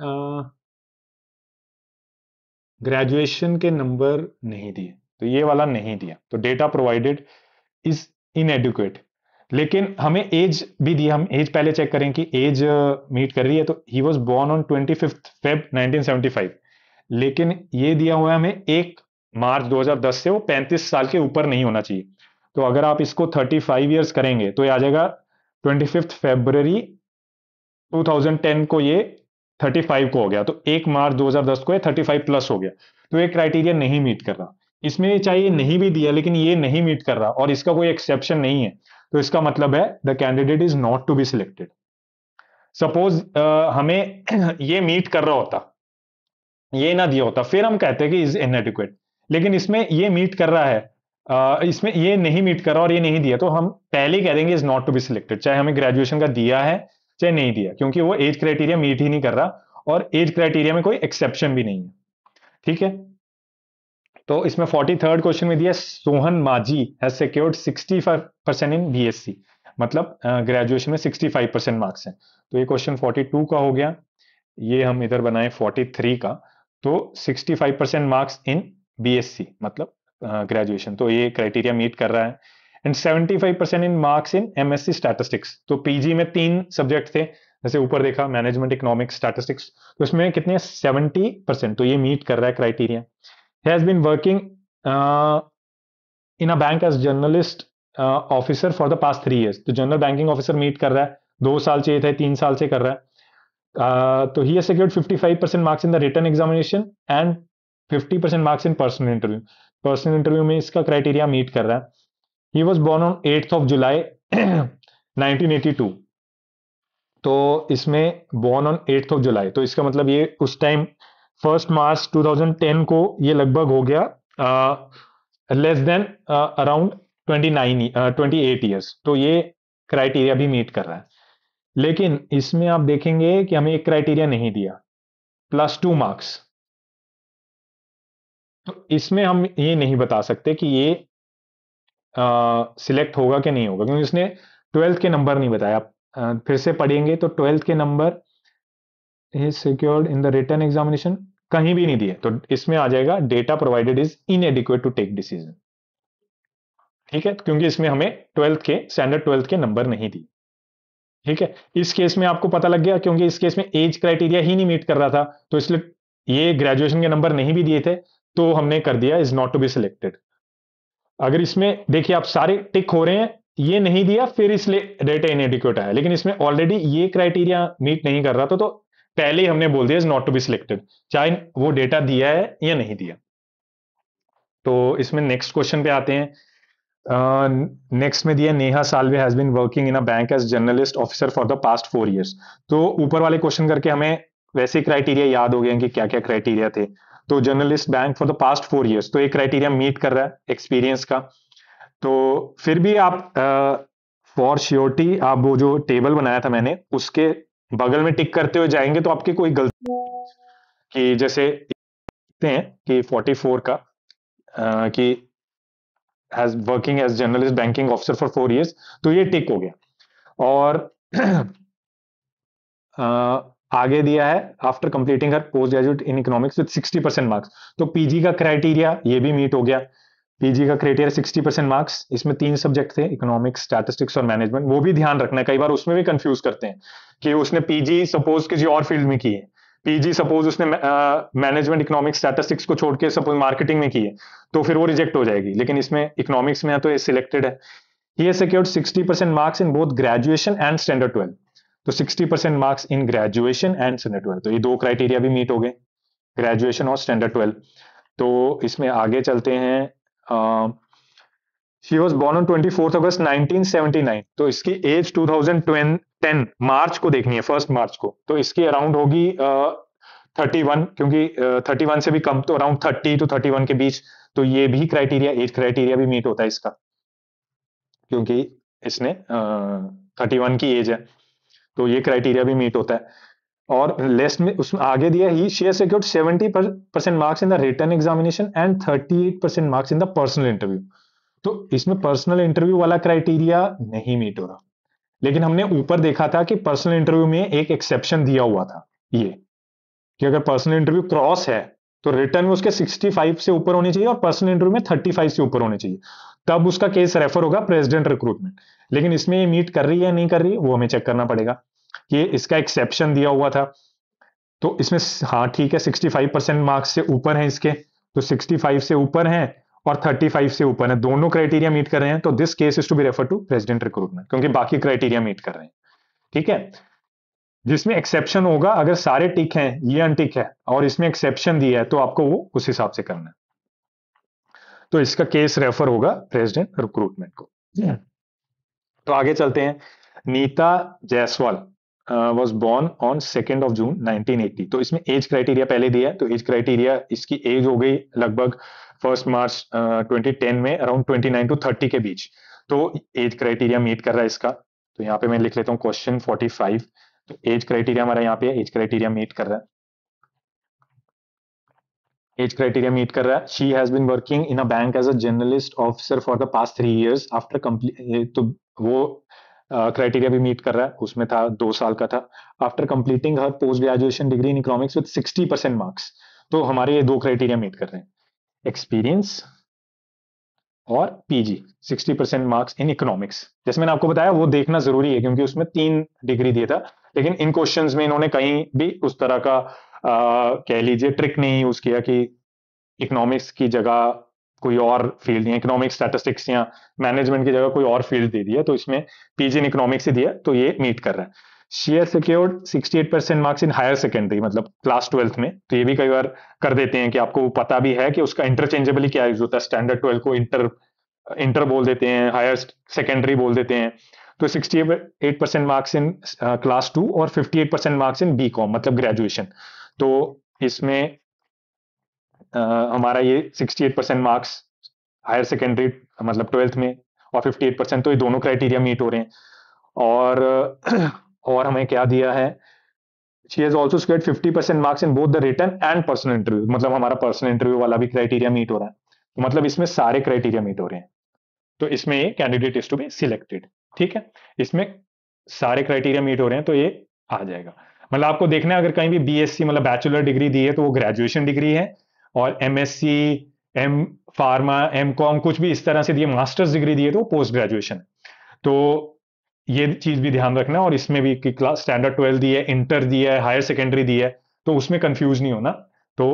ग्रेजुएशन के नंबर नहीं दिए तो ये वाला नहीं दिया तो डेटा प्रोवाइडेड इज इनएडुकेट लेकिन हमें एज भी दी हम एज पहले चेक करें कि एज मीट कर रही है तो he was born on twenty fifth Feb nineteen लेकिन ये दिया हुआ है हमें एक मार्च 2010 से वो 35 साल के ऊपर नहीं होना चाहिए तो अगर आप इसको 35 ईयर्स करेंगे तो ये आ जाएगा ट्वेंटी फिफ्थ 2010 को ये 35 को हो गया तो एक मार्च 2010 को ये 35 प्लस हो गया तो ये क्राइटेरिया नहीं मीट कर रहा इसमें चाहिए नहीं भी दिया लेकिन ये नहीं मीट कर रहा और इसका कोई एक्सेप्शन नहीं है तो इसका मतलब है the candidate is not to be selected suppose हमें ये मीट कर रहा होता ये ना दिया होता फिर हम कहते हैं कि इज इनएडिक्वेट लेकिन इसमें ये मीट कर रहा है इसमें ये नहीं मीट कर रहा और ये नहीं दिया तो हम पहले कह देंगे is not to be selected चाहे हमें ग्रेजुएशन का दिया है चाहे नहीं दिया क्योंकि वो एज क्राइटेरिया मीट ही नहीं कर रहा और एज क्राइटेरिया में कोई एक्सेप्शन भी नहीं है ठीक है तो इसमें फोर्टी थर्ड क्वेश्चन में दिया Sohan Majhi has secured sixty five percent in BSc मतलब ग्रेजुएशन में सिक्सटी फाइव परसेंट मार्क्स हैं तो ये क्वेश्चन फोर्टी टू का हो गया ये हम इधर बनाए फोर्टी थ्री का तो sixty five percent marks in BSc मतलब ग्रेजुएशन uh, तो ये क्राइटेरिया मीट कर रहा है and 75 percent in marks in MSc statistics तो पीजी में तीन सब्जेक्ट थे जैसे ऊपर देखा मैनेजमेंट इकोनॉमिक्स स्टैटिस्टिक्स तो इसमें कितने सेवेंटी परसेंट तो ये मीट कर रहा है criteria has been working in a bank as journalist officer for the past three years तो जनरल बैंकिंग ऑफिसर मीट कर रहा है दो साल से थे तीन साल से कर रहा है तो he secured fifty five percent marks in the written examination and fifty percent marks in personal interview personal interview में इसका क्राइटेरिया मीट कर रहा है he was born on eighth of July two तो इसमें born on eighth of July तो इसका मतलब ये उस टाइम फर्स्ट मार्च 2010 को ये लगभग हो गया less than around 29 twenty eight years तो ये क्राइटेरिया भी मीट कर रहा है लेकिन इसमें आप देखेंगे कि हमें एक क्राइटेरिया नहीं दिया प्लस टू मार्क्स तो इसमें हम ये नहीं बता सकते कि ये सिलेक्ट होगा कि नहीं होगा क्योंकि उसने ट्वेल्थ के नंबर नहीं बताया आप फिर से पढ़ेंगे तो ट्वेल्थ के number is secured in the written examination कहीं भी नहीं दिए तो इसमें आ जाएगा data provided is inadequate to take decision ठीक है क्योंकि इसमें हमें ट्वेल्थ के स्टैंडर्ड ट्वेल्थ के नंबर नहीं दिए ठीक है इस केस में आपको पता लग गया क्योंकि इस केस में एज क्राइटेरिया ही नहीं मीट कर रहा था तो इसलिए ये ग्रेजुएशन के नंबर नहीं भी दिए थे तो हमने कर दिया is not to be selected अगर इसमें देखिए आप सारे टिक हो रहे हैं ये नहीं दिया फिर इसलिए डेटा इनएडिक्यूट आया लेकिन इसमें ऑलरेडी ये क्राइटेरिया मीट नहीं कर रहा था तो पहले ही हमने बोल दिया is not to be selected चाहे वो डेटा दिया है या नहीं दिया तो इसमें नेक्स्ट क्वेश्चन पे आते हैं नेक्स्ट uh, में दिया Neha Salve has been working in a bank as journalist officer for the past four years तो ऊपर वाले क्वेश्चन करके हमें वैसे क्राइटेरिया याद हो गए कि क्या क्या क्राइटेरिया थे तो journalist bank for the past four years तो ये क्राइटेरिया मीट कर रहा है एक्सपीरियंस का तो फिर भी आप फॉर श्योरिटी आप वो जो टेबल बनाया था मैंने उसके बगल में टिक करते हुए जाएंगे तो आपकी कोई गलती कि जैसे हैं कि 44 का आ, कि has working as journalist banking officer for four years तो ये टिक हो गया और आ, आगे दिया है after completing her post graduate in economics with 60 percent marks तो पीजी का क्राइटेरिया ये भी मीट हो गया पीजी का क्राइटेरिया 60 परसेंट मार्क्स इसमें तीन सब्जेक्ट थे इकोनॉमिक्स स्टैटिस्टिक्स और मैनेजमेंट वो भी ध्यान रखना है कई बार उसमें भी कंफ्यूज करते हैं कि उसने पीजी सपोज किसी और फील्ड में की है पीजी सपोज उसने मैनेजमेंट इकोनॉमिक्स स्टैटिस्टिक्स को छोड़ के सपोज मार्केटिंग में की है तो फिर वो रिजेक्ट हो जाएगी लेकिन इसमें इकोनॉमिक्स में है तो ये सिलेक्टेड है he secured sixty percent marks in both graduation and standard twelve तो 60 percent marks in graduation and standard twelve तो ये दो क्राइटेरिया भी मीट हो गए ग्रेजुएशन और स्टैंडर्ड ट्वेल्व तो इसमें आगे चलते हैं she was born on twenty fourth August nineteen तो इसकी age two thousand ten March को देखनी है फर्स्ट मार्च को तो इसकी अराउंड होगी थर्टी uh, वन क्योंकि थर्टी uh, वन से भी कम तो around thirty two thirty one के बीच तो ये भी क्राइटेरिया एज क्राइटेरिया भी मीट होता है इसका क्योंकि इसने थर्टी uh, वन की एज है तो ये क्राइटेरिया भी मीट होता है और लिस्ट में उसमें आगे दिया he share secured seventy percent marks in the written examination and thirty eight percent marks in the personal interview तो इसमें पर्सनल इंटरव्यू वाला क्राइटेरिया नहीं मीट हो रहा लेकिन हमने ऊपर देखा था कि पर्सनल इंटरव्यू में एक एक्सेप्शन दिया हुआ था ये कि अगर पर्सनल इंटरव्यू क्रॉस है तो रिटर्न में उसके 65 से ऊपर होने चाहिए और पर्सनल इंटरव्यू में 35 से ऊपर होने चाहिए तब उसका केस रेफर होगा प्रेसिडेंट रिक्रूटमेंट लेकिन इसमें ये मीट कर रही है या नहीं कर रही वो हमें चेक करना पड़ेगा ये इसका एक्सेप्शन दिया हुआ था तो इसमें हाँ ठीक है 65 परसेंट मार्क्स से ऊपर है इसके तो 65 से ऊपर है और 35 से ऊपर है दोनों क्राइटेरिया मीट कर रहे हैं तो this case is to be refer to president recruitment क्योंकि बाकी क्राइटेरिया मीट कर रहे हैं ठीक है जिसमें एक्सेप्शन होगा अगर सारे टिक हैं ये अनटिक है और इसमें एक्सेप्शन दिया है तो आपको वो उस हिसाब से करना है तो इसका केस रेफर होगा प्रेसिडेंट रिक्रूटमेंट को yeah. तो आगे चलते हैं Neeta Jaiswal was born on second of June 1980 तो इसमें एज क्राइटेरिया पहले दिया तो एज क्राइटेरिया इसकी एज हो गई लगभग फर्स्ट मार्च ट्वेंटी टेन में around twenty nine to thirty के बीच तो एज क्राइटेरिया मीट कर रहा है इसका तो यहाँ पे मैं लिख लेता हूँ क्वेश्चन फोर्टी फाइव तो एज क्राइटेरिया हमारा यहाँ पे एज क्राइटेरिया मीट कर रहा है एज क्राइटेरिया मीट कर रहा है she has been working in a bank as a journalist officer for the past three years after complete तो वो क्राइटेरिया भी मीट कर रहा है उसमें था दो साल का था after completing her post graduation degree in economics with sixty percent marks तो हमारे ये दो क्राइटेरिया मीट कर रहे हैं एक्सपीरियंस और PG sixty percent marks in economics जैसे मैंने आपको बताया वो देखना जरूरी है क्योंकि उसमें तीन डिग्री दिया था लेकिन इन क्वेश्चंस में इन्होंने कहीं भी उस तरह का आ, कह लीजिए ट्रिक नहीं यूज किया कि इकोनॉमिक्स की जगह कोई और फील्ड या इकोनॉमिक स्टैटिस्टिक्स या मैनेजमेंट की जगह कोई और फील्ड दे दिया तो इसमें पीजी इन इकोनॉमिक्स से दिया तो ये मीट कर रहा है share secured 68 percent marks in higher secondary मतलब क्लास ट्वेल्थ में तो ये भी कई बार कर देते हैं कि आपको पता भी है कि उसका इंटरचेंजेबली क्या यूज होता है स्टैंडर्ड ट्वेल्थ को इंटर इंटर बोल देते हैं हायर सेकेंडरी बोल देते हैं तो 68 percent marks in class two और 58 percent marks in B com मतलब ग्रेजुएशन तो इसमें हमारा ये 68 परसेंट मार्क्स हायर सेकेंडरी मतलब ट्वेल्थ में और 58 परसेंट तो ये दोनों क्राइटेरिया मीट हो रहे हैं और और हमें क्या दिया है she has also scored fifty percent marks in both the written and personal interview मतलब हमारा पर्सनल इंटरव्यू वाला भी क्राइटेरिया मीट हो रहा है तो मतलब इसमें सारे क्राइटेरिया मीट हो रहे हैं तो इसमें ये candidate is to be selected ठीक है इसमें सारे क्राइटेरिया मीट हो रहे हैं तो ये आ जाएगा मतलब आपको देखना है अगर कहीं भी बीएससी मतलब बैचलर डिग्री दी है तो वो ग्रेजुएशन डिग्री है और M S C M pharma M com कुछ भी इस तरह से दिए मास्टर्स डिग्री दिए तो पोस्ट ग्रेजुएशन तो ये चीज़ भी ध्यान रखना और इसमें भी क्लास स्टैंडर्ड ट्वेल्व दी है इंटर दिया है हायर सेकेंडरी दी है तो उसमें कंफ्यूज नहीं होना तो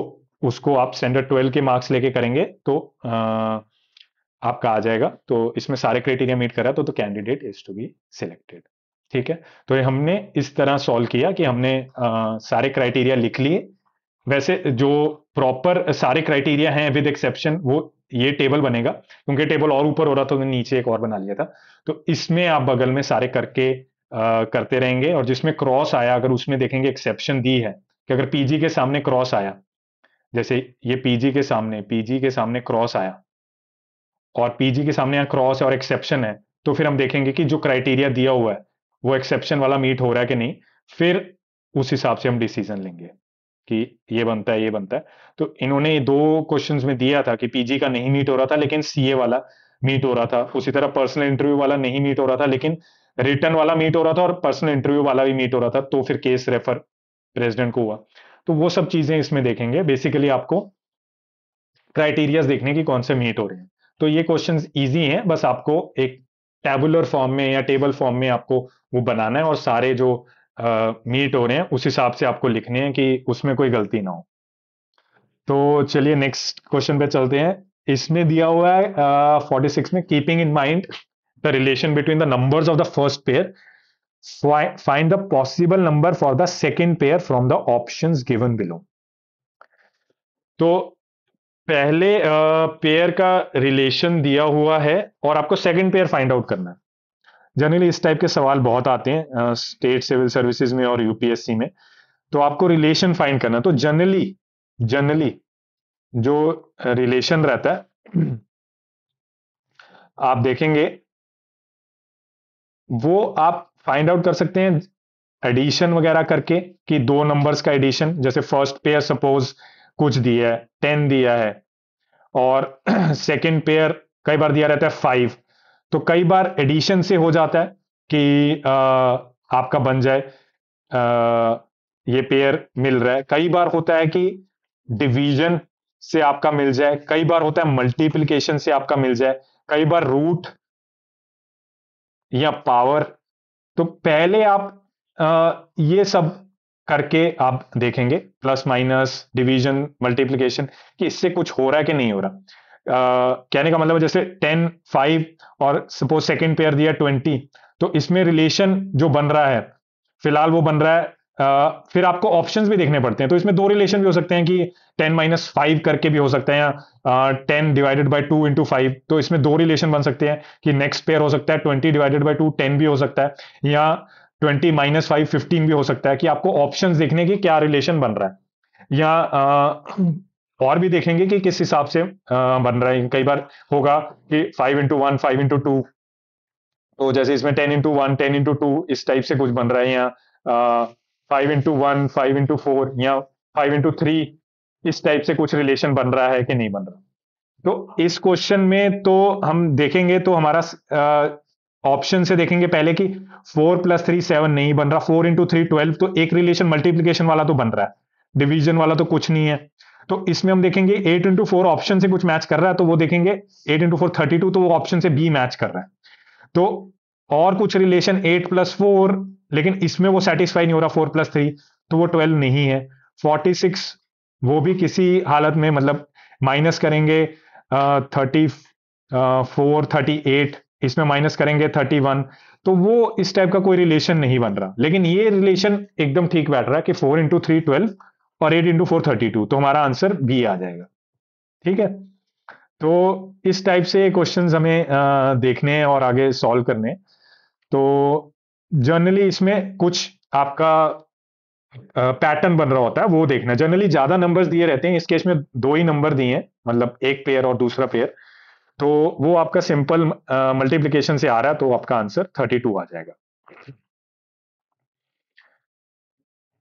उसको आप स्टैंडर्ड ट्वेल्व के मार्क्स लेके करेंगे तो आ, आपका आ जाएगा तो इसमें सारे क्राइटेरिया मीट करा तो, तो candidate is to be selected ठीक है तो ये हमने इस तरह सॉल्व किया कि हमने आ, सारे क्राइटेरिया लिख लिए वैसे जो प्रॉपर uh, सारे क्राइटेरिया हैं विद एक्सेप्शन वो ये टेबल बनेगा क्योंकि टेबल और ऊपर हो रहा था तो नीचे एक और बना लिया था तो इसमें आप बगल में सारे करके आ, uh, करते रहेंगे और जिसमें क्रॉस आया अगर उसमें देखेंगे एक्सेप्शन दी है कि अगर पीजी के सामने क्रॉस आया जैसे ये पीजी के सामने पीजी के सामने क्रॉस आया और पीजी के सामने यहाँ क्रॉस और एक्सेप्शन है तो फिर हम देखेंगे कि जो क्राइटेरिया दिया हुआ है वो एक्सेप्शन वाला मीट हो रहा है कि नहीं फिर उस हिसाब से हम डिसीजन लेंगे कि ये बनता है ये बनता है तो इन्होंने दो क्वेश्चन में दिया था कि पीजी का नहीं मीट हो रहा था लेकिन सीए वाला मीट हो रहा था उसी तरह पर्सनल इंटरव्यू वाला नहीं मीट हो रहा था लेकिन रिटर्न वाला मीट हो रहा था और पर्सनल इंटरव्यू वाला भी मीट हो रहा था तो फिर केस रेफर प्रेसिडेंट को हुआ तो वो सब चीजें इसमें देखेंगे बेसिकली आपको क्राइटेरियाज देखने की कौन से मीट हो रहे हैं तो ये क्वेश्चन ईजी हैं बस आपको एक टेबुलर फॉर्म में या टेबल फॉर्म में आपको वो बनाना है और सारे जो मीट हो रहे हैं उस हिसाब से आपको लिखने हैं कि उसमें कोई गलती ना हो तो चलिए नेक्स्ट क्वेश्चन पे चलते हैं इसमें दिया हुआ है फोर्टी uh, सिक्स में keeping in mind the relation between the numbers of the first pair find the possible number for the second pair from the option given below तो पहले पेयर uh, का रिलेशन दिया हुआ है और आपको second pair find out करना है जनरली इस टाइप के सवाल बहुत आते हैं स्टेट सिविल सर्विसेज में और यूपीएससी में तो आपको रिलेशन फाइंड करना तो जनरली जनरली जो रिलेशन रहता है आप देखेंगे वो आप फाइंड आउट कर सकते हैं एडिशन वगैरह करके कि दो नंबर्स का एडिशन जैसे फर्स्ट पेयर सपोज कुछ दिया है टेन दिया है और सेकंड पेयर कई बार दिया रहता है फाइव तो कई बार एडिशन से हो जाता है कि आ, आपका बन जाए आ, ये पेयर मिल रहा है कई बार होता है कि डिवीजन से आपका मिल जाए कई बार होता है मल्टीप्लीकेशन से आपका मिल जाए कई बार रूट या पावर तो पहले आप आ, ये सब करके आप देखेंगे प्लस माइनस डिवीजन मल्टीप्लीकेशन कि इससे कुछ हो रहा है कि नहीं हो रहा कहने का मतलब जैसे टेन फाइव और सपोज सेकेंड पेयर दिया ट्वेंटी तो इसमें रिलेशन जो बन रहा है फिलहाल वो बन रहा है आ, फिर आपको ऑप्शंस भी देखने पड़ते हैं तो इसमें दो रिलेशन भी हो सकते हैं कि टेन माइनस फाइव करके भी हो सकते हैं ten divided by two into five तो इसमें दो रिलेशन बन सकते हैं कि नेक्स्ट पेयर हो सकता है twenty divided by two ten भी हो सकता है या ट्वेंटी माइनस फाइव फिफ्टीन भी हो सकता है कि आपको ऑप्शन देखने की क्या रिलेशन बन रहा है या और भी देखेंगे कि किस हिसाब से बन रहा है कई बार होगा कि five into one five into two तो जैसे इसमें ten into one ten into two इस टाइप से कुछ बन रहा है या five into one five into four या फाइव इंटू थ्री इस टाइप से कुछ रिलेशन बन रहा है कि नहीं बन रहा तो इस क्वेश्चन में तो हम देखेंगे तो हमारा ऑप्शन से देखेंगे पहले कि फोर प्लस थ्री सेवन नहीं बन रहा फोर इंटू थ्री ट्वेल्व तो एक रिलेशन मल्टीप्लीकेशन वाला तो बन रहा है डिवीजन वाला तो कुछ नहीं है तो इसमें हम देखेंगे एट इंटू फोर ऑप्शन से कुछ मैच कर रहा है तो वो देखेंगे eight into four thirty two तो वो ऑप्शन से बी मैच कर रहा है तो और कुछ रिलेशन एट प्लस फोर लेकिन इसमें वो सेटिस्फाई नहीं हो रहा फोर प्लस थ्री तो वो ट्वेल्व नहीं है फोर्टी सिक्स वो भी किसी हालत में मतलब माइनस करेंगे थर्टी फोर थर्टी एट इसमें माइनस करेंगे थर्टी वन तो वो इस टाइप का कोई रिलेशन नहीं बन रहा लेकिन ये रिलेशन एकदम ठीक बैठ रहा है कि फोर इंटू थ्री ट्वेल्व और eight into four thirty two तो हमारा आंसर बी आ जाएगा ठीक है तो इस टाइप से क्वेश्चन हमें देखने हैं और आगे सॉल्व करने तो जनरली इसमें कुछ आपका पैटर्न बन रहा होता है वो देखना जनरली ज्यादा नंबर्स दिए रहते हैं इस केस में दो ही नंबर दिए हैं मतलब एक पेयर और दूसरा पेयर तो वो आपका सिंपल मल्टीप्लीकेशन से आ रहा है तो आपका आंसर थर्टी टू आ जाएगा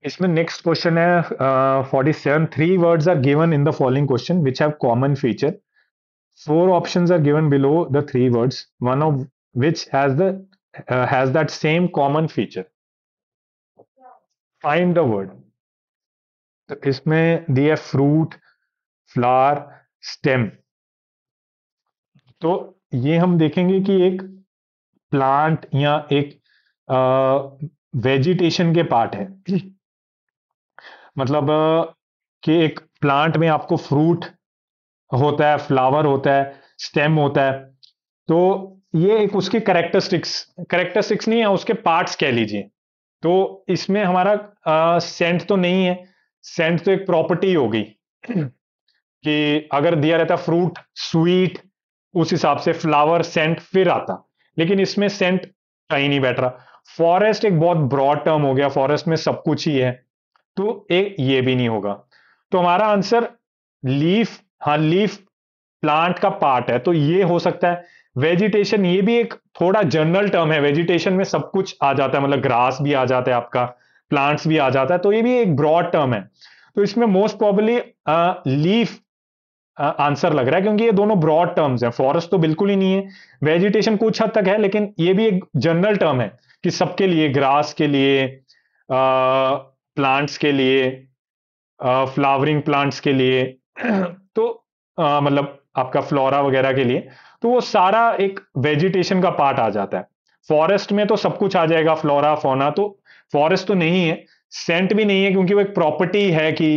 इसमें नेक्स्ट क्वेश्चन है forty seven three words are given in the following question which have common feature four option are given below the three words one of which has has that same common feature find the word तो इसमें दिया fruit flower stem तो ये हम देखेंगे कि एक plant या एक वेजिटेशन uh, के पार्ट है मतलब कि एक प्लांट में आपको फ्रूट होता है फ्लावर होता है स्टेम होता है तो ये एक उसके करेक्टरिस्टिक्स करेक्टरिस्टिक्स नहीं है उसके पार्ट्स कह लीजिए तो इसमें हमारा सेंट तो नहीं है सेंट तो एक प्रॉपर्टी हो गई कि अगर दिया रहता फ्रूट स्वीट उस हिसाब से फ्लावर सेंट फिर आता लेकिन इसमें सेंट कहीं नहीं बैठ रहा फॉरेस्ट एक बहुत ब्रॉड टर्म हो गया फॉरेस्ट में सब कुछ ही है तो ए, ये भी नहीं होगा तो हमारा आंसर लीफ हाँ लीफ प्लांट का पार्ट है तो ये हो सकता है वेजिटेशन ये भी एक थोड़ा जनरल टर्म है वेजिटेशन में सब कुछ आ जाता है मतलब ग्रास भी आ जाता है आपका प्लांट्स भी आ जाता है तो ये भी एक ब्रॉड टर्म है तो इसमें मोस्ट प्रॉबली लीफ आंसर लग रहा है क्योंकि ये दोनों ब्रॉड टर्म्स हैं फॉरेस्ट तो बिल्कुल ही नहीं है वेजिटेशन कुछ हद तक है लेकिन ये भी एक जनरल टर्म है कि सबके लिए ग्रास के लिए प्लांट्स के लिए फ्लावरिंग uh, प्लांट्स के लिए तो uh, मतलब आपका फ्लोरा वगैरह के लिए तो वो सारा एक वेजिटेशन का पार्ट आ जाता है फॉरेस्ट में तो सब कुछ आ जाएगा फ्लोरा फोना तो फॉरेस्ट तो नहीं है सेंट भी नहीं है क्योंकि वो एक प्रॉपर्टी है कि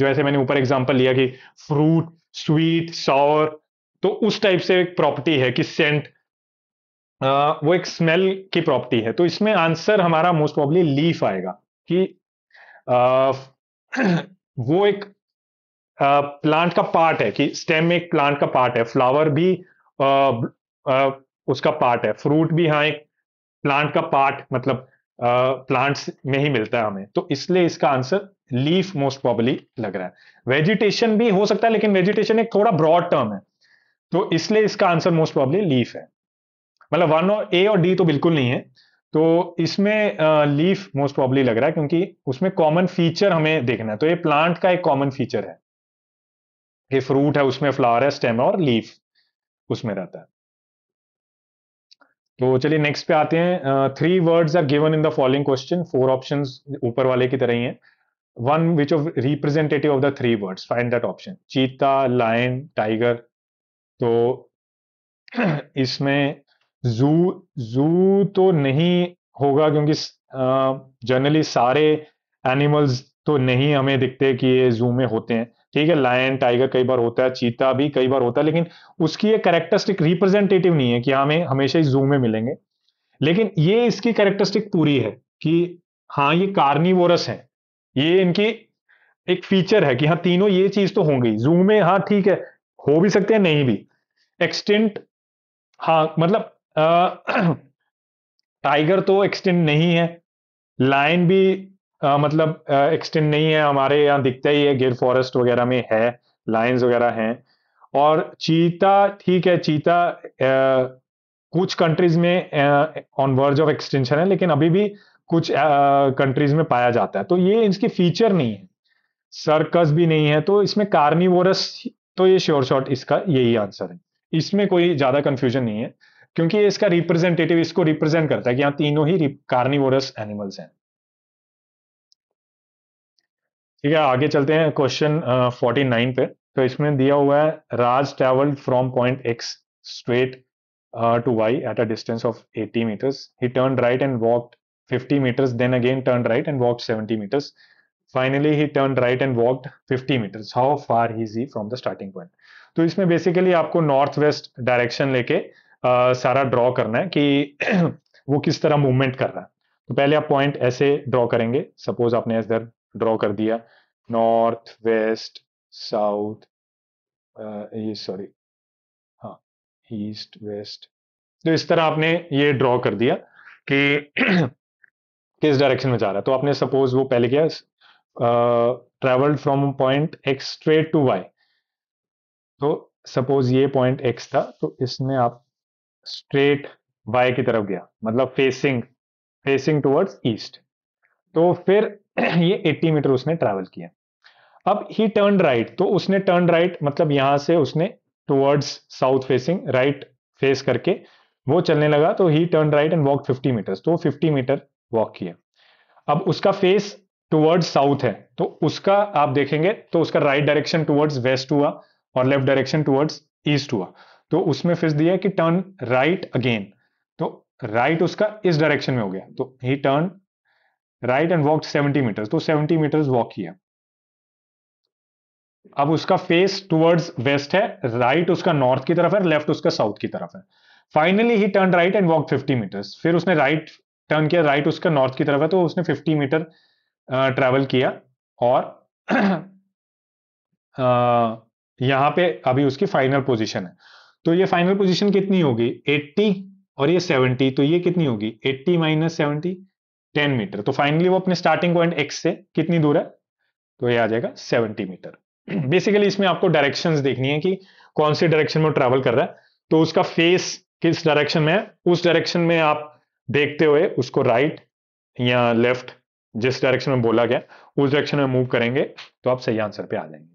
जो ऐसे मैंने ऊपर एग्जांपल लिया कि फ्रूट स्वीट सॉर तो उस टाइप से एक प्रॉपर्टी है कि सेंट uh, वो एक स्मेल की प्रॉपर्टी है तो इसमें आंसर हमारा मोस्ट प्रॉब्ली लीफ आएगा कि वो एक प्लांट का पार्ट है कि स्टेम एक प्लांट का पार्ट है फ्लावर भी उसका पार्ट है फ्रूट भी हाँ एक प्लांट का पार्ट मतलब प्लांट्स में ही मिलता है हमें तो इसलिए इसका आंसर लीफ मोस्ट प्रॉबली लग रहा है वेजिटेशन भी हो सकता है लेकिन वेजिटेशन एक थोड़ा ब्रॉड टर्म है तो इसलिए इसका आंसर मोस्ट प्रॉबली लीफ है मतलब वन और ए और डी तो बिल्कुल नहीं है तो इसमें लीफ मोस्ट प्रॉब्ली लग रहा है क्योंकि उसमें कॉमन फीचर हमें देखना है तो ये प्लांट का एक कॉमन फीचर है ये फ्रूट है उसमें फ्लावर है स्टेम और लीफ उसमें रहता है तो चलिए नेक्स्ट पे आते हैं three words are given in the following question four option ऊपर वाले की तरह ही है one which of representative of the three words find that option cheetah lion tiger तो इसमें जू जू तो नहीं होगा क्योंकि जनरली सारे एनिमल्स तो नहीं हमें दिखते कि ये जू में होते हैं ठीक है लायन टाइगर कई बार होता है चीता भी कई बार होता है लेकिन उसकी ये कैरेक्टरिस्टिक रिप्रेजेंटेटिव नहीं है कि हाँ, हमें हमेशा ही जू में मिलेंगे लेकिन ये इसकी कैरेक्टरिस्टिक पूरी है कि हाँ ये कार्निवोरस है ये इनकी एक फीचर है कि हाँ तीनों ये चीज तो होंगी जू में हाँ ठीक है हो भी सकते हैं नहीं भी एक्सटेंट हाँ मतलब टाइगर तो एक्सटेंड नहीं है लाइन भी आ, मतलब एक्सटेंड नहीं है हमारे यहाँ दिखता ही है गिर फॉरेस्ट वगैरह में है लाइन वगैरह हैं और चीता ठीक है चीता आ, कुछ कंट्रीज में ऑन वर्ज ऑफ एक्सटेंशन है लेकिन अभी भी कुछ कंट्रीज में पाया जाता है तो ये इसकी फीचर नहीं है सर्कस भी नहीं है तो इसमें कार्निवोरस तो ये श्योर शॉट इसका यही आंसर है इसमें कोई ज्यादा कंफ्यूजन नहीं है क्योंकि ये इसका रिप्रेजेंटेटिव इसको रिप्रेजेंट करता है कि यहां तीनों ही कार्निवोरस एनिमल्स हैं ठीक है आगे चलते हैं क्वेश्चन फोर्टी नाइन पे तो इसमें दिया हुआ है Raj travelled from point X straight to Y at a distance of eighty metres he turn right and walk fifty metres then again turn right and walk seventy metres finally he turn right and walk fifty metres how far he from the starting point तो इसमें basically आपको north west direction लेके सारा draw करना है कि वो किस तरह मूवमेंट कर रहा है तो पहले आप पॉइंट ऐसे ड्रॉ करेंगे सपोज आपने इधर ड्रॉ कर दिया नॉर्थ वेस्ट साउथ ये सॉरी हाँ ईस्ट वेस्ट तो इस तरह आपने ये ड्रॉ कर दिया कि किस डायरेक्शन में जा रहा है तो आपने सपोज वो पहले क्या travelled from point X straight to Y तो सपोज ये पॉइंट एक्स था तो इसमें आप स्ट्रेट वाई की तरफ गया मतलब फेसिंग फेसिंग टुवर्ड्स ईस्ट तो फिर ये 80 मीटर उसने ट्रैवल किया अब ही टर्न राइट तो उसने टर्न राइट मतलब यहां से उसने towards south facing right face करके वो चलने लगा तो he turn right and walk 50 metre तो 50 मीटर वॉक किया अब उसका फेस टुवर्ड्स साउथ है तो उसका आप देखेंगे तो उसका राइट डायरेक्शन टुवर्ड्स वेस्ट हुआ और लेफ्ट डायरेक्शन टुवर्ड्स ईस्ट हुआ तो उसमें फिर दिया कि टर्न राइट अगेन तो राइट उसका इस डायरेक्शन में हो गया तो he turn right and walk 70 metre तो 70 मीटर वॉक किया अब उसका फेस टुवर्ड्स वेस्ट है राइट right उसका नॉर्थ की तरफ है लेफ्ट उसका साउथ की तरफ है finally he turn right and walk 50 metres फिर उसने राइट right टर्न किया राइट right उसका नॉर्थ की तरफ है तो उसने 50 मीटर ट्रेवल किया और आ, यहां पे अभी उसकी फाइनल पोजीशन है तो ये फाइनल पोजीशन कितनी होगी 80 और ये 70 तो ये कितनी होगी 80 माइनस सेवेंटी टेन मीटर तो फाइनली वो अपने स्टार्टिंग पॉइंट एक्स से कितनी दूर है तो ये आ जाएगा 70 मीटर बेसिकली इसमें आपको डायरेक्शंस देखनी है कि कौन से डायरेक्शन में ट्रैवल कर रहा है तो उसका फेस किस डायरेक्शन में है उस डायरेक्शन में आप देखते हुए उसको राइट या लेफ्ट जिस डायरेक्शन में बोला गया उस डायरेक्शन में मूव करेंगे तो आप सही आंसर पे आ जाएंगे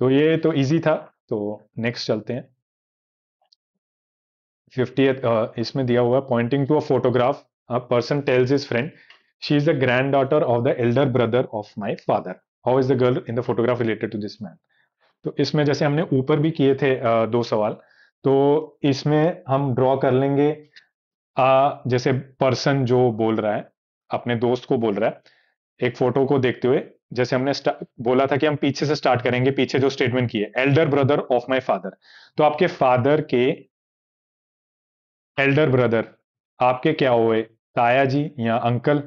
तो ये तो इजी था तो नेक्स्ट चलते हैं फिफ्टी uh, इसमें दिया हुआ pointing to a photograph person tells his friend she is the granddaughter of the elder brother of my father how is the girl in the photograph related to this man तो इसमें जैसे हमने ऊपर भी किए थे uh, दो सवाल तो इसमें हम ड्रॉ कर लेंगे आ, जैसे पर्सन जो बोल रहा है अपने दोस्त को बोल रहा है एक फोटो को देखते हुए जैसे हमने बोला था कि हम पीछे से स्टार्ट करेंगे पीछे जो स्टेटमेंट किए elder brother of my father तो आपके फादर के एल्डर ब्रदर आपके क्या हुए ताया जी या अंकल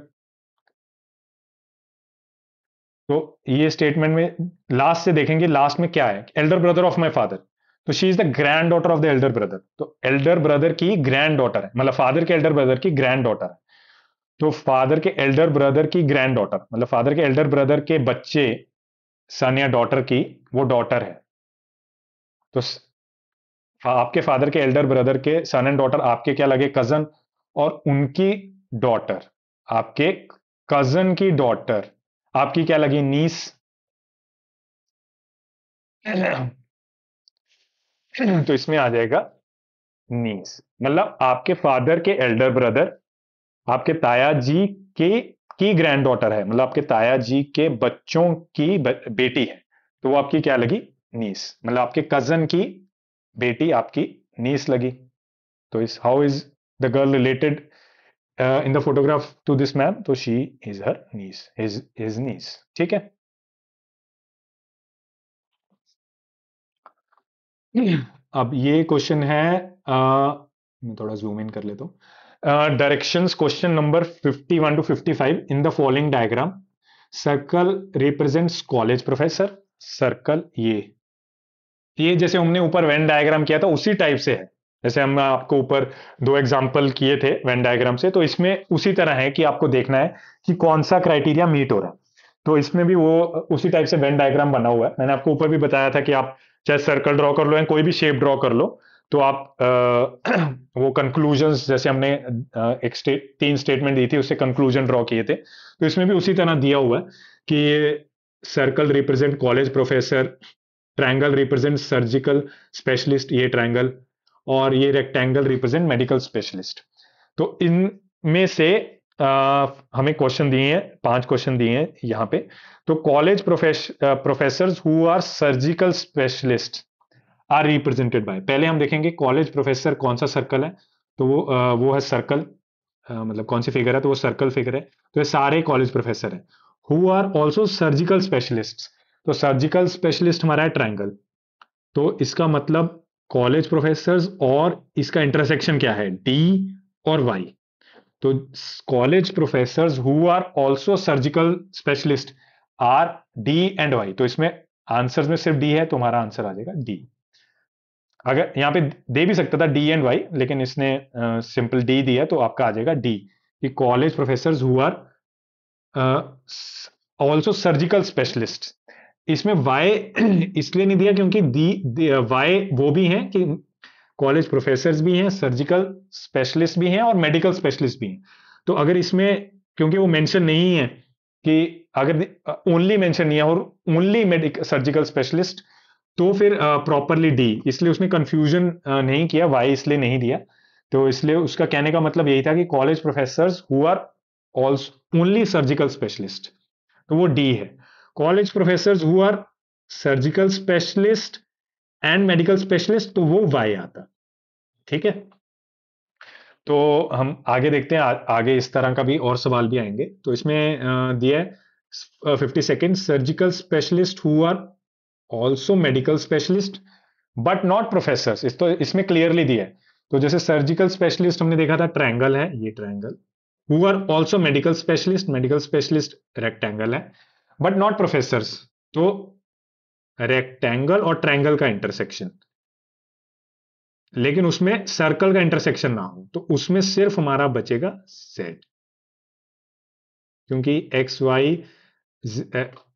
तो ये स्टेटमेंट में लास्ट से देखेंगे लास्ट में क्या है elder brother of my father तो she is the granddaughter of the elder brother तो एल्डर ब्रदर की ग्रैंड डॉटर है मतलब फादर के एल्डर ब्रदर की ग्रैंड डॉटर है तो फादर के एल्डर ब्रदर की ग्रैंड डॉटर मतलब फादर के एल्डर ब्रदर के बच्चे सन या डॉटर की वो डॉटर है तो हाँ, आपके फादर के एल्डर ब्रदर के सन एंड डॉटर आपके क्या लगे कजन और उनकी डॉटर आपके कजन की डॉटर आपकी क्या लगी नीस तो इसमें आ जाएगा नीस मतलब आपके फादर के एल्डर ब्रदर आपके ताया जी के की ग्रैंड डॉटर है मतलब आपके ताया जी के बच्चों की बेटी है तो वो आपकी क्या लगी नीस मतलब आपके कजन की बेटी आपकी नीस लगी तो इस how is the girl related in the photograph to this man तो she is her niece his his niece ठीक है अब ये क्वेश्चन है आ, uh, मैं थोड़ा जूम इन कर लेता हूं directions question number 51 to 55 in the following diagram circle represents college professor circle ये ये जैसे हमने ऊपर वेन डायग्राम किया था उसी टाइप से है जैसे हम आपको ऊपर दो एग्जाम्पल किए थे वेन डायग्राम से तो इसमें उसी तरह है कि आपको देखना है कि कौन सा क्राइटेरिया मीट हो रहा है तो इसमें भी वो उसी टाइप से वेन डायग्राम बना हुआ है मैंने आपको ऊपर भी बताया था कि आप चाहे सर्कल ड्रॉ कर लो या कोई भी शेप ड्रॉ कर लो तो आप आ, वो कंक्लूजन जैसे हमने एक स्टेट तीन स्टेटमेंट दी थी उससे कंक्लूजन ड्रॉ किए थे तो इसमें भी उसी तरह दिया हुआ है कि circle represent college professor triangle represent surgical specialist ये ट्रायंगल और ये रेक्टेंगल रिप्रेजेंट मेडिकल स्पेशलिस्ट तो इन में से आ, हमें क्वेश्चन दिए हैं पांच क्वेश्चन दिए हैं यहाँ पे तो college professor who are surgical specialist are represented by पहले हम देखेंगे कॉलेज प्रोफेसर कौन सा सर्कल है तो वो आ, वो है सर्कल आ, मतलब कौन सी फिगर है तो वो सर्कल फिगर है तो ये सारे कॉलेज प्रोफेसर हैं who are also surgical specialist तो सर्जिकल स्पेशलिस्ट हमारा है ट्राइंगल तो इसका मतलब कॉलेज प्रोफेसर और इसका इंटरसेक्शन क्या है डी और वाई तो college professor who are also surgical specialist are D and Y तो इसमें आंसर में सिर्फ डी है तो हमारा आंसर आ जाएगा डी अगर यहां पे दे भी सकता था डी एंड वाई लेकिन इसने सिंपल uh, डी दिया तो आपका आ जाएगा डी कि college professor who are also surgical specialist इसमें वाई इसलिए नहीं दिया क्योंकि दी वाई वो भी हैं कि कॉलेज प्रोफेसर भी हैं सर्जिकल स्पेशलिस्ट भी हैं और मेडिकल स्पेशलिस्ट भी हैं तो अगर इसमें क्योंकि वो मेंशन नहीं है कि अगर ओनली मेंशन नहीं है और ओनली मेडिकल सर्जिकल स्पेशलिस्ट तो फिर प्रॉपरली डी इसलिए उसने कंफ्यूजन नहीं किया वाई इसलिए नहीं दिया तो इसलिए उसका कहने का मतलब यही था कि college professor who are also only surgical specialist तो वो डी है college professor who are surgical specialist and medical specialist तो वो वाई आता ठीक है तो हम आगे देखते हैं आ, आगे इस तरह का भी और सवाल भी आएंगे तो इसमें दिया है fifty second surgical specialist who are also medical specialist but not professor इस तो इसमें क्लियरली दिया है तो जैसे सर्जिकल स्पेशलिस्ट हमने देखा था ट्रायंगल है ये triangle who are also medical specialist medical specialist rectangle है बट नॉट प्रोफेसर तो रेक्टेंगल और ट्रैंगल का इंटरसेक्शन लेकिन उसमें सर्कल का इंटरसेक्शन ना हो तो उसमें सिर्फ हमारा बचेगा सेट क्योंकि एक्स वाई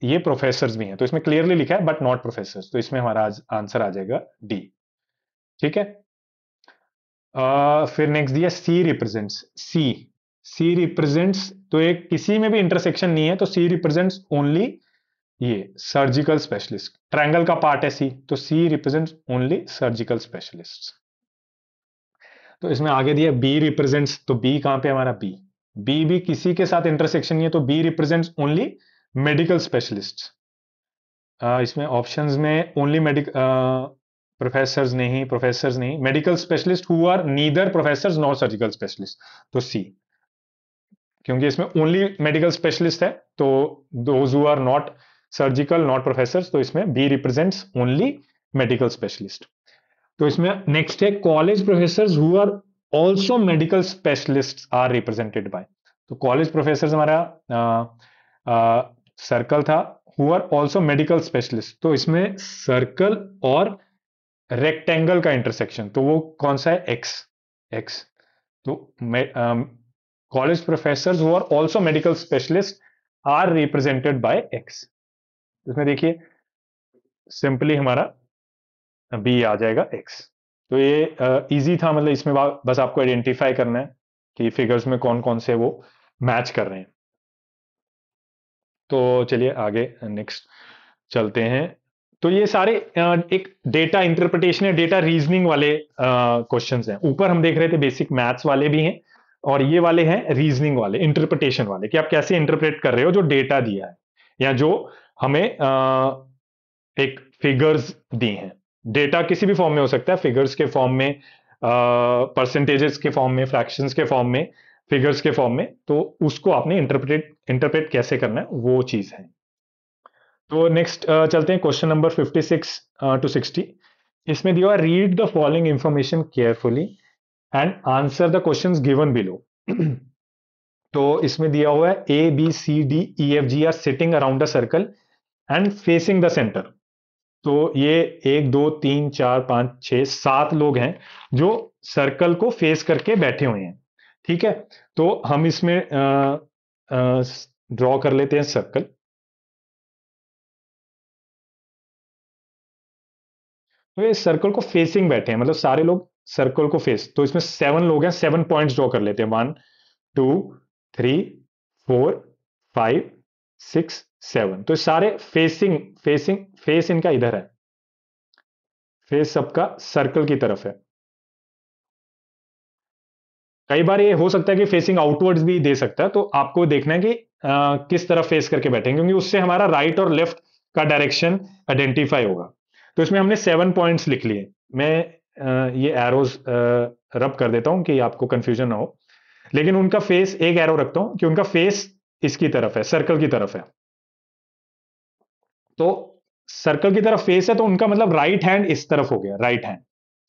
ये प्रोफेसर भी हैं तो इसमें क्लियरली लिखा है बट नॉट प्रोफेसर तो इसमें हमारा आंसर आ जाएगा डी ठीक है आ, फिर नेक्स्ट दिया सी रिप्रेजेंट्स सी सी रिप्रेजेंट्स तो एक किसी में भी इंटरसेक्शन नहीं है तो सी रिप्रेजेंट्स ओनली ये सर्जिकल स्पेशलिस्ट ट्रायंगल का पार्ट है सी तो C represents only surgical specialist तो इसमें आगे दिया बी रिप्रेजेंट्स तो बी कहां पे हमारा बी बी भी किसी के साथ इंटरसेक्शन नहीं है तो B represents only medical specialist इसमें ऑप्शन में ओनली मेडिकल प्रोफेसर नहीं प्रोफेसर नहीं medical specialist who are neither professor not surgical specialist तो सी क्योंकि इसमें ओनली मेडिकल स्पेशलिस्ट है तो those who are not surgical not professor तो इसमें B represent only medical specialist तो इसमें नेक्स्ट है college professor who are also medical specialist are represented by तो कॉलेज प्रोफेसर हमारा सर्कल था who are also medical specialist तो इसमें सर्कल और रेक्टेंगल का इंटरसेक्शन तो वो कौन सा है एक्स एक्स तो college professors who are also medical specialists are represented by x इसमें देखिए सिंपली हमारा बी आ जाएगा x तो ये इजी uh, था मतलब इसमें बस आपको आइडेंटिफाई करना है कि फिगर्स में कौन कौन से वो मैच कर रहे हैं तो चलिए आगे नेक्स्ट चलते हैं तो ये सारे एक डेटा इंटरप्रिटेशन या डेटा रीजनिंग वाले क्वेश्चंस हैं ऊपर हम देख रहे थे बेसिक मैथ्स वाले भी हैं और ये वाले हैं रीजनिंग वाले इंटरप्रिटेशन वाले कि आप कैसे इंटरप्रेट कर रहे हो जो डेटा दिया है या जो हमें आ, एक फिगर्स दी हैं डेटा किसी भी फॉर्म में हो सकता है फिगर्स के फॉर्म में परसेंटेजेस के फॉर्म में फ्रैक्शन के फॉर्म में फिगर्स के फॉर्म में तो उसको आपने इंटरप्रेट इंटरप्रेट कैसे करना है वो चीज़ है तो नेक्स्ट चलते हैं क्वेश्चन नंबर 56 टू 60 इसमें दिया read the following information carefully and answer the question given below तो इसमें दिया हुआ है A B C D E F G are sitting around the circle and facing the centre तो ये एक दो तीन चार पांच छ सात लोग हैं जो सर्कल को फेस करके बैठे हुए हैं ठीक है तो हम इसमें ड्रॉ कर लेते हैं सर्कल तो ये सर्कल को फेसिंग बैठे हैं मतलब सारे लोग सर्कल को फेस तो इसमें सेवन लोग हैं सेवन पॉइंट्स ड्रॉ कर लेते हैं one two three four five six seven तो सारे फेसिंग फेसिंग फेस इनका इधर है फेस सबका सर्कल की तरफ है कई बार ये हो सकता है कि फेसिंग आउटवर्ड्स भी दे सकता है तो आपको देखना है कि आ, किस तरफ फेस करके बैठेंगे क्योंकि उससे हमारा राइट और लेफ्ट का डायरेक्शन आइडेंटिफाई होगा तो इसमें हमने सेवन पॉइंट्स लिख लिए मैं ये एरोज रब कर देता हूं कि आपको कंफ्यूजन ना हो लेकिन उनका फेस एक एरो रखता हूं कि उनका फेस इसकी तरफ है सर्कल की तरफ है तो सर्कल की तरफ फेस है तो उनका मतलब राइट हैंड इस तरफ हो गया राइट हैंड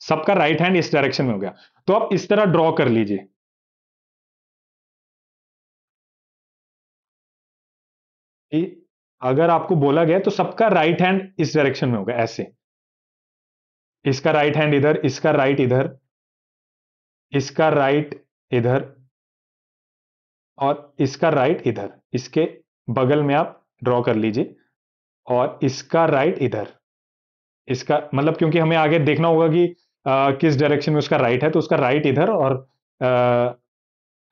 सबका राइट हैंड इस डायरेक्शन में हो गया तो आप इस तरह ड्रॉ कर लीजिए अगर आपको बोला गया तो सबका राइट हैंड इस डायरेक्शन में होगा ऐसे इसका राइट हैंड इधर इसका राइट इधर इसका राइट इधर और इसका राइट इधर इसके बगल में आप ड्रॉ कर लीजिए और इसका राइट इधर इसका मतलब क्योंकि हमें आगे देखना होगा कि आ, किस डायरेक्शन में उसका राइट है तो उसका राइट इधर और आ,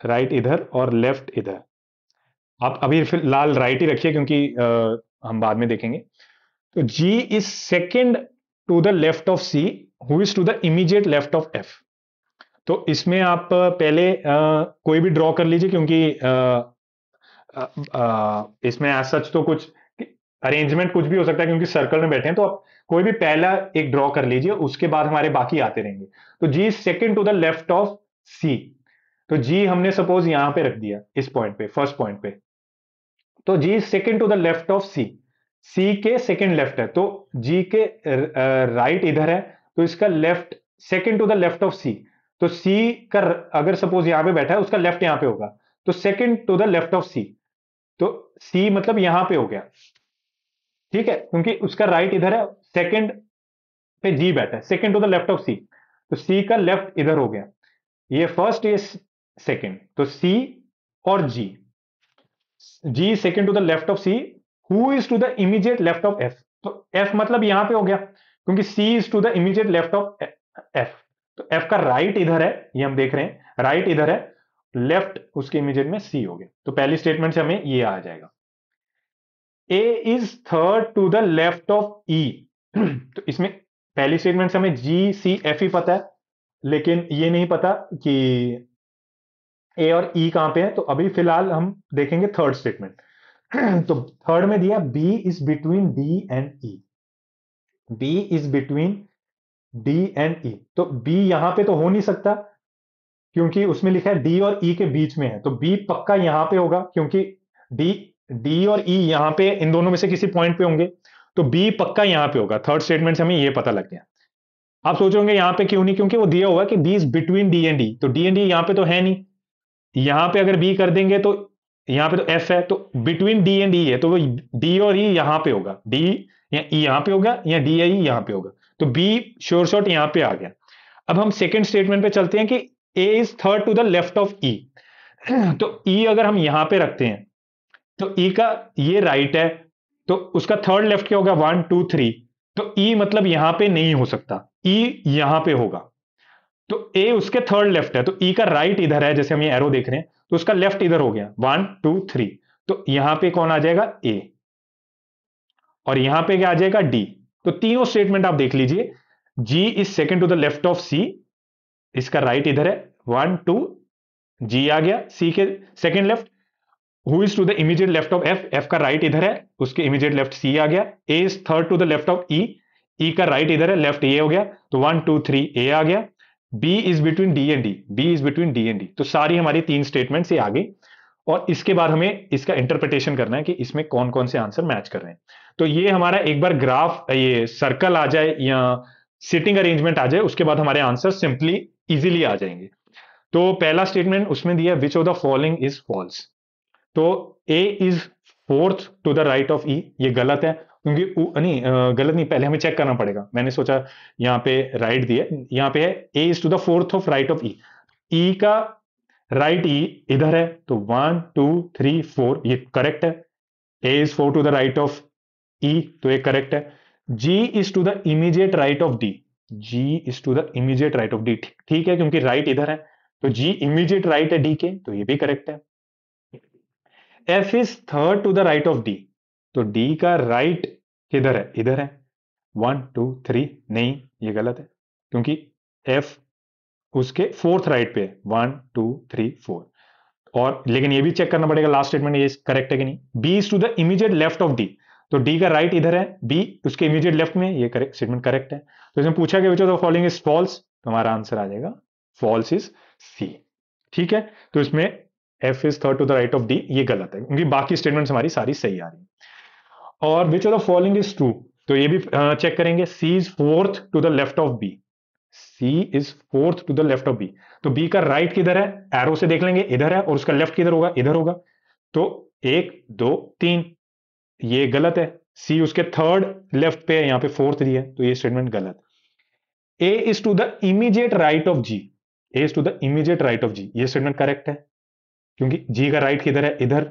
राइट इधर और लेफ्ट इधर आप अभी फिर लाल राइट ही रखिए क्योंकि आ, हम बाद में देखेंगे तो G is second to the left of C who is to the immediate left of F तो इसमें आप पहले आ, कोई भी ड्रॉ कर लीजिए क्योंकि आ, आ, इसमें एज सच तो कुछ अरेंजमेंट कुछ भी हो सकता है क्योंकि सर्कल में बैठे हैं तो आप कोई भी पहला एक ड्रॉ कर लीजिए उसके बाद हमारे बाकी आते रहेंगे तो G is second to the left of C तो जी हमने सपोज यहां पे रख दिया इस पॉइंट पे फर्स्ट पॉइंट पे तो G is second to the left of C C के सेकेंड लेफ्ट है तो जी के राइट इधर है तो इसका left second to the left of C तो सी का अगर सपोज यहां पे बैठा है उसका लेफ्ट यहां पे होगा तो second to the left of C तो सी मतलब यहां पे हो गया ठीक है क्योंकि उसका राइट इधर है सेकेंड पे जी बैठा है second to the left of C तो सी का लेफ्ट इधर हो गया ये फर्स्ट ये सेकेंड तो सी और G G second to the left of C who is to the immediate left of F तो एफ मतलब यहां पे हो गया क्योंकि C is to the immediate left of F तो एफ का राइट right इधर है ये हम देख रहे हैं राइट right इधर है लेफ्ट उसके इमीजिएट में सी हो गया तो पहली स्टेटमेंट से हमें ये आ जाएगा A is third to the left of E तो इसमें पहली स्टेटमेंट से हमें जी सी एफ ही पता है लेकिन ये नहीं पता कि ए और ई e कहां पे है तो अभी फिलहाल हम देखेंगे थर्ड स्टेटमेंट तो थर्ड में दिया B is between D and E B is between D and E तो बी यहां पे तो हो नहीं सकता क्योंकि उसमें लिखा है डी और ई e के बीच में है तो बी पक्का यहां पे होगा क्योंकि डी डी और ई e यहां पे इन दोनों में से किसी पॉइंट पे होंगे तो बी पक्का यहां पे होगा थर्ड स्टेटमेंट से हमें यह पता लग गया आप सोचोगे यहां पे क्यों नहीं क्योंकि वो दिया हुआ कि B is between D and E तो डी एंड ई यहां पे तो है नहीं यहां पे अगर बी कर देंगे तो यहां पे तो एफ है तो बिटवीन डी एंड ई है तो वो डी और ई e यहां पे होगा डी या ई e यहां पे होगा या डी या ई e यहां पे होगा तो बी श्योर शॉट यहां पे आ गया अब हम सेकेंड स्टेटमेंट पे चलते हैं कि A is third to the left of E तो ई अगर हम यहां पे रखते हैं तो ई का ये राइट है तो उसका थर्ड लेफ्ट क्या होगा वन टू थ्री तो ई मतलब यहां पे नहीं हो सकता ई यहां पे होगा तो ए उसके थर्ड लेफ्ट है तो ई e का राइट right इधर है जैसे हम ये एरो देख रहे हैं तो उसका लेफ्ट इधर हो गया वन टू थ्री तो यहां पे कौन आ जाएगा ए और यहां पे क्या आ जाएगा डी तो तीनों स्टेटमेंट आप देख लीजिए G is second to the left of C इसका राइट right इधर है वन टू जी आ गया सी के second left who is to the immediate left of F F का राइट right इधर है उसके इमीजिएट लेफ्ट सी आ गया A is third to the left of E E का राइट right इधर है लेफ्ट ए हो गया तो वन टू थ्री ए आ गया B is between D and D B is between D and D तो सारी हमारी तीन स्टेटमेंट आ आगे और इसके बाद हमें इसका इंटरप्रिटेशन करना है कि इसमें कौन कौन से आंसर मैच कर रहे हैं तो ये हमारा एक बार ग्राफ ये सर्कल आ जाए या सिटिंग अरेंजमेंट आ जाए उसके बाद हमारे आंसर सिंपली इजीली आ जाएंगे तो पहला स्टेटमेंट उसमें दिया which of the following is false तो A is fourth to the right of E ये गलत है क्योंकि नहीं गलत नहीं पहले हमें चेक करना पड़ेगा मैंने सोचा यहाँ पे राइट दिए यहाँ पे है A is to the fourth of right of E E का राइट ई e इधर है तो वन टू थ्री फोर ये करेक्ट है A is four to the right of E तो ये करेक्ट है G is to the immediate right of D G is to the immediate right of D ठीक है क्योंकि राइट right इधर है तो जी इमीजिएट राइट है डी के तो ये भी करेक्ट है F is third to the right of D तो डी का राइट right किधर है इधर है वन टू थ्री नहीं ये गलत है क्योंकि एफ उसके फोर्थ राइट पे वन टू थ्री फोर और लेकिन ये भी चेक करना पड़ेगा लास्ट स्टेटमेंट ये करेक्ट है कि नहीं B is to the immediate left of D तो डी का राइट इधर है बी उसके इमीजिएट लेफ्ट में ये करेक्ट स्टेटमेंट करेक्ट है तो इसमें पूछा गया द फॉलोइंग इज फॉल्स तो हमारा आंसर आ जाएगा फॉल्स इज सी ठीक है तो इसमें F is third to the right of D ये गलत है क्योंकि बाकी स्टेटमेंट हमारी सारी सही आ रही है और which of the following is true तो ये भी चेक करेंगे C is fourth to the left of B C is fourth to the left of B तो बी का राइट right किधर है एरो से देख लेंगे इधर है और उसका लेफ्ट किधर होगा इधर होगा तो एक दो तीन ये गलत है सी उसके थर्ड लेफ्ट पे है यहां पे फोर्थ दिया तो ये स्टेटमेंट गलत A is to the immediate right of G A is to the immediate right of G ये स्टेटमेंट करेक्ट है क्योंकि जी का राइट right किधर है इधर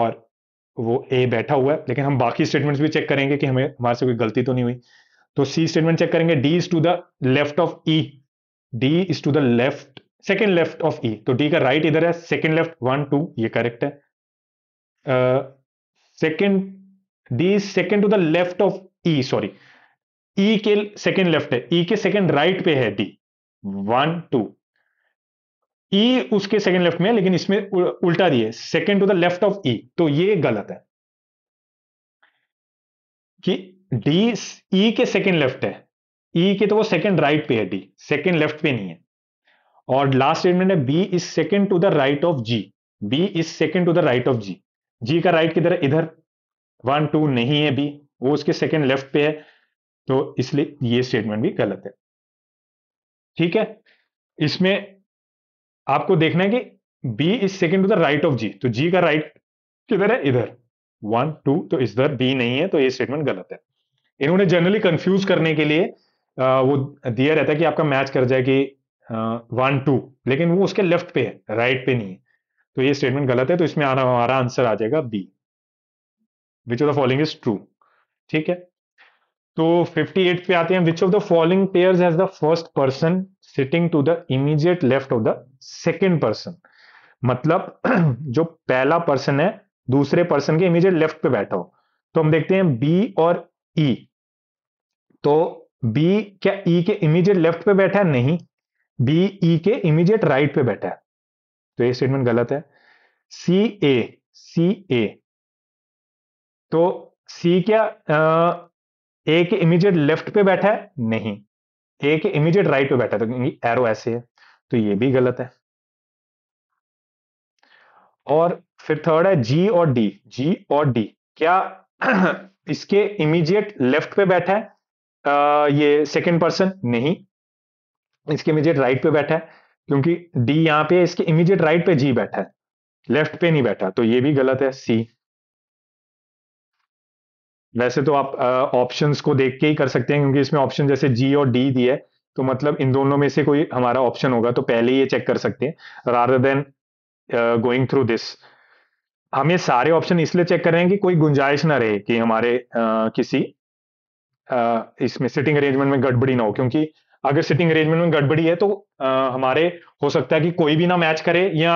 और वो ए बैठा हुआ है लेकिन हम बाकी स्टेटमेंट्स भी चेक करेंगे कि हमें हमारे से कोई गलती तो नहीं हुई तो सी स्टेटमेंट चेक करेंगे D is to the left of E D is to the left second left of E तो डी का राइट right इधर है सेकेंड लेफ्ट वन टू ये करेक्ट है second D is second to the left of E sorry E के second left है E e के second e right right पे है D one two E e उसके सेकंड लेफ्ट में है लेकिन इसमें उल्टा दिए second to the left of E तो ये गलत है कि डी ई e के सेकेंड लेफ्ट है ई e के तो वो सेकेंड राइट पे है डी सेकेंड लेफ्ट पे नहीं है और लास्ट स्टेटमेंट है B is second to the right of G B is second to the right of G G का राइट किधर है इधर वन टू नहीं है बी वो उसके सेकेंड लेफ्ट पे है तो इसलिए ये स्टेटमेंट भी गलत है ठीक है इसमें आपको देखना है कि B is second to the right of G तो जी का राइट right किधर है इधर वन टू तो इधर बी नहीं है तो ये स्टेटमेंट गलत है इन्होंने जनरली कंफ्यूज करने के लिए आ, वो दिया रहता है कि आपका मैच कर जाए कि वन टू लेकिन वो उसके लेफ्ट पे है राइट पे नहीं है तो ये स्टेटमेंट गलत है तो इसमें हमारा आंसर आ जाएगा B which of the following is true ठीक है तो 58 पे आते हैं which of the following pairs has the first person sitting to the immediate left of the second person मतलब जो पहला पर्सन है दूसरे पर्सन के इमीजिएट लेफ्ट पे बैठा हो तो हम देखते हैं बी और ई e. तो बी क्या ई e के इमीजिएट लेफ्ट पे बैठा है नहीं बी ई e के इमीजिएट राइट पे बैठा है तो ये स्टेटमेंट गलत है सी ए सी ए तो सी क्या ए के इमीडिएट लेफ्ट पे बैठा है नहीं ए के इमीडिएट राइट पे बैठा है तो एरो ऐसे है तो ये भी गलत है और फिर थर्ड है जी और डी जी और डी क्या इसके इमीजिएट लेफ्ट पे बैठा है आ, ये सेकंड पर्सन नहीं इसके इमीजिएट राइट पे बैठा है क्योंकि डी यहां पे इसके इमीजिएट राइट पे जी बैठा है लेफ्ट पे नहीं बैठा तो ये भी गलत है सी वैसे तो आप ऑप्शंस को देख के ही कर सकते हैं क्योंकि इसमें ऑप्शन जैसे जी और डी दिए तो मतलब इन दोनों में से कोई हमारा ऑप्शन होगा तो पहले ही ये चेक कर सकते हैं rather than going through this हम ये सारे ऑप्शन इसलिए चेक कर रहे हैं कि कोई गुंजाइश ना रहे कि हमारे uh, किसी uh, इसमें सिटिंग अरेंजमेंट में गड़बड़ी ना हो क्योंकि अगर सिटिंग अरेंजमेंट में गड़बड़ी है तो uh, हमारे हो सकता है कि कोई भी ना मैच करे या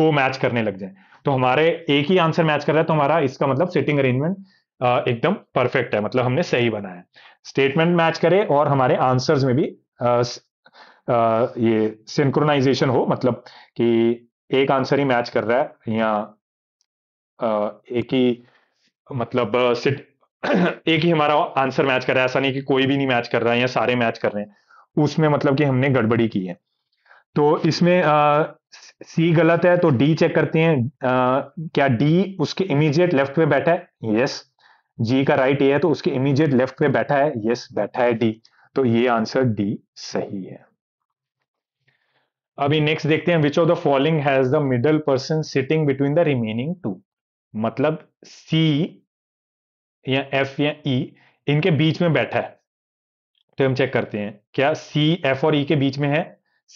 दो मैच करने लग जाए तो हमारे एक ही आंसर मैच कर रहा है तो हमारा इसका मतलब सिटिंग अरेंजमेंट एकदम परफेक्ट है मतलब हमने सही बनाया स्टेटमेंट मैच करे और हमारे आंसर्स में भी आ, आ, ये सिंक्रोनाइजेशन हो मतलब कि एक आंसर ही मैच कर रहा है या एक ही मतलब एक ही हमारा आंसर मैच कर रहा है ऐसा नहीं कि कोई भी नहीं मैच कर रहा है या सारे मैच कर रहे हैं उसमें मतलब कि हमने गड़बड़ी की है तो इसमें सी गलत है तो डी चेक करते हैं आ, क्या डी उसके इमीजिएट लेफ्ट में बैठा है यस जी का राइट ए है तो उसके इमीडिएट लेफ्ट पे बैठा है यस बैठा है डी तो ये आंसर डी सही है अभी नेक्स्ट देखते हैं which of the following has the middle person sitting between the remaining two मतलब सी या एफ या ई e, इनके बीच में बैठा है तो हम चेक करते हैं क्या सी एफ और ई e के बीच में है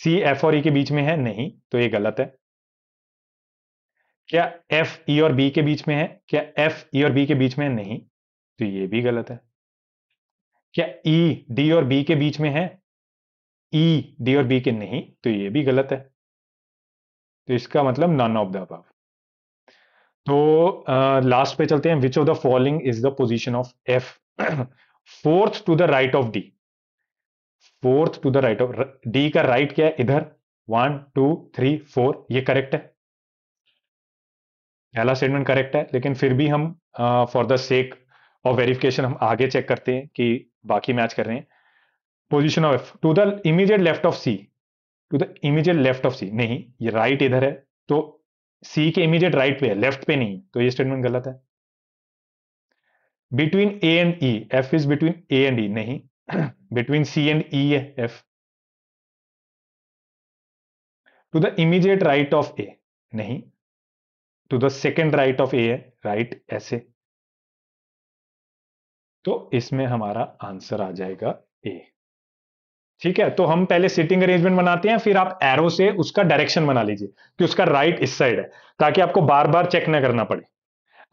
सी एफ और ई e के बीच में है नहीं तो ये गलत है क्या एफ ई e और बी के बीच में है क्या एफ ई e और बी के बीच में नहीं तो ये भी गलत है क्या ई e, डी और बी के बीच में है ई e, डी और बी के नहीं तो ये भी गलत है तो इसका मतलब नन ऑफ द अबव तो लास्ट uh, पे चलते हैं which of the following is the position of F fourth to the right of D fourth to the right of D का राइट right क्या है इधर वन टू थ्री फोर ये correct है पहला स्टेटमेंट करेक्ट है लेकिन फिर भी हम फॉर द सेक और वेरिफिकेशन हम आगे चेक करते हैं कि बाकी मैच कर रहे हैं position of F to the immediate left of C to the immediate left of C नहीं ये राइट right इधर है तो सी के इमीजिएट राइट पे है लेफ्ट पे नहीं तो ये स्टेटमेंट गलत है between A and E F is between A and E नहीं बिटवीन सी एंड ई है F to the immediate right of A नहीं to the second right of A है राइट ऐसे तो इसमें हमारा आंसर आ जाएगा ए ठीक है तो हम पहले सिटिंग अरेंजमेंट बनाते हैं फिर आप एरो से उसका डायरेक्शन बना लीजिए कि उसका राइट इस साइड है ताकि आपको बार बार चेक ना करना पड़े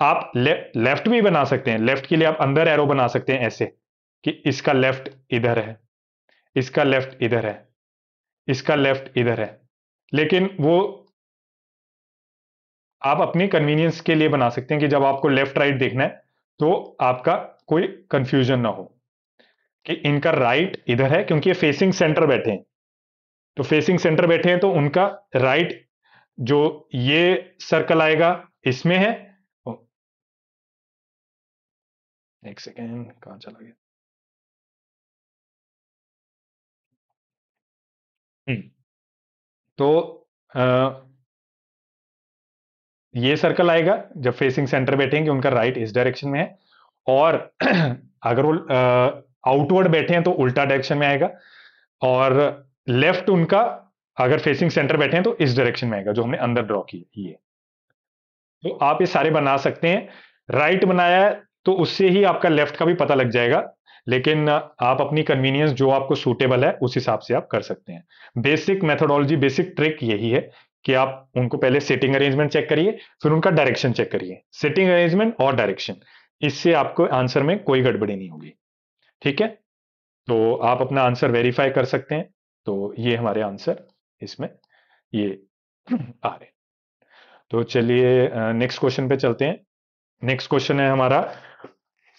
आप ले, लेफ्ट भी बना सकते हैं लेफ्ट के लिए आप अंदर एरो बना सकते हैं ऐसे कि इसका लेफ्ट इधर है इसका लेफ्ट इधर है इसका लेफ्ट इधर है लेकिन वो आप अपनी कन्वीनियंस के लिए बना सकते हैं कि जब आपको लेफ्ट राइट देखना है तो आपका कोई कंफ्यूजन ना हो कि इनका राइट right इधर है क्योंकि ये फेसिंग सेंटर बैठे हैं तो फेसिंग सेंटर बैठे हैं तो उनका राइट right जो ये सर्कल आएगा इसमें है एक सेकेंड कहा चला गया हम्म, तो आ, ये सर्कल आएगा जब फेसिंग सेंटर बैठेंगे उनका राइट इस डायरेक्शन में है और अगर वो आउटवर्ड बैठे हैं तो उल्टा डायरेक्शन में आएगा और लेफ्ट उनका अगर फेसिंग सेंटर बैठे हैं तो इस डायरेक्शन में आएगा जो हमने अंदर ड्रॉ किया ये तो आप ये सारे बना सकते हैं राइट right बनाया है तो उससे ही आपका लेफ्ट का भी पता लग जाएगा लेकिन आप अपनी कन्वीनियंस जो आपको सूटेबल है उस हिसाब से आप कर सकते हैं बेसिक मेथोडोलॉजी बेसिक ट्रिक यही है कि आप उनको पहले सेटिंग अरेंजमेंट चेक करिए फिर उनका डायरेक्शन चेक करिए सेटिंग अरेंजमेंट और डायरेक्शन इससे आपको आंसर में कोई गड़बड़ी नहीं होगी ठीक है तो आप अपना आंसर वेरीफाई कर सकते हैं तो ये हमारे आंसर इसमें ये आ रहे तो चलिए नेक्स्ट क्वेश्चन पे चलते हैं नेक्स्ट क्वेश्चन है हमारा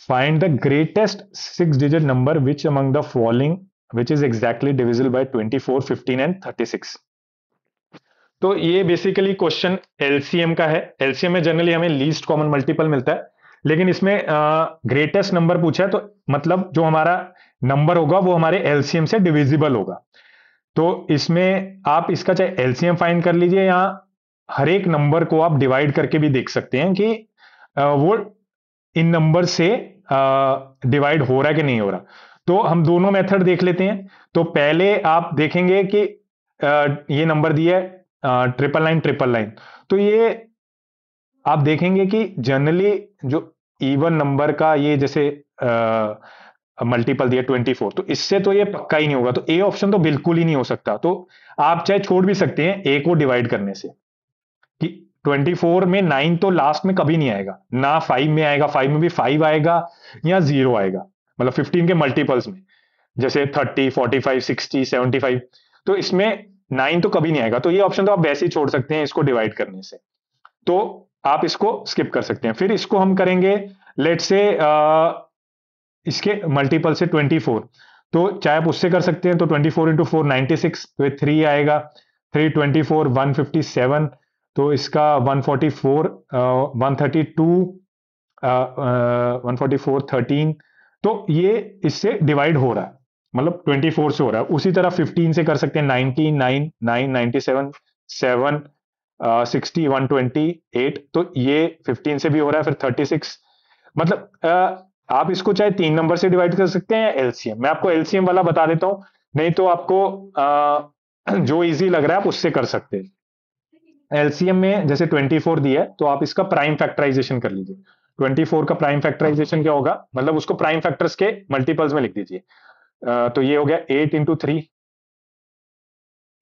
find the greatest six digit number which among the following which is exactly divisible by twenty four fifteen and thirty six तो ये बेसिकली क्वेश्चन एलसीएम का है एलसीएम में जनरली हमें लीस्ट कॉमन मल्टीपल मिलता है लेकिन इसमें ग्रेटेस्ट नंबर पूछा है तो मतलब जो हमारा नंबर होगा वो हमारे एलसीएम से डिविजिबल होगा तो इसमें आप इसका चाहे एलसीएम फाइन कर लीजिए या हर एक नंबर को आप डिवाइड करके भी देख सकते हैं कि वो इन नंबर से डिवाइड हो रहा है कि नहीं हो रहा तो हम दोनों मेथड देख लेते हैं तो पहले आप देखेंगे कि ये नंबर दिया है ट्रिपल लाइन ट्रिपल लाइन तो ये आप देखेंगे कि जनरली जो इवन नंबर का ये जैसे मल्टीपल दिया ट्वेंटी फोर तो इससे तो ये पक्का ही नहीं होगा तो ए ऑप्शन तो बिल्कुल ही नहीं हो सकता तो आप चाहे छोड़ भी सकते हैं ए को डिवाइड करने से कि ट्वेंटी फोर में नाइन तो लास्ट में कभी नहीं आएगा ना फाइव में आएगा फाइव में भी फाइव आएगा या जीरो आएगा मतलब फिफ्टीन के मल्टीपल्स में जैसे thirty forty five sixty seventy five तो इसमें नाइन तो कभी नहीं आएगा तो ये ऑप्शन तो आप वैसे ही छोड़ सकते हैं इसको डिवाइड करने से तो आप इसको स्किप कर सकते हैं फिर इसको हम करेंगे लेट से इसके मल्टीपल से 24 तो चाहे आप उससे कर सकते हैं तो 24 four into four ninety six तो थ्री आएगा three twenty four one fifty seven तो इसका 144 फोर्टी फोर थर्टीन तो ये इससे डिवाइड हो रहा है मतलब 24 से हो रहा है उसी तरह 15 से कर सकते हैं 19 9 9 97 7 सिक्सटी वन ट्वेंटी एट तो ये फिफ्टीन से भी हो रहा है फिर थर्टी सिक्स मतलब uh, आप इसको चाहे तीन नंबर से डिवाइड कर सकते हैं एलसीएम मैं आपको एलसीएम वाला बता देता हूं नहीं तो आपको uh, जो इजी लग रहा है आप उससे कर सकते हैं एलसीएम में जैसे 24 दिया है तो आप इसका प्राइम फैक्टराइजेशन कर लीजिए 24 का प्राइम फैक्टराइजेशन क्या होगा मतलब उसको प्राइम फैक्टर्स के मल्टीपल्स में लिख दीजिए uh, तो ये हो गया eight into three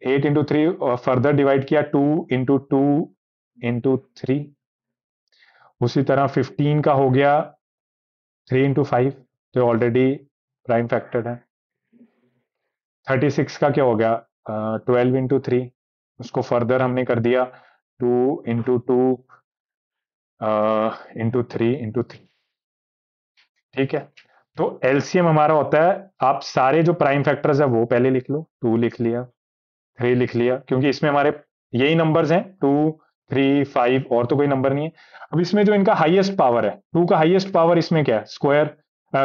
eight into three और फर्दर डिवाइड किया two into two into three उसी तरह फिफ्टीन का हो गया थ्री इंटू फाइव तो ऑलरेडी प्राइम फैक्टर है थर्टी सिक्स का क्या हो गया ट्वेल्व इंटू थ्री उसको फर्दर हमने कर दिया two into two into three into three ठीक है तो एलसीएम हमारा होता है आप सारे जो प्राइम फैक्टर्स है वो पहले लिख लो टू लिख लिया थ्री लिख लिया क्योंकि इसमें हमारे यही नंबर्स हैं टू थ्री फाइव और तो कोई नंबर नहीं है अब इसमें जो इनका हाईएस्ट पावर है टू का हाईएस्ट पावर इसमें क्या है स्क्वायर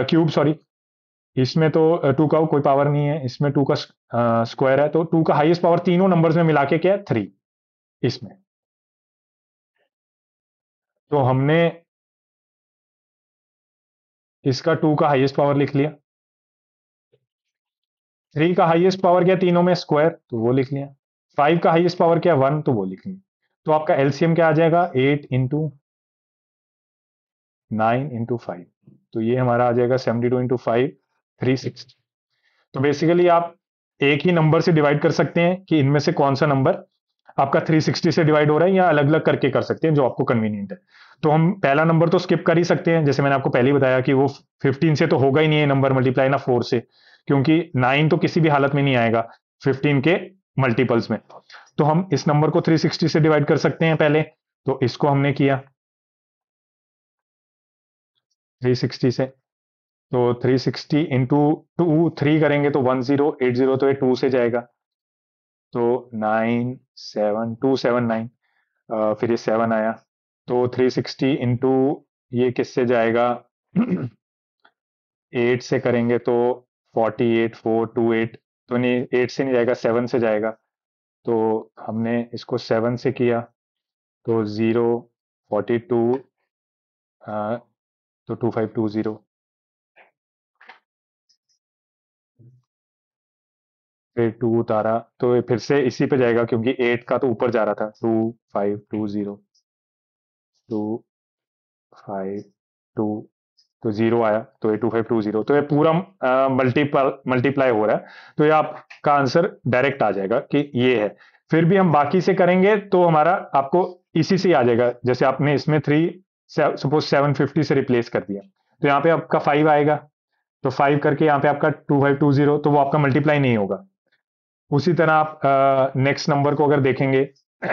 क्यूब सॉरी इसमें तो टू uh, का कोई पावर नहीं है इसमें टू का स्क्वायर uh, है तो टू का हाइएस्ट पावर तीनों नंबर में मिला के क्या है थ्री इसमें तो हमने इसका टू का हाईएस्ट पावर लिख लिया थ्री का हाईएस्ट पावर क्या तीनों में स्क्वायर तो वो लिख लिया फाइव का हाईएस्ट पावर क्या वन तो वो लिख लिया तो आपका एलसीएम क्या आ जाएगा eight into nine into five तो ये हमारा आ जाएगा seventy two into five three sixty तो बेसिकली आप एक ही नंबर से डिवाइड कर सकते हैं कि इनमें से कौन सा नंबर आपका 360 से डिवाइड हो रहा है या अलग अलग करके कर सकते हैं जो आपको कन्वीनियंट है तो हम पहला नंबर तो स्किप कर ही सकते हैं जैसे मैंने आपको पहले ही बताया कि वो 15 से तो होगा ही नहीं है नंबर मल्टीप्लाई ना फोर से क्योंकि नाइन तो किसी भी हालत में नहीं आएगा फिफ्टीन के मल्टीपल्स में तो हम इस नंबर को 360 से डिवाइड कर सकते हैं पहले तो इसको हमने किया 360 से तो 360 सिक्सटी इंटू टू थ्री करेंगे तो 1080 तो ये टू से जाएगा तो nine seven two seven nine फिर ये सेवन आया तो 360 सिक्सटी इंटू ये किससे जाएगा एट से करेंगे तो forty eight four two eight तो नहीं एट से नहीं जाएगा सेवन से जाएगा तो हमने इसको सेवन से किया तो ज़ीरो फोर्टी टू तो टू फाइव टू ज़ीरो फिर टू उतारा तो फिर से इसी पे जाएगा क्योंकि एट का तो ऊपर जा रहा था two five two zero two five two तो जीरो आया तो a two five two zero तो ये पूरा मल्टीपल मल्टीप्लाई हो रहा है तो ये आपका आंसर डायरेक्ट आ जाएगा कि ये है फिर भी हम बाकी से करेंगे तो हमारा आपको इसी से आ जाएगा जैसे आपने इसमें थ्री सपोज सेवन फिफ्टी से रिप्लेस कर दिया तो यहाँ पे आपका फाइव आएगा तो फाइव करके यहाँ पे आपका टू फाइव टू जीरो तो वो आपका मल्टीप्लाई नहीं होगा उसी तरह आप नेक्स्ट नंबर को अगर देखेंगे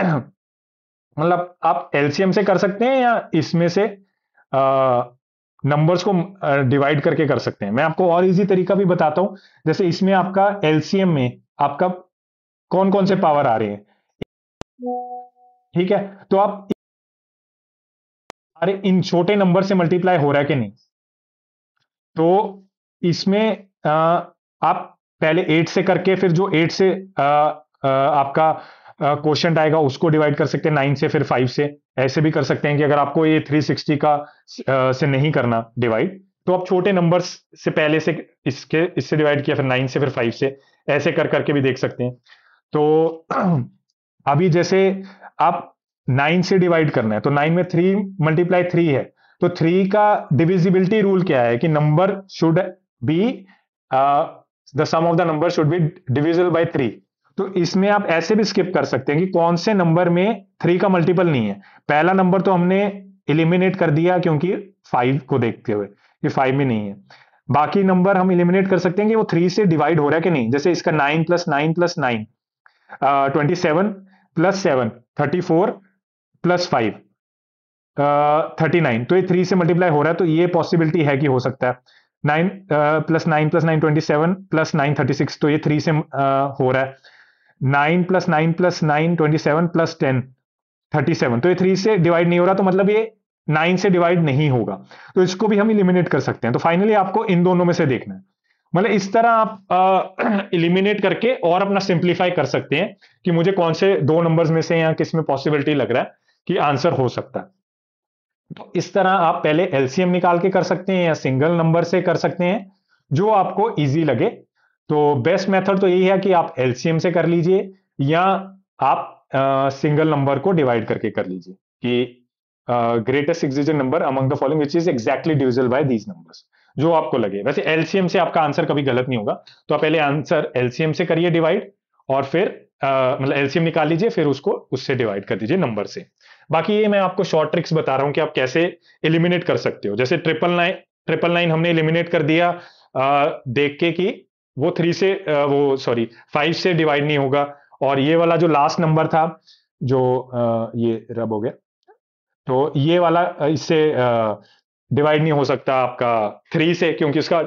मतलब आप एलसीएम से कर सकते हैं या इसमें से आ, नंबर्स को डिवाइड करके कर सकते हैं मैं आपको और इजी तरीका भी बताता हूं जैसे इसमें आपका एलसीएम में आपका कौन कौन से पावर आ रहे हैं ठीक है तो आप अरे इन छोटे नंबर से मल्टीप्लाई हो रहा है कि नहीं तो इसमें आ, आप पहले एट से करके फिर जो एट से आ, आ, आपका क्वेश्चन आएगा उसको डिवाइड कर सकते हैं नाइन से फिर फाइव से ऐसे भी कर सकते हैं कि अगर आपको ये थ्री सिक्सटी का से नहीं करना डिवाइड तो आप छोटे नंबर्स से पहले से इसके इससे डिवाइड किया फिर नाइन से फिर फाइव से ऐसे कर करके भी देख सकते हैं तो अभी जैसे आप नाइन से डिवाइड करना है तो नाइन में थ्री मल्टीप्लाई थ्री है तो थ्री का डिविजिबिलिटी रूल क्या है कि number should be the sum of the number should be divisible by three तो इसमें आप ऐसे भी स्किप कर सकते हैं कि कौन से नंबर में थ्री का मल्टीपल नहीं है पहला नंबर तो हमने इलिमिनेट कर दिया क्योंकि फाइव को देखते हुए ये फाइव में नहीं है बाकी नंबर हम इलिमिनेट कर सकते हैं कि वो थ्री से डिवाइड हो रहा है कि नहीं जैसे इसका nine plus nine plus nine twenty seven plus seven thirty four plus five thirty nine तो ये थ्री से मल्टीप्लाई हो रहा है तो ये पॉसिबिलिटी है कि हो सकता है nine plus nine plus nine twenty seven plus nine thirty six तो ये थ्री से uh, हो रहा है nine plus nine plus nine twenty seven plus ten thirty seven तो ये थ्री से डिवाइड नहीं हो रहा तो मतलब ये नाइन से डिवाइड नहीं होगा तो इसको भी हम इलिमिनेट कर सकते हैं तो फाइनली आपको इन दोनों में से देखना है मतलब इस तरह आप इलिमिनेट करके और अपना सिंप्लीफाई कर सकते हैं कि मुझे कौन से दो नंबर्स में से या किस में पॉसिबिलिटी लग रहा है कि आंसर हो सकता है तो इस तरह आप पहले एलसीएम निकाल के कर सकते हैं या सिंगल नंबर से कर सकते हैं जो आपको इजी लगे तो बेस्ट मेथड तो यही है कि आप एलसीएम से कर लीजिए या आप सिंगल नंबर को डिवाइड करके कर लीजिए कि ग्रेटेस्ट एक्सिजन number among the following which is exactly divisible by these numbers जो आपको लगे वैसे एलसीएम से आपका आंसर कभी गलत नहीं होगा तो आप पहले आंसर एलसीएम से करिए डिवाइड और फिर मतलब एलसीएम निकाल लीजिए फिर उसको उससे डिवाइड कर दीजिए नंबर से बाकी ये मैं आपको शॉर्ट ट्रिक्स बता रहा हूं कि आप कैसे एलिमिनेट कर सकते हो जैसे ट्रिपल नाइन ट्रिपल नाइन हमने एलिमिनेट कर दिया आ, देख के कि वो थ्री से वो सॉरी फाइव से डिवाइड नहीं होगा और ये वाला जो लास्ट नंबर था जो ये रब हो गया तो ये वाला इससे डिवाइड नहीं हो सकता आपका थ्री से क्योंकि इसका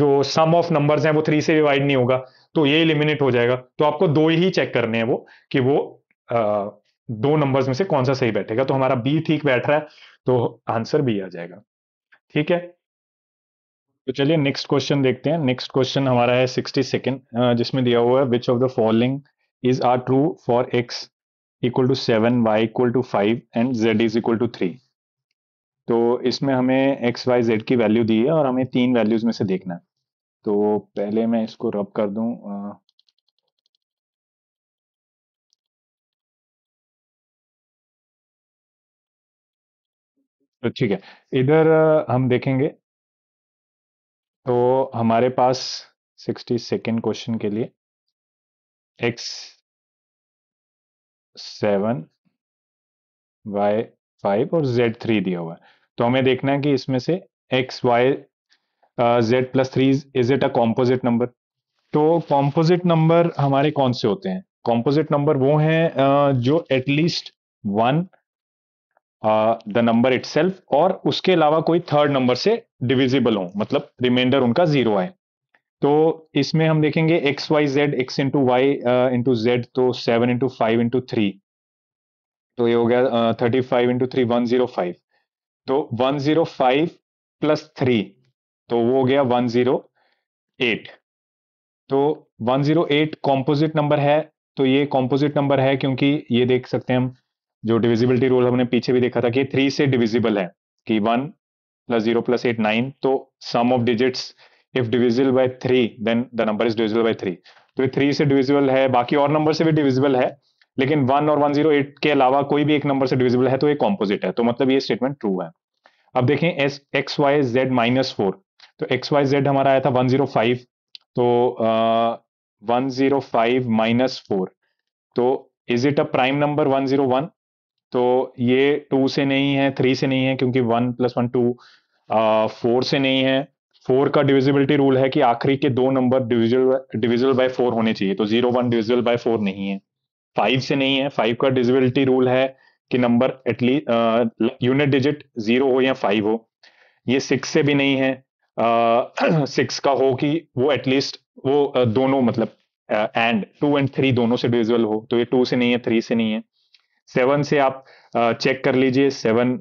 जो सम ऑफ नंबर्स हैं वो थ्री से डिवाइड नहीं होगा तो ये इलिमिनेट हो जाएगा तो आपको दो ही चेक करने हैं वो कि वो आ, दो नंबर्स में से कौन सा सही बैठेगा तो हमारा बी ठीक बैठ रहा है तो आंसर बी आ जाएगा ठीक है तो चलिए नेक्स्ट क्वेश्चन देखते हैं नेक्स्ट क्वेश्चन हमारा है सिक्सटी सेकेंड जिसमें दिया हुआ है which of the following is are true for X equal to seven Y equal to five and Z is equal to three तो इसमें हमें एक्स वाई जेड की वैल्यू दी है और हमें तीन वैल्यूज में से देखना है तो पहले मैं इसको रब कर दूं तो ठीक है इधर हम देखेंगे तो हमारे पास सिक्सटी सेकेंड क्वेश्चन के लिए एक्स सेवन वाई फाइव और जेड थ्री दिया हुआ है तो हमें देखना है कि इसमें से x Y z plus three is it a composite number तो कॉम्पोजिट नंबर हमारे कौन से होते हैं कॉम्पोजिट नंबर वो हैं जो at least one the number it और उसके अलावा कोई थर्ड नंबर से डिविजिबल हो मतलब रिमाइंडर उनका जीरो आए तो इसमें हम देखेंगे x Y z x into y into z तो seven into five into three तो ये हो गया thirty five into three one zero five तो one zero five plus three तो वो हो गया वन जीरो एट तो one zero eight composite number है तो ये कॉम्पोजिट नंबर है क्योंकि ये देख सकते हैं हम जो डिविजिबिलिटी रूल हमने पीछे भी देखा था कि थ्री से डिविजिबल है कि one plus zero plus eight nine तो sum of digits if divisible by three then the number is divisible by three तो ये थ्री से डिविजिबल है बाकी और नंबर से भी डिविजिबल है लेकिन वन और वन जीरो एट के अलावा कोई भी एक नंबर से डिविजिबल है तो एक कॉम्पोजिट है तो मतलब ये स्टेटमेंट ट्रू है अब देखें is x Y z minus four तो एक्स वाई जेड हमारा आया था वन जीरो फाइव तो one zero five minus four तो is it a prime number one zero one तो ये टू से नहीं है थ्री से नहीं है क्योंकि one plus one two four से नहीं है फोर का डिविजिबिलिटी रूल है कि आखिरी के दो number divisible divisible by four होने चाहिए तो zero one divisible by four नहीं है फाइव से नहीं है फाइव का डिविजिबिलिटी रूल है कि number at least unit digit zero हो या फाइव हो ये सिक्स से भी नहीं है सिक्स uh, का हो कि वो एटलीस्ट वो uh, दोनों मतलब एंड टू एंड थ्री दोनों से डिविजिबल हो तो ये टू से नहीं है थ्री से नहीं है सेवन से आप चेक कर लीजिए सेवन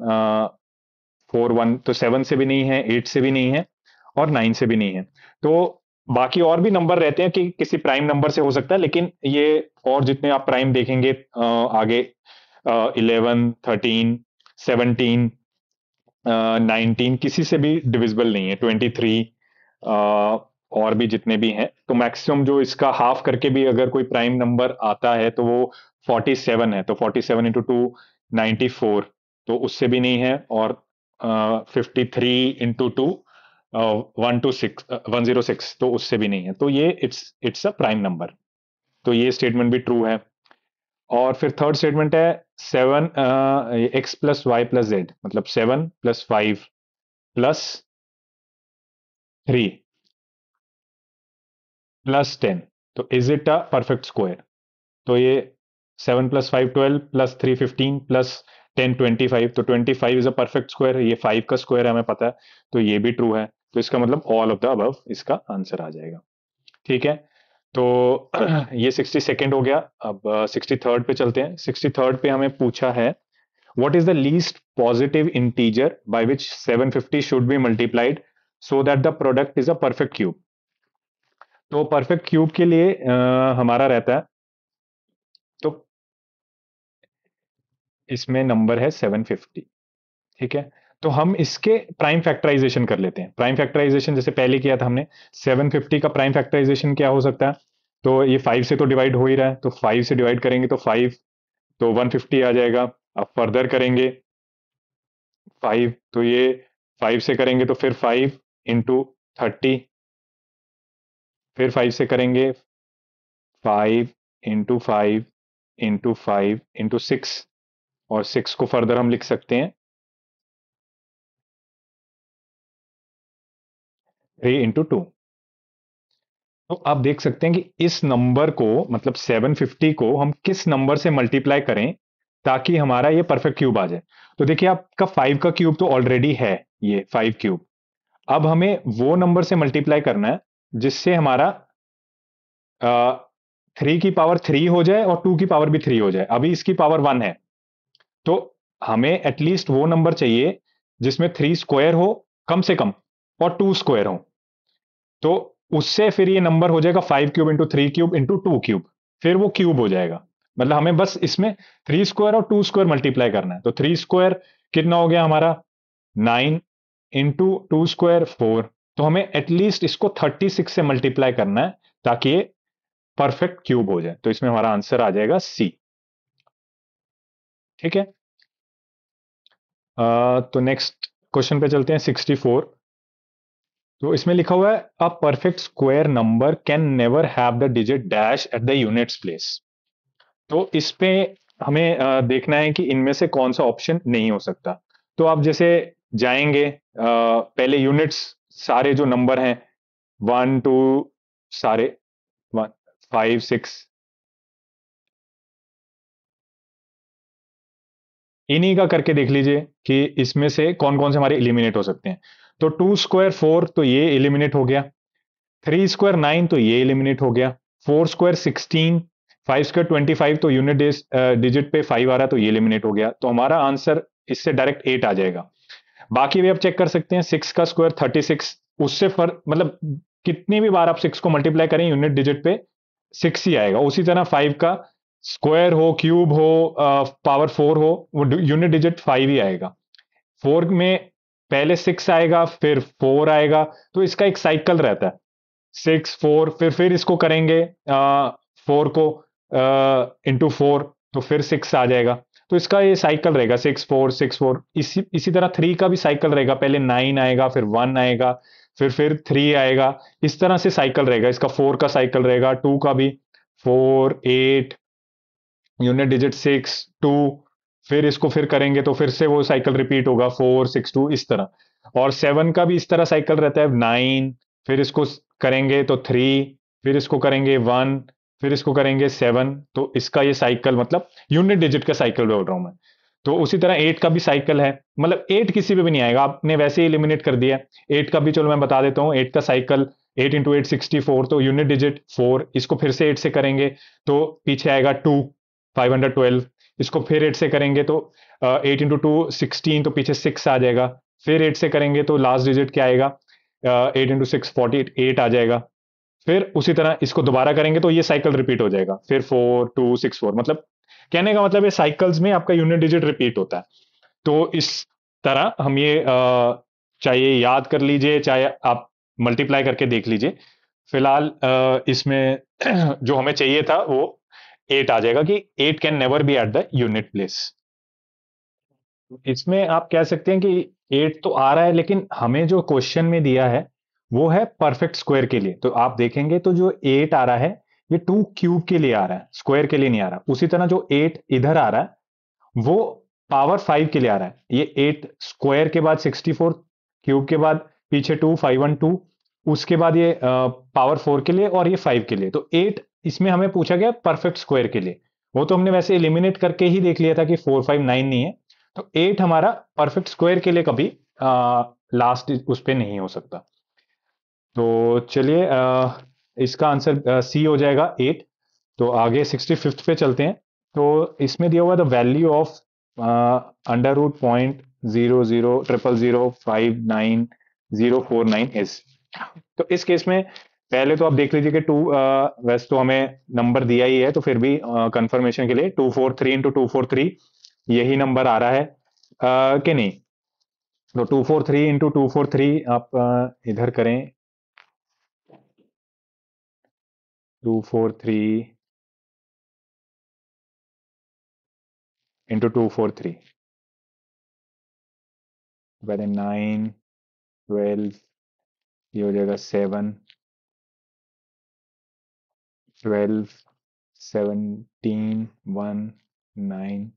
फोर वन तो सेवन से भी नहीं है एट से भी नहीं है और नाइन से भी नहीं है तो बाकी और भी नंबर रहते हैं कि किसी प्राइम नंबर से हो सकता है लेकिन ये और जितने आप प्राइम देखेंगे आगे इलेवन थर्टीन सेवनटीन नाइनटीन किसी से भी डिविजिबल नहीं है ट्वेंटी थ्री और भी जितने भी हैं तो मैक्सिमम जो इसका हाफ करके भी अगर कोई प्राइम नंबर आता है तो वो फोर्टी सेवन है तो forty seven into two ninety तो उससे भी नहीं है और fifty three into two one two six one zero six तो उससे भी नहीं है तो ये it's it's a prime number तो ये स्टेटमेंट भी ट्रू है और फिर थर्ड स्टेटमेंट है seven x plus y plus z मतलब seven plus five plus three plus ten तो is it a perfect square तो ये seven plus five twelve plus three fifteen plus ten twenty five तो twenty five is a perfect square ये five का square है हमें पता है तो ये भी ट्रू है तो इसका मतलब ऑल ऑफ द अबव इसका आंसर आ जाएगा ठीक है तो ये सिक्सटी सेकेंड हो गया अब सिक्सटी uh, थर्ड पे चलते हैं सिक्सटी थर्ड पे हमें पूछा है is the least positive integer by which seven fifty should be multiplied so that the product is a perfect cube तो परफेक्ट क्यूब के लिए आ, uh, हमारा रहता है इसमें नंबर है 750 ठीक है तो हम इसके प्राइम फैक्टराइजेशन कर लेते हैं प्राइम फैक्टराइजेशन जैसे पहले किया था हमने 750 का प्राइम फैक्टराइजेशन क्या हो सकता है तो ये 5 से तो डिवाइड हो ही रहा है तो 5 से डिवाइड करेंगे तो 5 तो 150 आ जाएगा अब फर्दर करेंगे 5 तो ये 5 से करेंगे तो फिर 5 इंटू थर्टी फिर 5 से करेंगे 5 into five into five into six और सिक्स को फर्दर हम लिख सकते हैं थ्री इंटू टू तो आप देख सकते हैं कि इस नंबर को मतलब 750 को हम किस नंबर से मल्टीप्लाई करें ताकि हमारा ये परफेक्ट क्यूब आ जाए तो देखिए आपका फाइव का क्यूब तो ऑलरेडी है ये फाइव क्यूब अब हमें वो नंबर से मल्टीप्लाई करना है जिससे हमारा थ्री की पावर थ्री हो जाए और टू की पावर भी थ्री हो जाए अभी इसकी पावर वन है तो हमें एटलीस्ट वो नंबर चाहिए जिसमें थ्री स्क्वायर हो कम से कम और टू स्क्वायर हो तो उससे फिर ये नंबर हो जाएगा five cube into three cube into two cube फिर वो क्यूब हो जाएगा मतलब हमें बस इसमें थ्री स्क्वायर और टू स्क्वायर मल्टीप्लाई करना है तो थ्री स्क्वायर कितना हो गया हमारा nine into two square four तो हमें एटलीस्ट इसको थर्टी सिक्स से मल्टीप्लाई करना है ताकि ये परफेक्ट क्यूब हो जाए तो इसमें हमारा आंसर आ जाएगा सी ठीक है आ, तो नेक्स्ट क्वेश्चन पे चलते हैं 64 तो इसमें लिखा हुआ है a perfect square number can never have the digit dash at the units place तो इस पे हमें देखना है कि इनमें से कौन सा ऑप्शन नहीं हो सकता तो आप जैसे जाएंगे पहले यूनिट्स सारे जो नंबर हैं वन टू सारे वन फाइव सिक्स इन्हीं का करके देख लीजिए कि इसमें से कौन कौन से हमारे इलिमिनेट हो सकते हैं तो टू स्क्वायर फोर तो ये इलिमिनेट हो गया थ्री स्क्वायर नाइन तो ये इलिमिनेट हो गया four square sixteen five square twenty five तो यूनिट डिजिट uh, पे फाइव आ रहा तो ये इलिमिनेट हो गया तो हमारा आंसर इससे डायरेक्ट एट आ जाएगा बाकी भी आप चेक कर सकते हैं सिक्स का स्क्वायर थर्टी सिक्स उससे फर मतलब कितनी भी बार आप सिक्स को मल्टीप्लाई करें यूनिट डिजिट पे सिक्स ही आएगा उसी तरह फाइव का स्क्वायर हो क्यूब हो पावर फोर हो वो यूनिट डिजिट फाइव ही आएगा फोर में पहले सिक्स आएगा फिर फोर आएगा तो इसका एक साइकिल रहता है सिक्स फोर फिर फिर इसको करेंगे फोर को इंटू फोर तो फिर सिक्स आ जाएगा तो इसका ये साइकिल रहेगा सिक्स फोर सिक्स फोर इसी इसी तरह थ्री का भी साइकिल रहेगा पहले नाइन आएगा फिर वन आएगा फिर फिर थ्री आएगा इस तरह से साइकिल रहेगा इसका फोर का साइकिल रहेगा टू का भी four eight unit digit six two फिर इसको फिर करेंगे तो फिर से वो साइकिल रिपीट होगा फोर सिक्स टू इस तरह और सेवन का भी इस तरह साइकिल रहता है नाइन फिर इसको करेंगे तो थ्री फिर इसको करेंगे वन फिर इसको करेंगे सेवन तो इसका ये साइकिल मतलब यूनिट डिजिट का साइकिल बोल रहा हूं मैं तो उसी तरह एट का भी साइकिल है मतलब एट किसी पे भी नहीं आएगा आपने वैसे ही एलिमिनेट कर दिया एट का भी चलो मैं बता देता हूँ एट का cycle eight into eight sixty four तो यूनिट डिजिट फोर इसको फिर से एट से करेंगे तो पीछे आएगा टू 512 इसको फिर एट से करेंगे तो एट इंटू टू सिक्सटीन तो पीछे सिक्स आ जाएगा फिर एट से करेंगे तो लास्ट डिजिट क्या आएगा eight into six forty eight आ जाएगा फिर उसी तरह इसको दोबारा करेंगे तो ये साइकिल रिपीट हो जाएगा फिर फोर टू सिक्स फोर मतलब कहने का मतलब ये साइकिल्स में आपका यूनिट डिजिट रिपीट होता है तो इस तरह हम ये uh, चाहे याद कर लीजिए चाहे आप मल्टीप्लाई करके देख लीजिए फिलहाल uh, इसमें जो हमें चाहिए था वो एट आ जाएगा कि eight can never be at the unit place इसमें आप कह सकते हैं कि एट तो आ रहा है लेकिन हमें जो क्वेश्चन में दिया है वो है परफेक्ट स्क्वायर के लिए तो आप देखेंगे तो जो एट आ रहा है ये टू क्यूब के लिए आ रहा है स्क्वायर के लिए नहीं आ रहा उसी तरह जो एट इधर आ रहा है वो पावर फाइव के लिए आ रहा है ये एट स्क्वायर के बाद सिक्सटी फोर क्यूब के बाद पीछे टू फाइव वन टू उसके बाद ये पावर फोर के लिए और ये फाइव के लिए तो एट इसमें हमें पूछा गया परफेक्ट स्क्वायर के लिए वो तो हमने वैसे इलिमिनेट करके ही देख लिया था कि फोर फाइव नाइन नहीं है तो एट हमारा परफेक्ट स्क्वायर के लिए कभी लास्ट उस पर नहीं हो सकता तो चलिए इसका आंसर सी हो जाएगा एट तो आगे सिक्सटी फिफ्थ पे चलते हैं तो इसमें दिया हुआ the value of under root point zero zero triple zero five nine zero four nine is तो इस केस में पहले तो आप देख लीजिए कि टू uh, वैसे तो हमें नंबर दिया ही है तो फिर भी कंफर्मेशन uh, के लिए two four three into two four three यही नंबर आ रहा है uh, कि नहीं तो two four three into two four three आप इधर करें two four three into two four three nine twelve ये हो जाएगा seven twelve seventeen one nine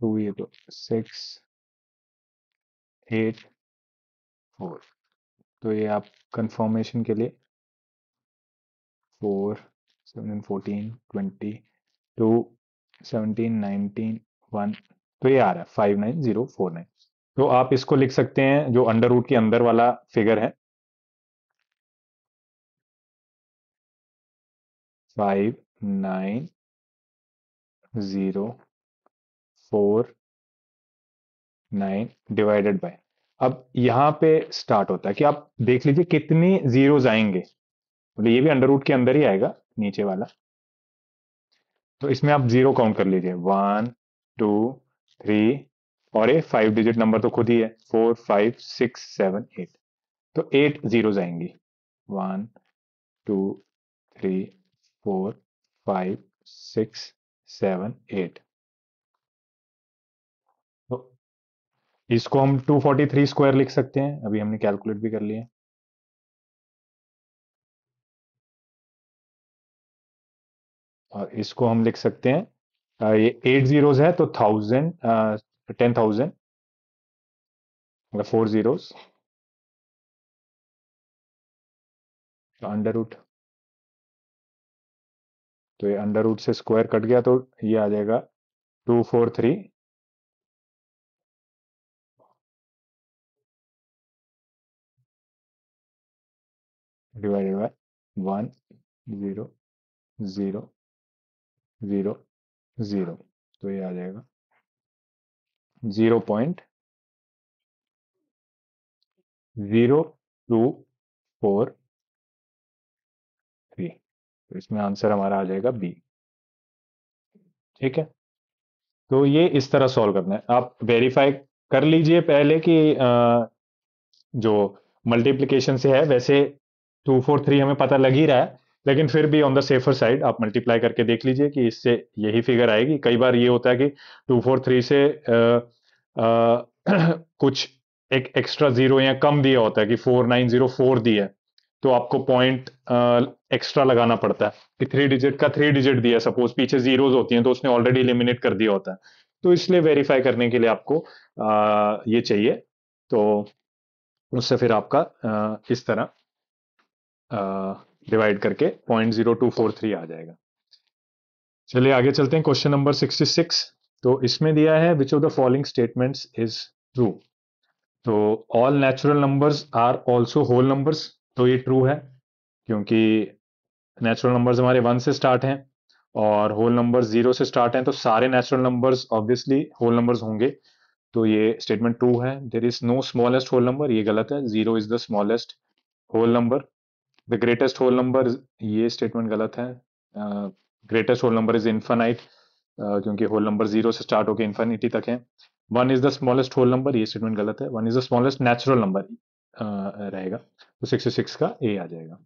two ये तो सिक्स एट फोर तो ये आप कंफर्मेशन के लिए four seventeen fourteen twenty two seventeen nineteen one तो ये आ रहा है five nine zero four nine तो आप इसको लिख सकते हैं जो अंडर रूट के अंदर वाला फिगर है five nine zero four nine divided by अब यहां पे स्टार्ट होता है कि आप देख लीजिए कितने जीरोज आएंगे ये भी अंडर रूट के अंदर ही आएगा नीचे वाला तो इसमें आप जीरो काउंट कर लीजिए वन टू थ्री और ये फाइव डिजिट नंबर तो खुद ही है four five six seven eight तो एट जीरो आएंगी one two three four five six seven eight इसको हम 243 स्क्वायर लिख सकते हैं अभी हमने कैलकुलेट भी कर लिया और इसको हम लिख सकते हैं ये एट जीरोज है तो थाउजेंड टेन थाउजेंड मतलब फोर जीरो अंडर रूट तो ये अंडर रूट से स्क्वायर कट गया तो ये आ जाएगा two four three divided by one zero zero zero zero तो ये आ जाएगा zero point zero two four three तो इसमें आंसर हमारा आ जाएगा बी ठीक है तो ये इस तरह सॉल्व करना है आप वेरीफाई कर लीजिए पहले कि जो मल्टीप्लिकेशन से है वैसे टू फोर थ्री हमें पता लग ही रहा है लेकिन फिर भी ऑन द सेफर साइड आप मल्टीप्लाई करके देख लीजिए कि इससे यही फिगर आएगी कई बार ये होता है कि टू फोर थ्री से आ, आ, कुछ एक एक्स्ट्रा जीरो या कम दिया होता है कि फोर नाइन जीरो फोर दिया है तो आपको पॉइंट एक्स्ट्रा लगाना पड़ता है कि थ्री डिजिट का थ्री डिजिट दिया सपोज पीछे जीरोज होती हैं तो उसने ऑलरेडी इलिमिनेट कर दिया होता है तो इसलिए वेरीफाई करने के लिए आपको आ, ये चाहिए तो उससे फिर आपका आ, इस तरह आ, डिवाइड करके point zero two four three आ जाएगा चलिए आगे चलते हैं क्वेश्चन नंबर सिक्सटी सिक्स तो इसमें दिया है which of the following statements is true तो all natural numbers are also whole numbers तो ये ट्रू है क्योंकि नेचुरल नंबर्स हमारे वन से स्टार्ट हैं और होल नंबर जीरो से स्टार्ट हैं तो सारे natural numbers obviously whole numbers होंगे तो ये स्टेटमेंट ट्रू है there is no smallest whole number ये गलत है zero is the smallest whole number the greatest whole number ये स्टेटमेंट गलत है greatest whole number is infinite क्योंकि होल नंबर जीरो से स्टार्ट होकर इन्फानिटी तक है one is the smallest whole number ये स्टेटमेंट गलत है one is the smallest natural number रहेगा तो सिक्सटी सिक्स का ए आ जाएगा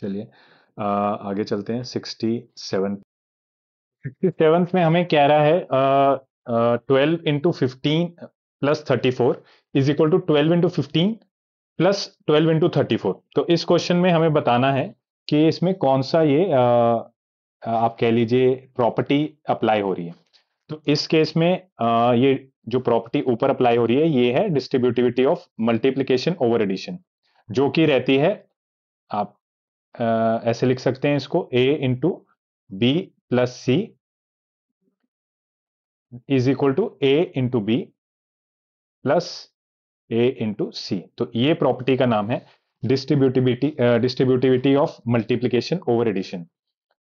चलिए uh, आगे चलते हैं सिक्सटी सेवन सिक्सटी सेवन में हमें कह रहा है twelve into fifteen plus thirty four is equal to twelve into fifteen plus twelve into thirty four तो इस क्वेश्चन में हमें बताना है कि इसमें कौन सा ये आ, आप कह लीजिए प्रॉपर्टी अप्लाई हो रही है तो इस केस में आ, ये जो प्रॉपर्टी ऊपर अप्लाई हो रही है ये है distributivity of multiplication over addition जो कि रहती है आप आ, ऐसे लिख सकते हैं इसको A into B plus C is equal to A into B plus A into C तो ये प्रॉपर्टी का नाम है distributivity distributivity of multiplication over addition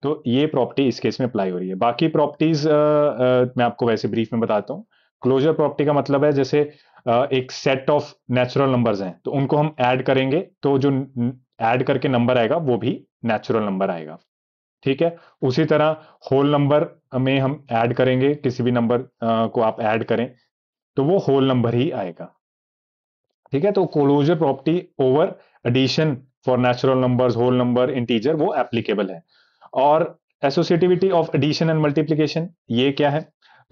तो ये प्रॉपर्टी इस केस में अप्लाई हो रही है बाकी प्रॉपर्टीज uh, uh, मैं आपको वैसे ब्रीफ में बताता हूँ क्लोजर प्रॉपर्टी का मतलब है जैसे uh, एक सेट ऑफ नेचुरल नंबर्स हैं तो उनको हम ऐड करेंगे तो जो ऐड करके नंबर आएगा वो भी नेचुरल नंबर आएगा ठीक है उसी तरह होल नंबर में हम ऐड करेंगे किसी भी नंबर को आप ऐड करें तो वो होल नंबर ही आएगा ठीक है तो closure property over addition for natural numbers whole number integer वो एप्लीकेबल है और associativity of addition and multiplication ये क्या है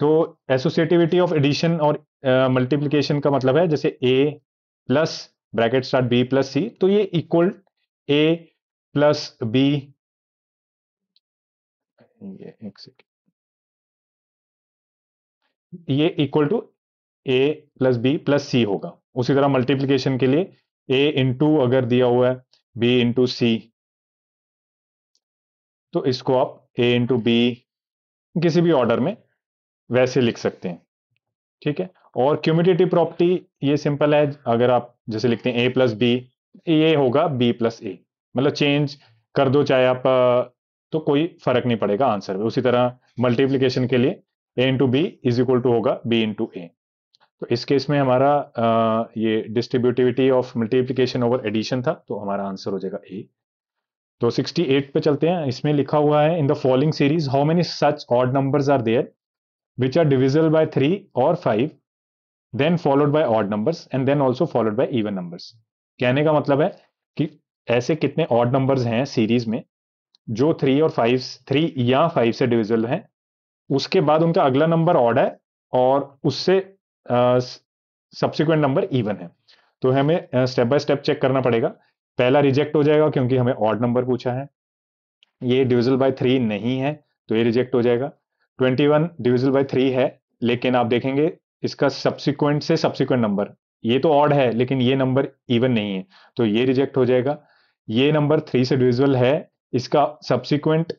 तो एसोसिएटिविटी ऑफ एडिशन और मल्टीप्लीकेशन uh, का मतलब है जैसे A plus bracket start B plus C तो ये इक्वल ए प्लस बी ये ये equal to A plus B plus C होगा उसी तरह मल्टीप्लीकेशन के लिए ए इंटू अगर दिया हुआ है बी इंटू सी तो इसको आप ए इंटू बी किसी भी ऑर्डर में वैसे लिख सकते हैं ठीक है और क्यूमिटेटिव प्रॉपर्टी ये सिंपल है अगर आप जैसे लिखते हैं ए प्लस बी ये होगा बी प्लस ए मतलब चेंज कर दो चाहे आप तो कोई फर्क नहीं पड़ेगा आंसर में उसी तरह मल्टीप्लीकेशन के लिए A into B is equal to होगा बी इंटू ए तो इस केस में हमारा आ, ये distributivity of multiplication over addition था तो हमारा आंसर हो जाएगा ए तो 68 पे चलते हैं इसमें लिखा हुआ है in the following series how many such odd numbers are there which are divisible by three और five then followed by odd numbers and then also followed by even numbers कहने का मतलब है कि ऐसे कितने ऑड नंबर्स हैं series में जो थ्री और फाइव थ्री या फाइव से डिविजल हैं उसके बाद उनका अगला नंबर ऑड है और उससे सब्सिक्वेंट नंबर इवन है तो हमें स्टेप बाय स्टेप चेक करना पड़ेगा पहला रिजेक्ट हो जाएगा क्योंकि हमें ऑड नंबर पूछा है ये डिविजल बाय थ्री नहीं है तो ये रिजेक्ट हो जाएगा twenty one divisible by three है लेकिन आप देखेंगे इसका सब्सिक्वेंट से सब्सिक्वेंट नंबर ये तो ऑड है लेकिन ये नंबर इवन नहीं है तो ये रिजेक्ट हो जाएगा ये नंबर थ्री से डिविजल है इसका सब्सिक्वेंट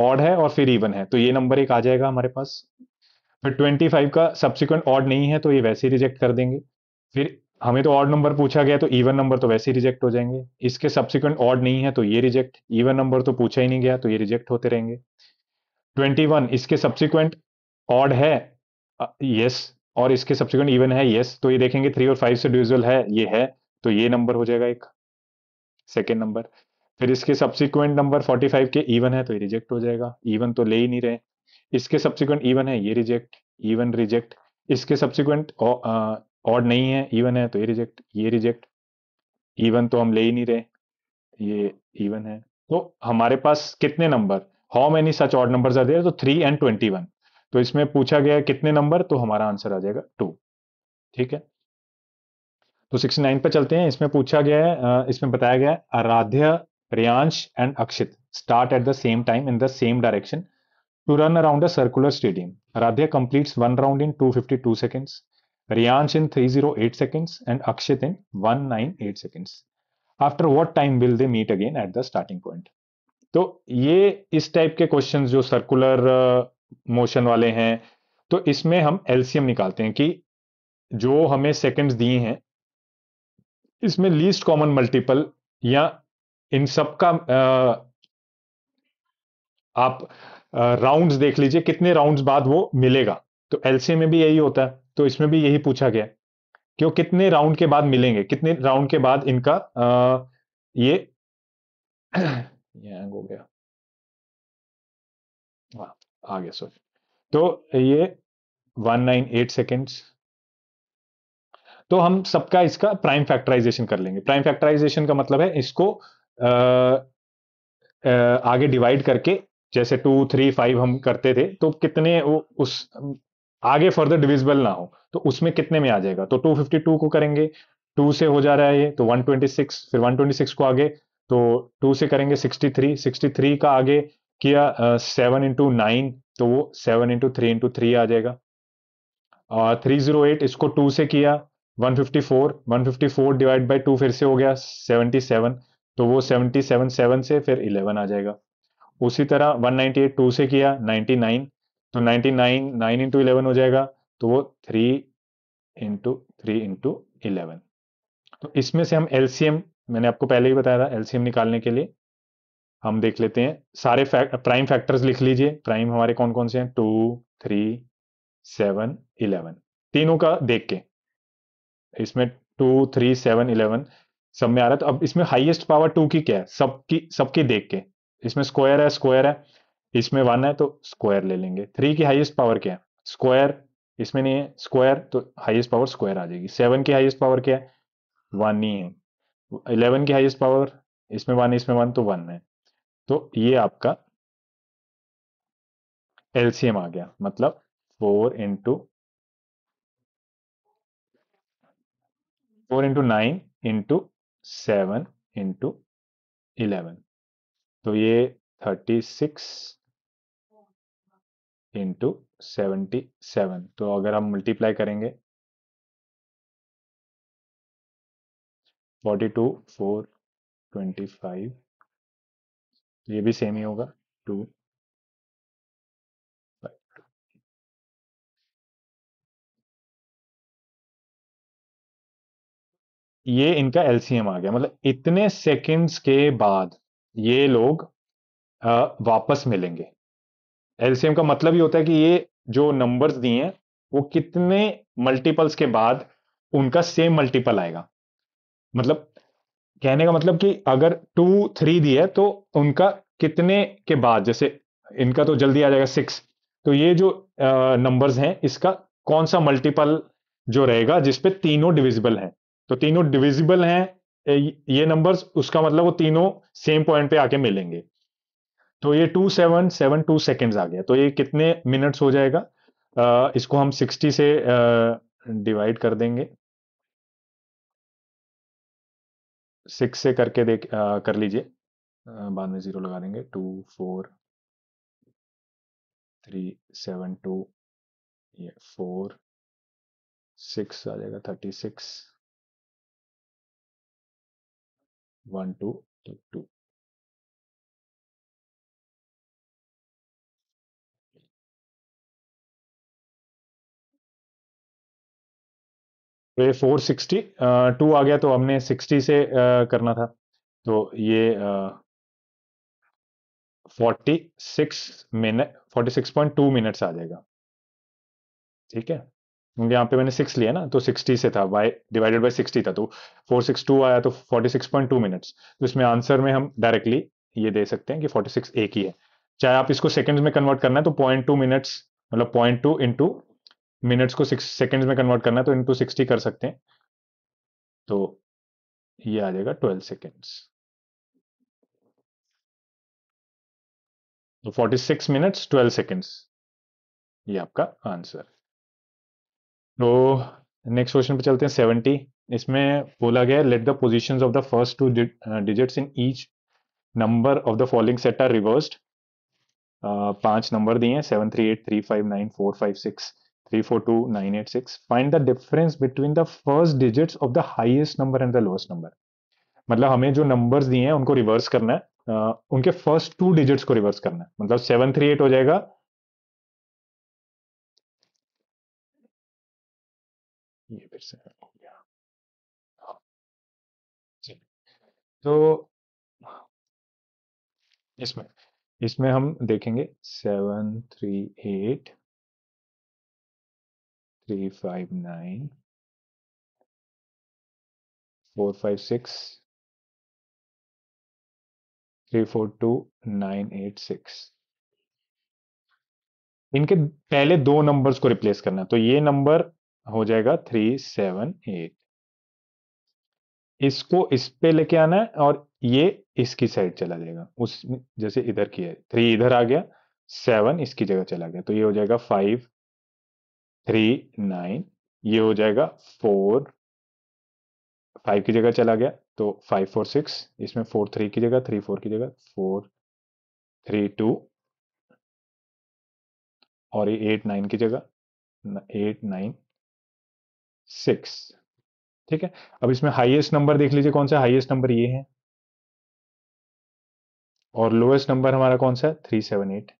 ऑड है और फिर इवन है तो ये नंबर एक आ जाएगा हमारे पास फिर ट्वेंटी फाइव का सब्सिक्वेंट ऑड नहीं है तो ये वैसे ही रिजेक्ट कर देंगे फिर हमें तो ऑड नंबर पूछा गया तो इवन नंबर तो वैसे ही रिजेक्ट हो जाएंगे इसके सब्सिक्वेंट ऑड नहीं है तो ये रिजेक्ट इवन नंबर तो पूछा ही नहीं गया तो ये रिजेक्ट होते रहेंगे ट्वेंटी वन इसके सब्सिक्वेंट ऑड है यस और इसके सब्सिक्वेंट इवन है यस तो ये देखेंगे थ्री और फाइव से डिविजुअल है ये है तो ये नंबर हो जाएगा एक सेकेंड नंबर फिर इसके सब्सिक्वेंट नंबर फोर्टी फाइव के इवन है तो ये रिजेक्ट हो जाएगा इवन तो ले ही नहीं रहे इसके सब्सिक्वेंट इवन है ये रिजेक्ट इवन रिजेक्ट इसके सब्सिक्वेंट ऑड नहीं है इवन है तो ये रिजेक्ट ये रिजेक्ट इवन तो हम ले ही नहीं रहे ये इवन है तो हमारे पास कितने number how many such odd number are तो थ्री एंड ट्वेंटी वन तो इसमें पूछा गया कितने नंबर तो हमारा आंसर आ जाएगा टू ठीक है तो सिक्सटी नाइन पर चलते हैं इसमें पूछा गया है इसमें बताया गया है Aaradhya Riyansh and Akshit start at the same time in the same direction to run around a circular stadium. Radhya completes one round in 252 seconds, Riyansh in 308 seconds, and Akshit in 198 seconds. After what time will they meet again at the starting point? तो ये इस type के question जो circular motion uh, वाले हैं तो इसमें हम एल्सियम निकालते हैं कि जो हमें सेकेंड दिए हैं इसमें लीस्ट कॉमन मल्टीपल या इन सब का आ, आप राउंड्स देख लीजिए कितने राउंड्स बाद वो मिलेगा तो एलसीए में भी यही होता है तो इसमें भी यही पूछा गया कि वो कितने राउंड के बाद मिलेंगे कितने राउंड के बाद इनका आ, ये हैंग हो गया आ गया सॉरी तो ये 198 सेकेंड्स तो हम सबका इसका प्राइम फैक्टराइजेशन कर लेंगे प्राइम फैक्टराइजेशन का मतलब है इसको आ, आ, आगे डिवाइड करके जैसे टू थ्री फाइव हम करते थे तो कितने वो उस आगे फर्दर डिविजिबल ना हो तो उसमें कितने में आ जाएगा तो 252 को करेंगे टू से हो जा रहा है ये तो 126 फिर 126 को आगे तो टू से करेंगे 63 63 का आगे किया सेवन इंटू नाइन तो वो seven into three into three आ जाएगा और थ्री जीरो एट इसको टू से किया one one fifty four fifty four divide by two फिर से हो गया सेवनटी सेवन तो वो सेवनटी सेवन सेवन से फिर इलेवन आ जाएगा उसी तरह 198 2 से किया 99 तो 99 9 इंटू इलेवन हो जाएगा तो वो 3 इंटू थ्री इंटू इलेवन तो इसमें से हम एलसीएम मैंने आपको पहले ही बताया था एलसीएम निकालने के लिए हम देख लेते हैं सारे फैक्ट, प्राइम फैक्टर्स लिख लीजिए प्राइम हमारे कौन कौन से हैं टू थ्री सेवन इलेवन तीनों का देख के इसमें टू थ्री सेवन इलेवन सब में आ रहा है तो अब इसमें हाईएस्ट पावर टू की क्या है सबकी सबकी देख के इसमें स्क्वायर है स्क्वायर है इसमें वन है तो स्क्वायर ले लेंगे थ्री की हाईएस्ट पावर क्या है स्क्वायर इसमें नहीं है स्क्वायर तो हाईएस्ट पावर स्क्वायर आ जाएगी सेवन की हाईएस्ट पावर क्या है वन ही है इलेवन की हाईएस्ट पावर इसमें वन इसमें वन तो वन है तो ये आपका एलसीएम आ गया मतलब four into four into nine into seven into eleven तो ये thirty six into seventy seven तो अगर हम मल्टीप्लाई करेंगे forty two four twenty five ये भी सेम ही होगा टू ये इनका एलसीएम आ गया मतलब इतने सेकंड्स के बाद ये लोग वापस मिलेंगे एलसीएम का मतलब ये होता है कि ये जो नंबर्स दिए हैं वो कितने मल्टीपल्स के बाद उनका सेम मल्टीपल आएगा मतलब कहने का मतलब कि अगर टू थ्री दिया है तो उनका कितने के बाद जैसे इनका तो जल्दी आ जाएगा सिक्स तो ये जो नंबर्स हैं इसका कौन सा मल्टीपल जो रहेगा जिसपे तीनों डिविजिबल हैं तो तीनों डिविजिबल हैं ये नंबर्स उसका मतलब वो तीनों सेम पॉइंट पे आके मिलेंगे तो ये two seven seven two seconds आ गया तो ये कितने मिनट्स हो जाएगा आ, इसको हम सिक्सटी से डिवाइड कर देंगे सिक्स से करके देख आ, कर लीजिए बाद में जीरो लगा देंगे two four three seven two ये फोर सिक्स आ जाएगा थर्टी सिक्स 1, 2, 2. तो ये 460 टू आ गया तो हमने 60 से आ, करना था तो ये आ, 46 मिनट 46.2 मिनट्स आ जाएगा ठीक है यहाँ पे मैंने सिक्स लिया ना तो सिक्सटी से था बाई डिवाइडेड बाई सिक्सटी था तो फोर सिक्स टू आया तो forty six point two minutes तो इसमें आंसर में हम डायरेक्टली ये दे सकते हैं कि फोर्टी सिक्स एक ही है चाहे आप इसको सेकंड्स में कन्वर्ट करना है तो पॉइंट टू मिनट्स मतलब पॉइंट टू इंटू मिनट्स को सिक्स सेकेंड्स में कन्वर्ट करना है तो इंटू सिक्सटी कर सकते हैं तो ये आ जाएगा twelve seconds forty six minutes twelve seconds ये आपका आंसर तो नेक्स्ट क्वेश्चन पे चलते हैं सेवेंटी इसमें बोला गया let the position of the first two digit in each number of the following set are reversed पांच नंबर दिए हैं seven three eight three five nine four five six three four two nine eight six find the difference between the first digit of the highest number and the lowest number मतलब हमें जो numbers दिए हैं उनको reverse करना है uh, उनके first two digits को रिवर्स करना है मतलब सेवन थ्री एट हो जाएगा Oh. तो इसमें इसमें हम देखेंगे seven three eight three five nine four five six three four two nine eight six इनके पहले दो नंबर्स को रिप्लेस करना है तो ये नंबर हो जाएगा थ्री सेवन एट इसको इस पे लेके आना है और ये इसकी साइड चला जाएगा उस जैसे इधर की है थ्री इधर आ गया सेवन इसकी जगह चला गया तो ये हो जाएगा फाइव थ्री नाइन ये हो जाएगा फोर फाइव की जगह चला गया तो फाइव फोर सिक्स इसमें फोर थ्री की जगह थ्री फोर की जगह फोर थ्री टू और ये एट नाइन की जगह एट नाइन सिक्स ठीक है अब इसमें हाईएस्ट नंबर देख लीजिए कौन सा हाईएस्ट नंबर ये है और लोएस्ट नंबर हमारा कौन सा थ्री सेवन एट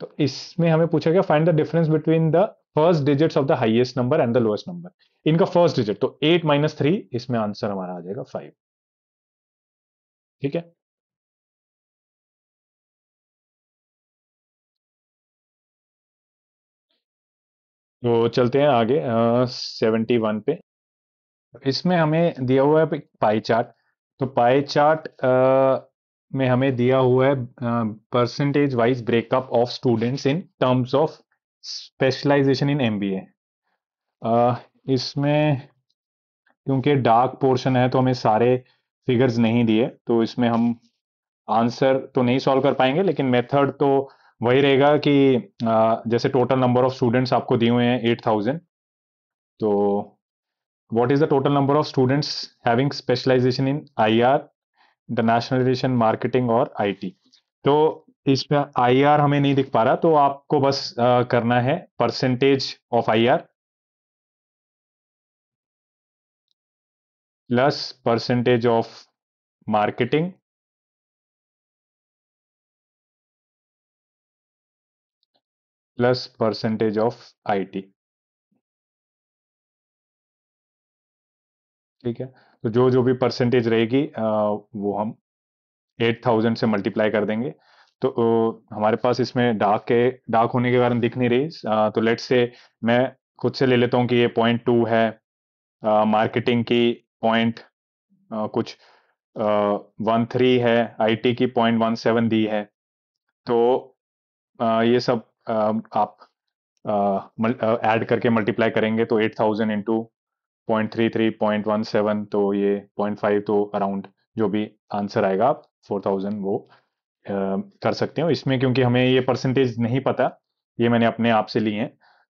तो इसमें हमें पूछा गया find the difference between the first digits of the highest number and the lowest number इनका फर्स्ट डिजिट तो एट माइनस थ्री इसमें आंसर हमारा आ जाएगा फाइव ठीक है तो चलते हैं आगे सेवेंटी वन पे इसमें हमें दिया हुआ है पाई चार्ट तो पाई चार्ट में हमें दिया हुआ है percentage wise breakup of students in terms of specialization in M इसमें क्योंकि डार्क पोर्शन है तो हमें सारे फिगर्स नहीं दिए तो इसमें हम आंसर तो नहीं सॉल्व कर पाएंगे लेकिन मेथड तो वही रहेगा कि जैसे टोटल नंबर ऑफ स्टूडेंट्स आपको दिए हुए हैं एट थाउजेंड तो what is the total number of students having specialization in I R internationalization marketing और टी तो इसमें आई आर हमें नहीं दिख पा रहा तो आपको बस करना है percentage of I R plus percentage of marketing plus percentage of IT ठीक है तो जो जो भी परसेंटेज रहेगी वो हम 8000 से मल्टीप्लाई कर देंगे तो हमारे पास इसमें डार्क के डार्क होने के कारण दिख नहीं रही तो लेट से मैं खुद से ले लेता हूँ कि ये पॉइंट टू है मार्केटिंग की पॉइंट कुछ वन थ्री है आईटी की पॉइंट वन सेवन दी है तो ये सब आप ऐड करके मल्टीप्लाई करेंगे तो eight thousand into point three three point one seven तो ये पॉइंट फाइव तो अराउंड जो भी आंसर आएगा आप फोर थाउजेंड वो आ, कर सकते हो इसमें क्योंकि हमें ये परसेंटेज नहीं पता ये मैंने अपने आप से लिए हैं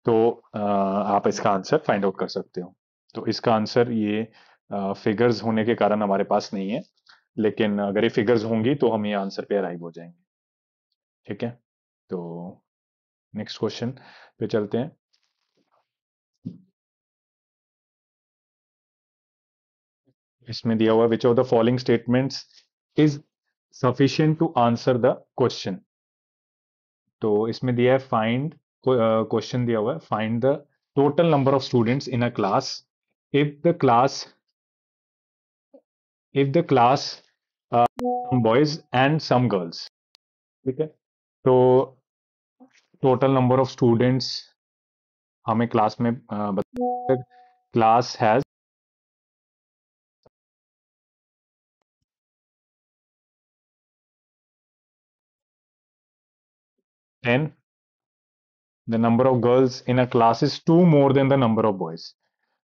तो आ, आप इसका आंसर फाइंड आउट कर सकते हो तो इसका आंसर ये फिगर्स होने के कारण हमारे पास नहीं है लेकिन अगर ये फिगर्स होंगी तो हम ये आंसर पे अराइव हो जाएंगे ठीक है तो नेक्स्ट क्वेश्चन पे चलते हैं इसमें दिया हुआ which of the following statements is sufficient to answer the question तो इसमें दिया है फाइंड क्वेश्चन दिया हुआ है find the total number of students in a class if the class if the class boys and some girls ठीक है तो टोटल नंबर ऑफ स्टूडेंट्स हमें क्लास में बता class has ten the number of girls in a class is two more than the number of boys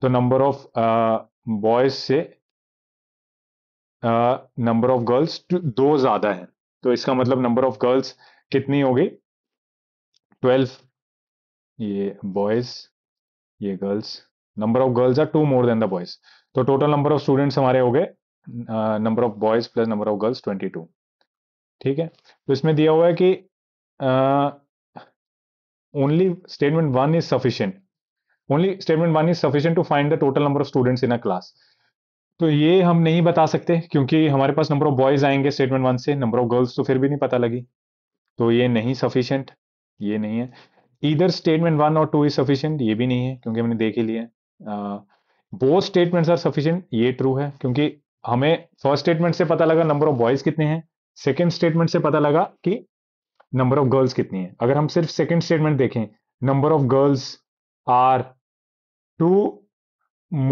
तो number of boys से number of girls दो ज्यादा है तो इसका मतलब नंबर ऑफ गर्ल्स कितनी होगी ट्वेल्व ये बॉयज ये girls number of girls are two more than the boys तो टोटल नंबर ऑफ स्टूडेंट्स हमारे हो गए number of boys plus number of girls twenty two ठीक है तो इसमें दिया हुआ है कि only statement one is sufficient only statement one is sufficient to find the total number of students in a class तो ये हम नहीं बता सकते क्योंकि हमारे पास नंबर ऑफ बॉयज आएंगे स्टेटमेंट वन से नंबर ऑफ गर्ल्स तो फिर भी नहीं पता लगी तो ये नहीं सफिशियंट ये नहीं है इधर स्टेटमेंट वन और टू इज सफिशियंट ये भी नहीं है क्योंकि हमने देख ही लिया बोथ स्टेटमेंट्स आर सफिशियंट ये ट्रू है क्योंकि हमें फर्स्ट स्टेटमेंट से पता लगा नंबर ऑफ बॉयज कितने हैं सेकेंड स्टेटमेंट से पता लगा कि नंबर ऑफ गर्ल्स कितनी है अगर हम सिर्फ सेकेंड स्टेटमेंट देखें number of girls are two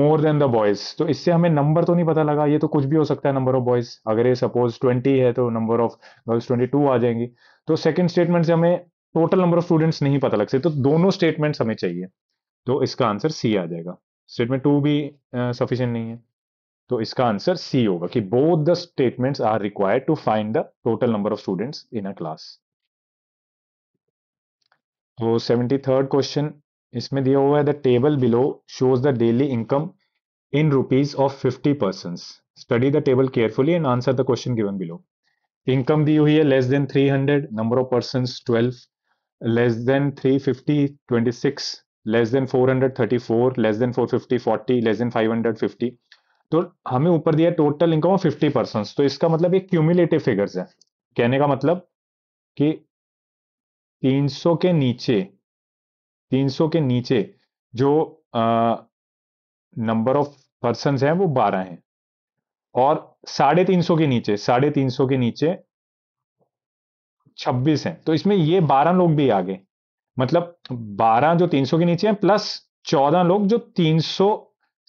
more than the boys तो इससे हमें नंबर तो नहीं पता लगा ये तो कुछ भी हो सकता है नंबर ऑफ बॉयज अगर ये सपोज ट्वेंटी है तो number of girls twenty two आ जाएंगी तो सेकेंड स्टेटमेंट से हमें टोटल नंबर ऑफ स्टूडेंट्स नहीं पता लग सकते तो दोनों स्टेटमेंट हमें चाहिए तो इसका आंसर सी आ जाएगा स्टेटमेंट टू भी सफिशियंट uh, नहीं है तो इसका आंसर सी होगा कि both the statements are required to find the total number of students in a class तो सेवेंटी थर्ड क्वेश्चन इसमें दिया हुआ है the table below shows the daily income in rupees of fifty person study the table carefully and answer the question given below income दी हुई है less than three hundred number of person twelve less than 350 26 less than 434 less than 450 40 less than 550 तो हमें ऊपर दिया total income of 50 person तो इसका मतलब ये क्यूमुलेटिव फिगर्स है कहने का मतलब कि 300 के नीचे 300 के नीचे जो नंबर ऑफ पर्सन हैं वो 12 हैं और साढ़े तीन सौ के नीचे साढ़े तीन सौ के नीचे छब्बीस हैं तो इसमें ये बारह लोग भी आ गए मतलब बारह जो तीन सौ के नीचे हैं प्लस चौदह लोग जो तीन सौ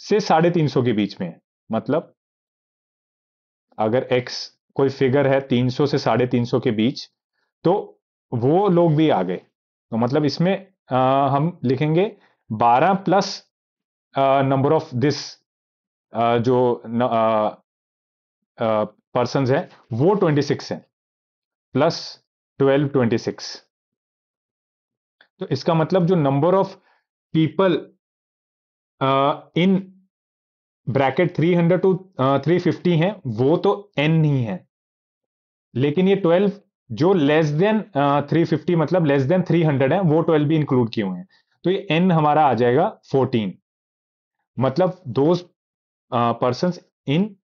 से साढ़े तीन सौ के बीच में है मतलब अगर एक्स कोई फिगर है तीन सौ से साढ़े तीन सौ के बीच तो वो लोग भी आ गए तो मतलब इसमें आ, हम लिखेंगे बारह प्लस नंबर ऑफ दिस जो पर्सन है वो ट्वेंटी सिक्स है प्लस ट्वेल्व ट्वेंटी सिक्स तो इसका मतलब जो number of people in bracket 300 to three fifty है वो तो एन ही है लेकिन ये 12 जो लेस देन थ्री फिफ्टी मतलब लेस देन 300 है वो 12 भी इंक्लूड किए हुए हैं तो ये एन हमारा आ जाएगा 14 मतलब दो person in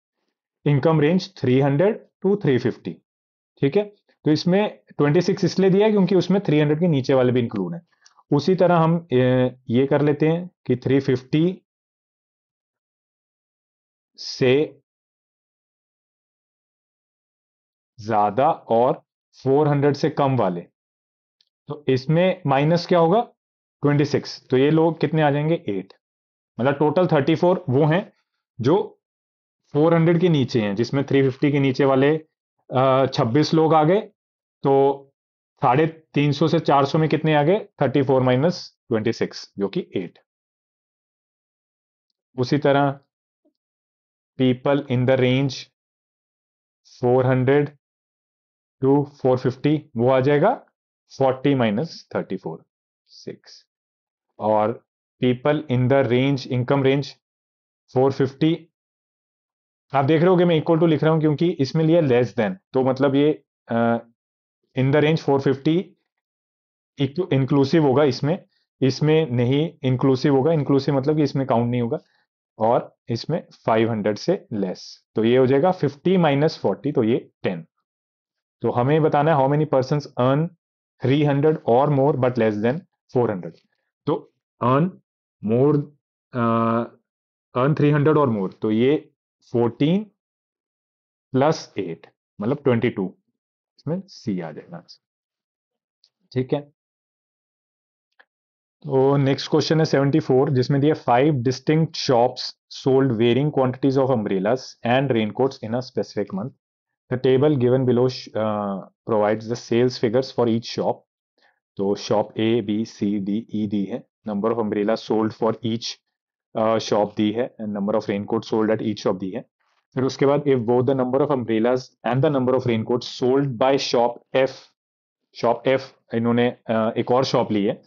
income range 300 to 350 ठीक है तो इसमें ट्वेंटी सिक्स इसलिए दिया है क्योंकि उसमें थ्री हंड्रेड के नीचे वाले भी इंक्लूड हैं उसी तरह हम ये कर लेते हैं कि थ्री फिफ्टी से ज्यादा और 400 से कम वाले तो इसमें माइनस क्या होगा 26 तो ये लोग कितने आ जाएंगे 8 मतलब टोटल 34 वो हैं जो 400 के नीचे हैं जिसमें 350 के नीचे वाले 26 लोग आ गए तो साढ़े तीन सौ से चार सौ में कितने आ गए thirty four minus twenty six जो कि एट उसी तरह people in the range four hundred to four fifty वो आ जाएगा forty minus thirty four six और people in the range income range four fifty आप देख रहे हो कि मैं इक्वल टू लिख रहा हूं क्योंकि इसमें लिया लेस देन तो मतलब ये इन द रेंज 450 इंक्लूसिव होगा इसमें इसमें नहीं इंक्लूसिव होगा इंक्लूसिव मतलब कि इसमें काउंट नहीं होगा और इसमें 500 से लेस तो ये हो जाएगा 50 माइनस फोर्टी तो ये 10 तो हमें बताना है हाउ मेनी पर्सन अर्न 300 और मोर बट लेस देन 400 तो अर्न मोर अर्न 300 और मोर तो ये 14 प्लस 8 मतलब 22 इसमें सी आ जाएगा ठीक है तो नेक्स्ट क्वेश्चन है 74 जिसमें दिया five distinct shops sold varying quantities of umbrellas and raincoats in a specific month the table given below provides the sales figures for each shop तो shop A B C D E दी है number of umbrella sold for each shop दी है and number of raincoat sold at each shop दी है फिर उसके बाद if both the number of umbrellas and the number of raincoat sold by shop F shop F इन्होंने एक और शॉप ली है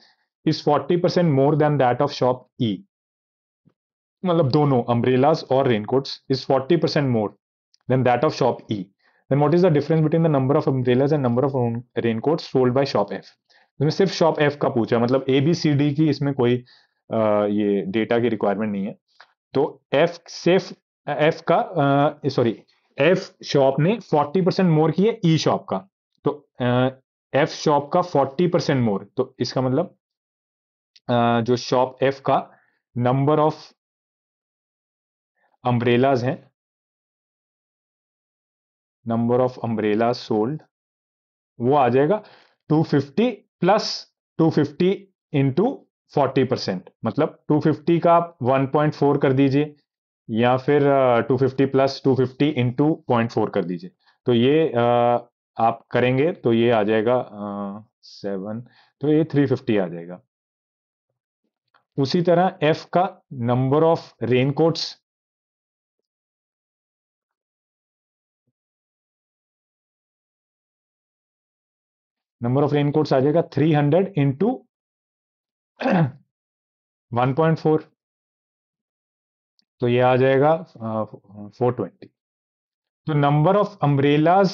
is forty percent more than that of shop E मतलब दोनों अम्ब्रेलाज और raincoats is forty percent more than that of shop E then what is the difference between the number of umbrellas and number of raincoat sold by shop F इसमें सिर्फ shop F का पूछा मतलब ए B C D की इसमें कोई आ, ये data की रिक्वायरमेंट नहीं है तो एफ सिर्फ एफ का सॉरी एफ शॉप ने 40 परसेंट मोर की है ई शॉप का तो एफ शॉप का 40 परसेंट मोर तो इसका मतलब आ, जो शॉप एफ का नंबर ऑफ अम्ब्रेलाज हैं नंबर ऑफ अम्ब्रेला सोल्ड वो आ जाएगा 250 प्लस 250 इंटू फोर्टी परसेंट मतलब 250 का आप 1.4 कर दीजिए या फिर two fifty plus two fifty into point four कर दीजिए तो ये आप करेंगे तो ये आ जाएगा सेवन तो ये थ्री फिफ्टी आ जाएगा उसी तरह एफ का number of raincoats number of raincoats आ जाएगा three hundred into one point four तो ये आ जाएगा फोर ट्वेंटी तो नंबर ऑफ अम्ब्रेलाज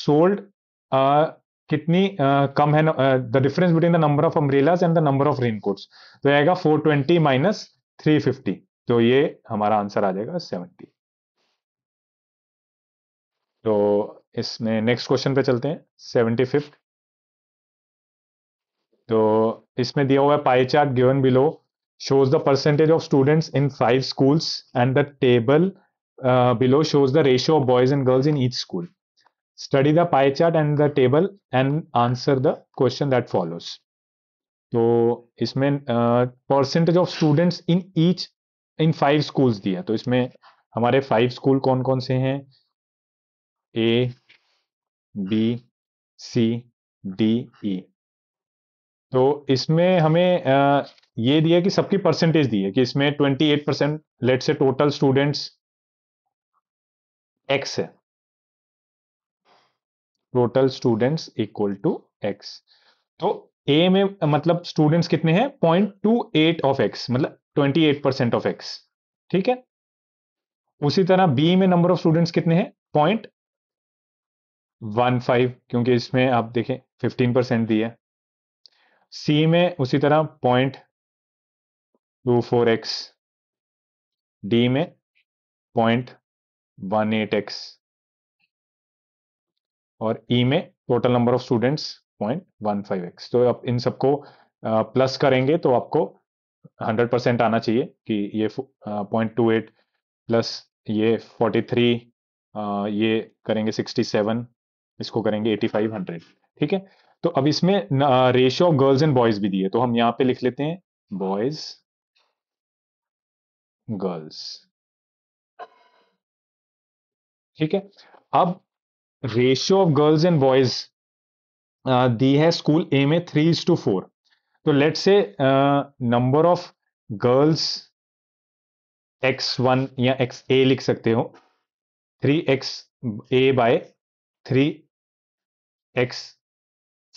सोल्ड कितनी uh, कम है the difference between the number of umbrellas and the number of raincoats तो आएगा four twenty minus three fifty तो ये हमारा आंसर आ जाएगा सेवेंटी तो इसमें नेक्स्ट क्वेश्चन पे चलते हैं सेवेंटी फिफ्थ तो इसमें दिया हुआ है pie chart given below shows the percentage of students in five schools and the table uh, below shows the ratio of boys and girls in each school. Study the pie chart and the table and answer the question that follows. तो इसमें percentage of students in each in five schools दिया तो इसमें हमारे five school कौन कौन से हैं ए बी सी डी ई तो इसमें हमें ये दिया कि सबकी परसेंटेज दी है कि इसमें 28 percent let say total students X है total students equal to X तो ए में मतलब स्टूडेंट्स कितने हैं point two eight of X मतलब twenty eight percent of X ठीक है उसी तरह बी में नंबर ऑफ स्टूडेंट्स कितने हैं पॉइंट वन फाइव क्योंकि इसमें आप देखें फिफ्टीन परसेंट दी है सी में उसी तरह point two four X D में पॉइंट वन एट एक्स और ई e में total number of students point one five x तो आप इन सबको प्लस करेंगे तो आपको हंड्रेड परसेंट आना चाहिए कि ये पॉइंट टू एट प्लस ये फोर्टी थ्री ये करेंगे सिक्सटी सेवन इसको करेंगे एटी फाइव हंड्रेड ठीक है तो अब इसमें ratio of girls and boys भी दिए तो हम यहाँ पे लिख लेते हैं बॉयज़ गर्ल्स ठीक है अब ratio of girls and boys दी है स्कूल ए में थ्री इज टू फोर तो let say number of girls X one या एक्स ए लिख सकते हो three X A by three X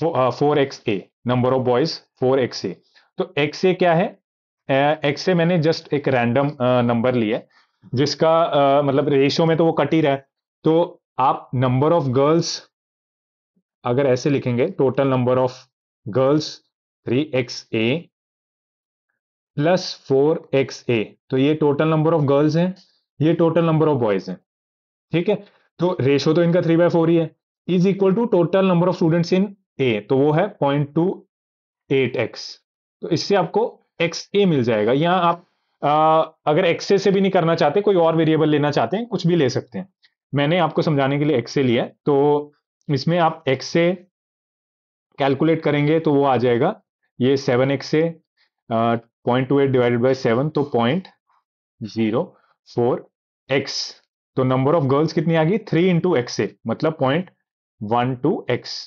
four X A number of boys four X A तो X ए क्या है x से मैंने जस्ट एक रैंडम नंबर लिया जिसका आ, मतलब रेशियो में तो वो कट ही रहा है तो आप नंबर ऑफ गर्ल्स अगर ऐसे लिखेंगे total number of girls three X A plus four X A तो ये टोटल नंबर ऑफ गर्ल्स हैं ये टोटल नंबर ऑफ बॉयज हैं ठीक है तो रेशो तो इनका थ्री बाय फोर ही है is equal to total number of students in A तो वो है पॉइंट टू एट एक्स तो इससे आपको एक्स ए मिल जाएगा यहाँ आप आ, अगर एक्से से भी नहीं करना चाहते कोई और वेरिएबल लेना चाहते हैं कुछ भी ले सकते हैं मैंने आपको समझाने के लिए ए लिया तो इसमें आप एक्से कैलकुलेट करेंगे तो वो आ जाएगा ये seven A point two eight divided by seven तो पॉइंट जीरो फोर एक्स तो नंबर ऑफ गर्ल्स कितनी आ गई थ्री इंटू ए मतलब पॉइंट वन टू एक्स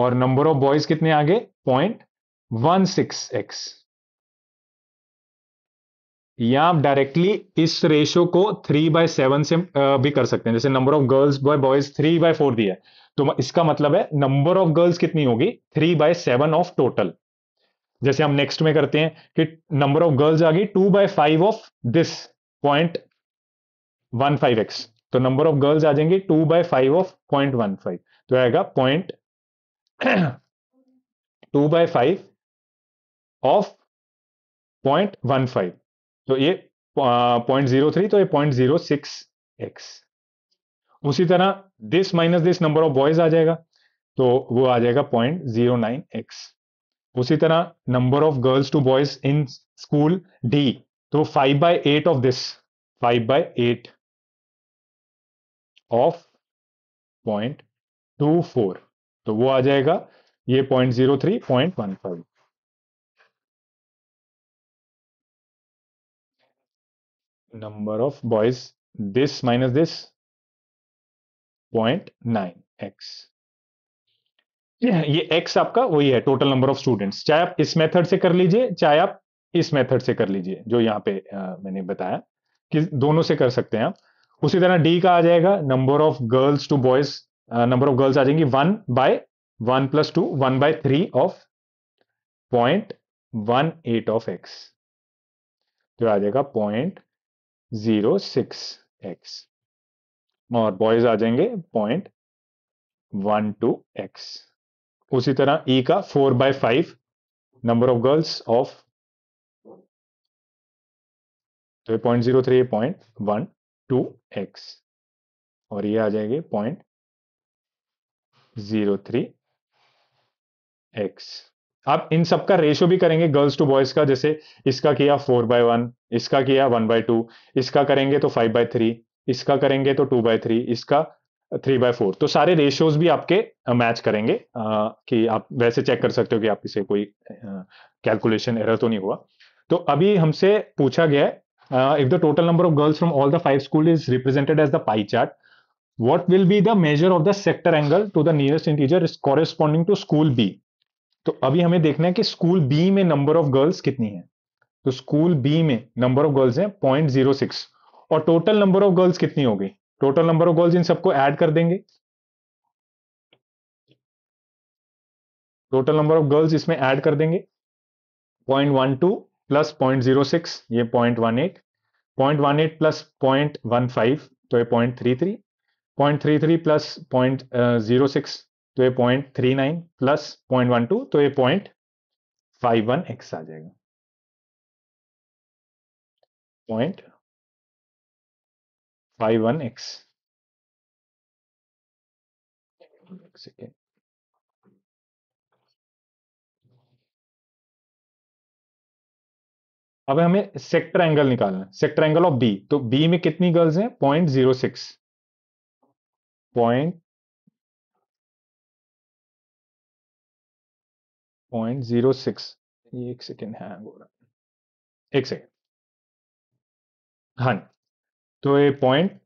और नंबर ऑफ बॉयज कितने आ गए पॉइंट वन सिक्स एक्स या आप डायरेक्टली इस रेशो को थ्री बाय सेवन से भी कर सकते हैं जैसे number of girls boy boys three by four दिया है तो इसका मतलब है नंबर ऑफ गर्ल्स कितनी होगी three by seven of total जैसे हम नेक्स्ट में करते हैं कि नंबर ऑफ गर्ल्स आ गई two by five of this point one five x तो नंबर ऑफ गर्ल्स आ जाएंगे two by five of point one five तो आएगा point two by five of point one five तो ये पॉइंट जीरो थ्री तो ये पॉइंट जीरो सिक्स एक्स उसी तरह this minus this number of boys आ जाएगा तो वो आ जाएगा पॉइंट जीरो नाइन एक्स उसी तरह number of girls to boys in school D तो five by eight of this five by eight of point two four तो वो आ जाएगा ये point zero three point one five number of boys this minus this nine x ये x आपका वही है टोटल नंबर ऑफ स्टूडेंट्स चाहे आप इस मेथड से कर लीजिए चाहे आप इस मेथड से कर लीजिए जो यहाँ पे आ, मैंने बताया कि दोनों से कर सकते हैं आप उसी तरह d का आ जाएगा number of girls to boys number of girls आ जाएंगी one by one plus two one by three of point one eight of x जो आ जाएगा पॉइंट जीरो सिक्स एक्स और बॉयज आ जाएंगे पॉइंट वन टू एक्स उसी तरह ई e का four by five number of girls of तो point zero three point one two x और ये आ जाएंगे पॉइंट जीरो थ्री एक्स आप इन सब का रेशो भी करेंगे गर्ल्स टू बॉयज का जैसे इसका किया फोर बाय वन इसका किया वन बाय टू इसका करेंगे तो फाइव बाय थ्री इसका करेंगे तो टू बाय थ्री इसका थ्री बाय फोर तो सारे रेशियोज भी आपके मैच uh, करेंगे आ, uh, कि आप वैसे चेक कर सकते हो कि आप इसे कोई कैलकुलेशन uh, एरर तो नहीं हुआ तो अभी हमसे पूछा गया है if the total number of girls from all the five school is represented as the pie chart what will be the measure of the sector angle to the nearest integer is corresponding to school B तो अभी हमें देखना है कि school B में number of girls कितनी है तो स्कूल बी में नंबर ऑफ गर्ल्स है पॉइंट जीरो सिक्स और टोटल नंबर ऑफ गर्ल्स कितनी हो गई टोटल नंबर ऑफ गर्ल्स इन सबको ऐड कर देंगे टोटल नंबर ऑफ गर्ल्स इसमें ऐड कर देंगे point one two plus point zero six ये point one eight point one eight plus point one five तो ये point three three point three three plus point zero six तो ये point three nine plus point one two तो ये point five one x आ जाएगा point five one x अब हमें सेक्टर एंगल निकालना है सेक्टर एंगल ऑफ बी तो बी में कितनी गर्ल्स हैं point zero six point point zero six ये एक सेकेंड हैंग हो रहा है एक सेकेंड हाँ तो ये point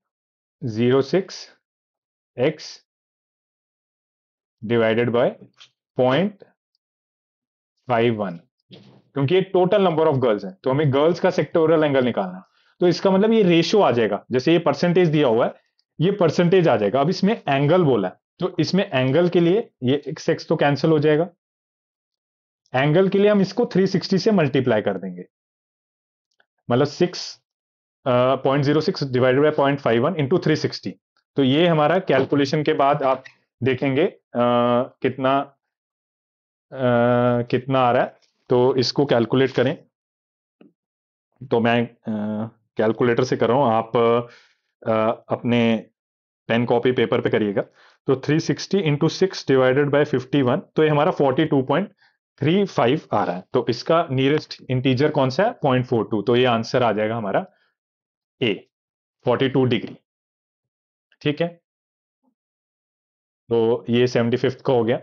zero six x divided by point five one क्योंकि ये टोटल नंबर ऑफ गर्ल्स है तो हमें गर्ल्स का सेक्टोरियल एंगल निकालना है तो इसका मतलब ये रेशियो आ जाएगा जैसे ये परसेंटेज दिया हुआ है ये परसेंटेज आ जाएगा अब इसमें एंगल बोला है तो इसमें एंगल के लिए ये एक सेक्स तो कैंसिल हो जाएगा एंगल के लिए हम इसको 360 से मल्टीप्लाई कर देंगे मतलब six point zero six divided by point five one into three sixty तो ये हमारा कैलकुलेशन के बाद आप देखेंगे uh, कितना uh, कितना आ रहा है तो इसको कैलकुलेट करें तो मैं कैलकुलेटर uh, से कर रहा हूँ आप uh, अपने पेन कॉपी पेपर पे करिएगा तो 360 sixty into six divided by fifty one तो ये हमारा पॉइंट थ्री फाइव आ रहा है तो इसका नियरेस्ट इंटीजर कौन सा है पॉइंट फोर टू तो ये आंसर आ जाएगा हमारा ए फोर्टी टू डिग्री ठीक है तो ये सेवेंटी फिफ्थ का हो गया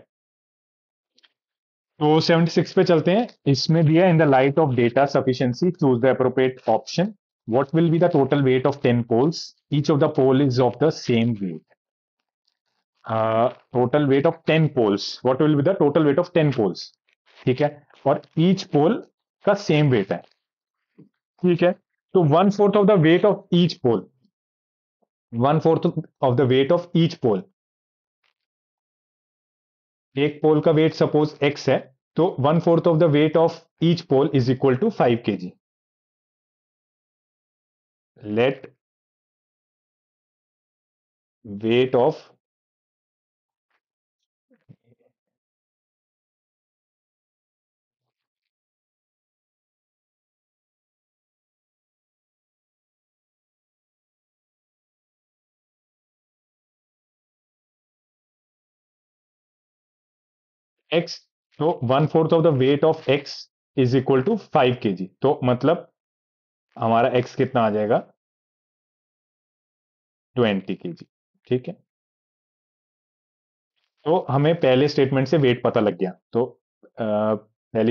तो सेवेंटी सिक्स पे चलते हैं इसमें दिया in the light of data sufficiency choose the appropriate option what will be the total weight of ten poles each of the pole is of the same weight total weight of ten poles what will be the total weight of ten poles ठीक है और each पोल का same wait है ठीक है तो one fourth of the weight of each pole one fourth of the weight of each pole एक pole का वेट सपोज एक्स है तो one fourth of the weight of each pole is equal to five K G let weight of x तो one fourth of the weight of x is equal to five K G तो मतलब हमारा x कितना आ जाएगा twenty K जी ठीक है तो हमें पहले स्टेटमेंट से वेट पता लग गया तो आ,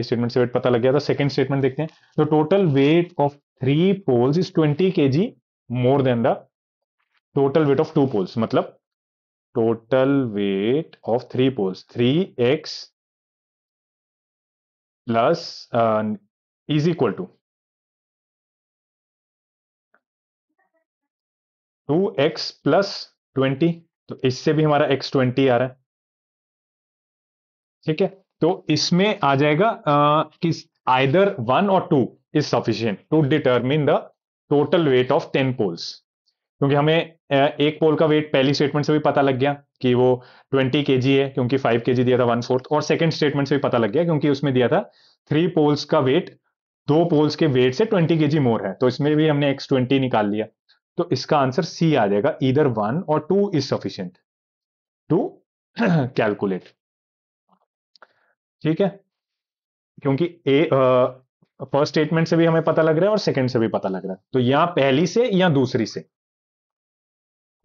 स्टेटमेंट से वेट पता लग गया तो सेकंड स्टेटमेंट देखते हैं तो total weight of three poles is twenty K G more than the total weight of two poles मतलब total weight of three poles three x plus uh, is equal to 2x plus twenty तो इससे भी हमारा x twenty आ रहा है ठीक है तो इसमें आ जाएगा आ, uh, कि आइदर वन और two is sufficient to determine the total weight of ten poles क्योंकि हमें एक पोल का वेट पहली स्टेटमेंट से भी पता लग गया कि वो 20 के है क्योंकि 5 के दिया था वन फोर्थ और सेकेंड स्टेटमेंट से भी पता लग गया क्योंकि उसमें दिया था थ्री पोल्स का वेट दो पोल्स के वेट से 20 के मोर है तो इसमें भी हमने एक्स ट्वेंटी निकाल लिया तो इसका आंसर सी आ जाएगा इधर वन और two is sufficient to calculate ठीक है क्योंकि ए फर्स्ट स्टेटमेंट से भी हमें पता लग रहा है और सेकंड से भी पता लग रहा है तो यहां पहली से या दूसरी से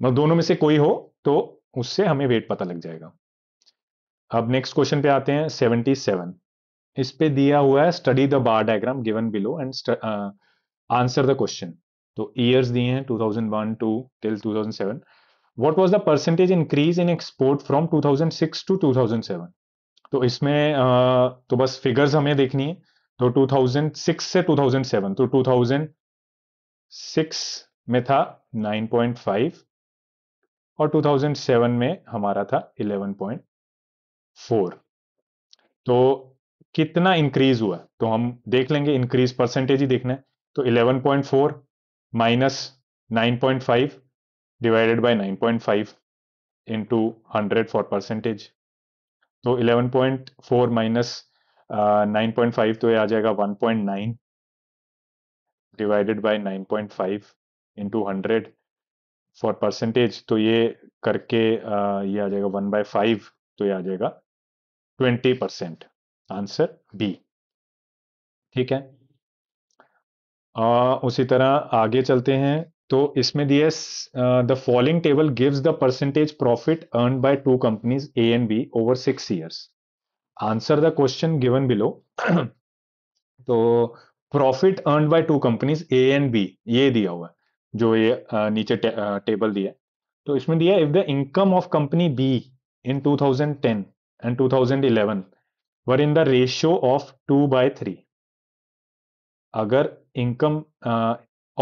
मतलब दोनों में से कोई हो तो उससे हमें वेट पता लग जाएगा अब नेक्स्ट क्वेश्चन पे आते हैं 77 इस पे दिया हुआ है study the bar diagram given below and answer the question तो ईयर्स दिए हैं 2001 to till seven what was the percentage increase in export from 2006 to 2007 तो इसमें uh, तो बस फिगर्स हमें देखनी है तो 2006 से 2007 तो 2006 में था 9.5 और 2007 में हमारा था 11.4 तो कितना इंक्रीज हुआ तो हम देख लेंगे इंक्रीज परसेंटेज ही देखना है तो 11.4 minus nine divided by 9.5 into hundred for percentage तो 11.4 माइनस नाइन पॉइंट फाइव तो ये आ जाएगा one point nine divided by nine point five into hundred for percentage तो ये करके ये आ जाएगा वन बाय फाइव तो ये आ जाएगा ट्वेंटी परसेंट आंसर बी ठीक है आ, उसी तरह आगे चलते हैं तो इसमें दिए the following table gives the percentage profit earn by two companies A and B over six years answer the question given below तो profit earn by two companies A and B ये दिया हुआ है जो ये नीचे टे, टेबल दिया है तो इसमें दिया if the income of company B in 2010 and 2011 were in the ratio of two by three अगर इनकम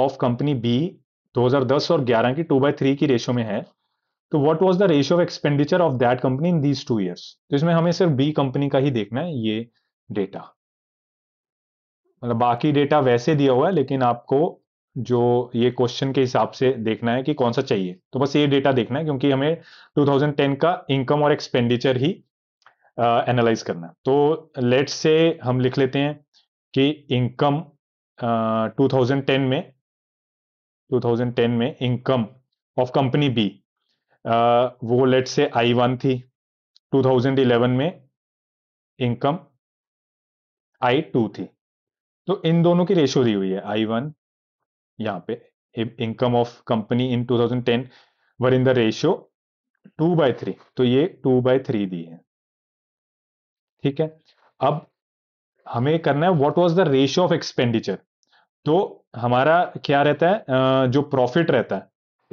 ऑफ कंपनी बी 2010 और 11 की टू बाय थ्री की रेशियो में है तो what was the ratio of expenditure of that company in these two years तो इसमें हमें सिर्फ बी कंपनी का ही देखना है ये डेटा मतलब बाकी डेटा वैसे दिया हुआ है लेकिन आपको जो ये क्वेश्चन के हिसाब से देखना है कि कौन सा चाहिए तो बस ये डेटा देखना है क्योंकि हमें 2010 का इनकम और एक्सपेंडिचर ही एनालाइज uh, करना है तो लेट्स से हम लिख लेते हैं कि इनकम uh, 2010 में 2010 में इनकम ऑफ कंपनी बी वो लेट से आई वन थी 2011 में इनकम आई टू थी तो इन दोनों की रेशियो दी हुई है आई वन यहाँ पे income of company in 2010 were in the ratio two by three तो ये टू बाय थ्री दी है ठीक है अब हमें करना है what was the ratio of expenditure तो हमारा क्या रहता है जो प्रॉफिट रहता है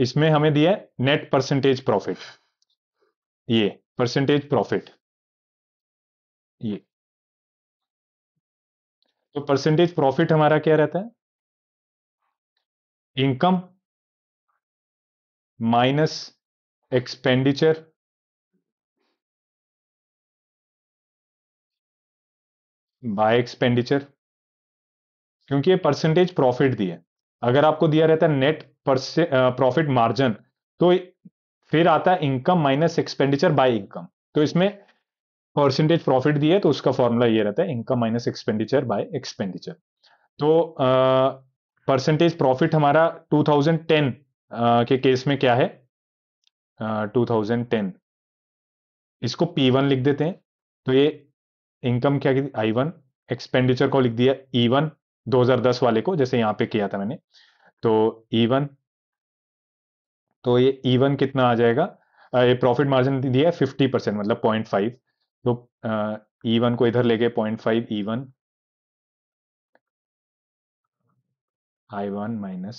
इसमें हमें दिया है नेट परसेंटेज प्रॉफिट ये परसेंटेज प्रॉफिट ये तो परसेंटेज प्रॉफिट हमारा क्या रहता है income minus expenditure by expenditure क्योंकि ये परसेंटेज प्रॉफिट दी है अगर आपको दिया रहता है नेट प्रॉफिट मार्जिन तो फिर आता है income minus expenditure by income तो इसमें परसेंटेज प्रॉफिट दिए तो उसका फॉर्मूला ये रहता है income minus expenditure by expenditure तो परसेंटेज प्रॉफिट हमारा 2010 के केस में क्या है 2010 इसको P1 लिख देते हैं तो ये इनकम क्या की आई वन एक्सपेंडिचर को लिख दिया ई e वन दो वाले को जैसे यहां पे किया था मैंने तो ई e वन तो ये ई e वन कितना आ जाएगा ये प्रॉफिट मार्जिन दिया है फिफ्टी परसेंट मतलब पॉइंट फाइव तो ई वन को इधर लेके point five E one I one minus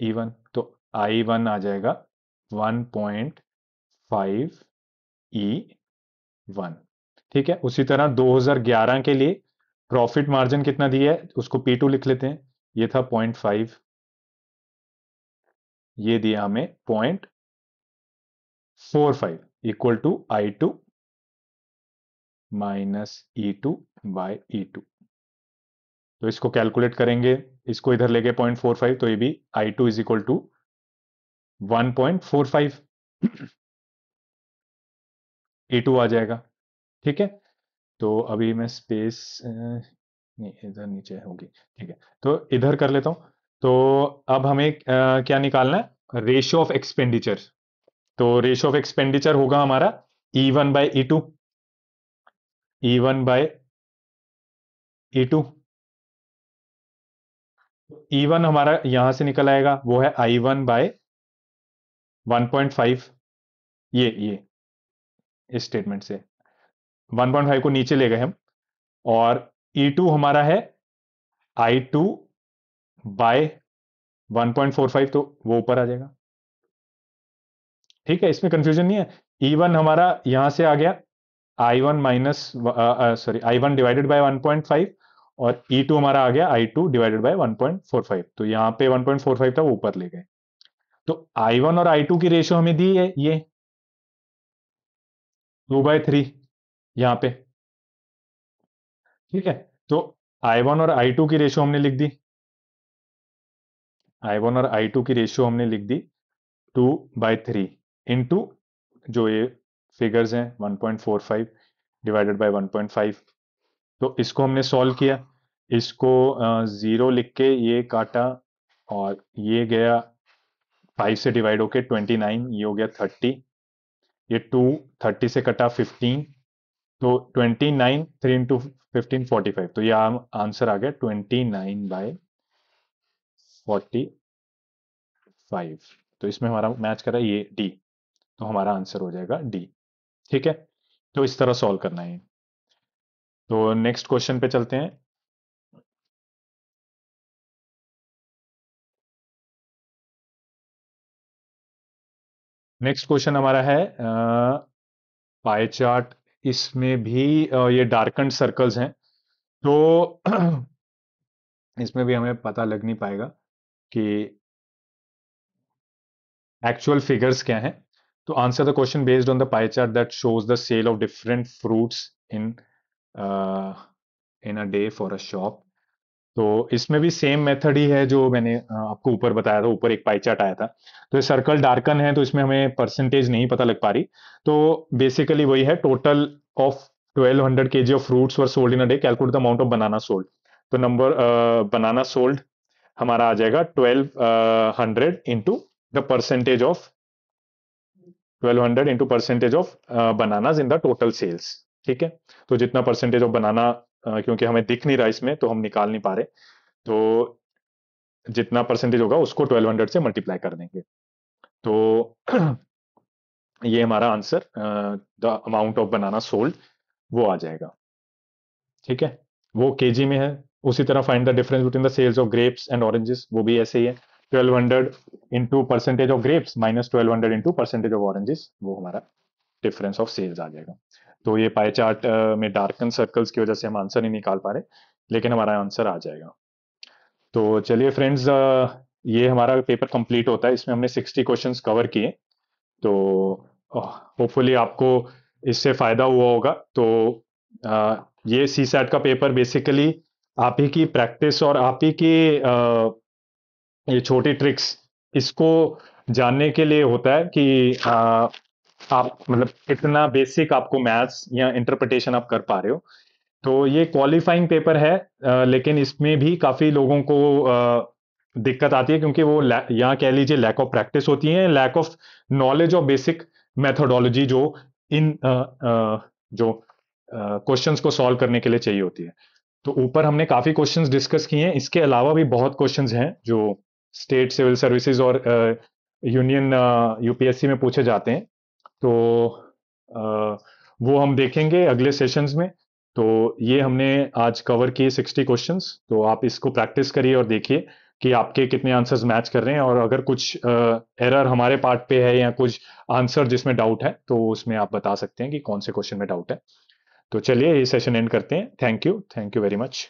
E one तो आई वन आ जाएगा one point five E one ठीक है उसी तरह 2011 के लिए प्रॉफिट मार्जिन कितना दिया है उसको पी टू लिख लेते हैं ये था पॉइंट फाइव ये दिया हमें point four five equal to I two minus E two by E two तो इसको कैलकुलेट करेंगे इसको इधर लेके पॉइंट फोर फाइव तो ये भी I two is equal to one point four five A two आ जाएगा ठीक है तो अभी मैं स्पेस नहीं इधर नीचे होगी ठीक है तो इधर कर लेता हूं तो अब हमें क्या निकालना है रेशियो ऑफ एक्सपेंडिचर तो रेशियो ऑफ एक्सपेंडिचर होगा हमारा E one by E two E one by E two E e one हमारा यहां से निकल आएगा वो है I one by one point five ये ये इस स्टेटमेंट से वन पॉइंट फाइव को नीचे ले गए हम और ई e टू हमारा है I two by one point four five तो वो ऊपर आ जाएगा ठीक है इसमें कंफ्यूजन नहीं है ई e वन हमारा यहां से आ गया I one minus sorry I one divided by one point five और E2 टू हमारा आ गया I two divided by one point four five तो यहाँ पे 1.45 पॉइंट फोर था वो ऊपर ले गए तो आई वन और आई टू की रेशियो हमें दी है ये टू बाय थ्री यहाँ पे ठीक है तो आई वन और आई टू की रेशियो हमने लिख दी आई वन और आई टू की रेशियो हमने लिख दी टू बाय थ्री इंटू जो ये फिगर्स हैं 1.45 डिवाइडेड बाय 1.5 तो इसको हमने सॉल्व किया इसको ज़ीरो लिख के ये काटा और ये गया फाइव से डिवाइड होके ट्वेंटी नाइन ये हो गया थर्टी ये टू थर्टी से कटा फिफ्टीन तो twenty nine three into fifteen forty five तो ये आंसर आ गया twenty nine by forty five तो इसमें हमारा मैच करा ये डी तो हमारा आंसर हो जाएगा डी ठीक है तो इस तरह सॉल्व करना है तो नेक्स्ट क्वेश्चन पे चलते हैं नेक्स्ट क्वेश्चन हमारा है पाई चार्ट इसमें भी ये डार्कन सर्कल्स हैं तो इसमें भी हमें पता लग नहीं पाएगा कि एक्चुअल फिगर्स क्या हैं तो answer the question based on the pie chart that shows the sale of different fruits in in a day for a shop तो इसमें भी सेम मेथड ही है जो मैंने आपको ऊपर बताया था ऊपर एक पाई चार्ट आया था तो ये सर्कल डार्कन है तो इसमें हमें परसेंटेज नहीं पता लग पा रही तो बेसिकली वही है total of 1200 hundred K G of fruits were sold in a day calculate the amount of banana sold तो नंबर बनाना सोल्ड हमारा आ जाएगा twelve hundred into the percentage of twelve hundred into percentage of banana in the total sales ठीक है तो जितना percentage of बनाना क्योंकि हमें दिख नहीं रहा इसमें तो हम निकाल नहीं पा रहे तो जितना परसेंटेज होगा उसको 1200 से मल्टीप्लाई कर देंगे तो ये हमारा answer the amount of banana sold वो आ जाएगा ठीक है वो केजी में है उसी तरह find the difference between the sales of grapes and oranges वो भी ऐसे ही है 1200 hundred into percentage of grapes minus twelve hundred into percentage of oranges वो हमारा डिफरेंस ऑफ सेल्स आ जाएगा तो ये पाई चार्ट में डार्कन सर्कल्स की वजह से हम आंसर नहीं निकाल पा रहे लेकिन हमारा आंसर आ जाएगा तो चलिए फ्रेंड्स ये हमारा पेपर कंप्लीट होता है इसमें हमने 60 क्वेश्चंस कवर किए तो होपफुली आपको इससे फायदा हुआ होगा तो आ, ये सी सैट का पेपर बेसिकली आप ही की प्रैक्टिस और आप ही की आ, ये छोटी ट्रिक्स इसको जानने के लिए होता है कि आ, आप मतलब इतना बेसिक आपको मैथ्स या इंटरप्रिटेशन आप कर पा रहे हो तो ये क्वालिफाइंग पेपर है आ, लेकिन इसमें भी काफ़ी लोगों को आ, दिक्कत आती है क्योंकि वो यहाँ कह लीजिए लैक ऑफ प्रैक्टिस होती है लैक ऑफ नॉलेज और बेसिक मेथोडोलॉजी जो इन आ, आ, जो क्वेश्चंस को सॉल्व करने के लिए चाहिए होती है तो ऊपर हमने काफ़ी क्वेश्चंस डिस्कस किए हैं इसके अलावा भी बहुत क्वेश्चंस हैं जो स्टेट सिविल सर्विसेज और यूनियन यूपीएससी में पूछे जाते हैं तो वो हम देखेंगे अगले सेशंस में तो ये हमने आज कवर किए सिक्सटी क्वेश्चंस तो आप इसको प्रैक्टिस करिए और देखिए कि आपके कितने आंसर्स मैच कर रहे हैं और अगर कुछ एरर हमारे पार्ट पे है या कुछ आंसर जिसमें डाउट है तो उसमें आप बता सकते हैं कि कौन से क्वेश्चन में डाउट है तो चलिए ये सेशन एंड करते हैं thank you thank you very much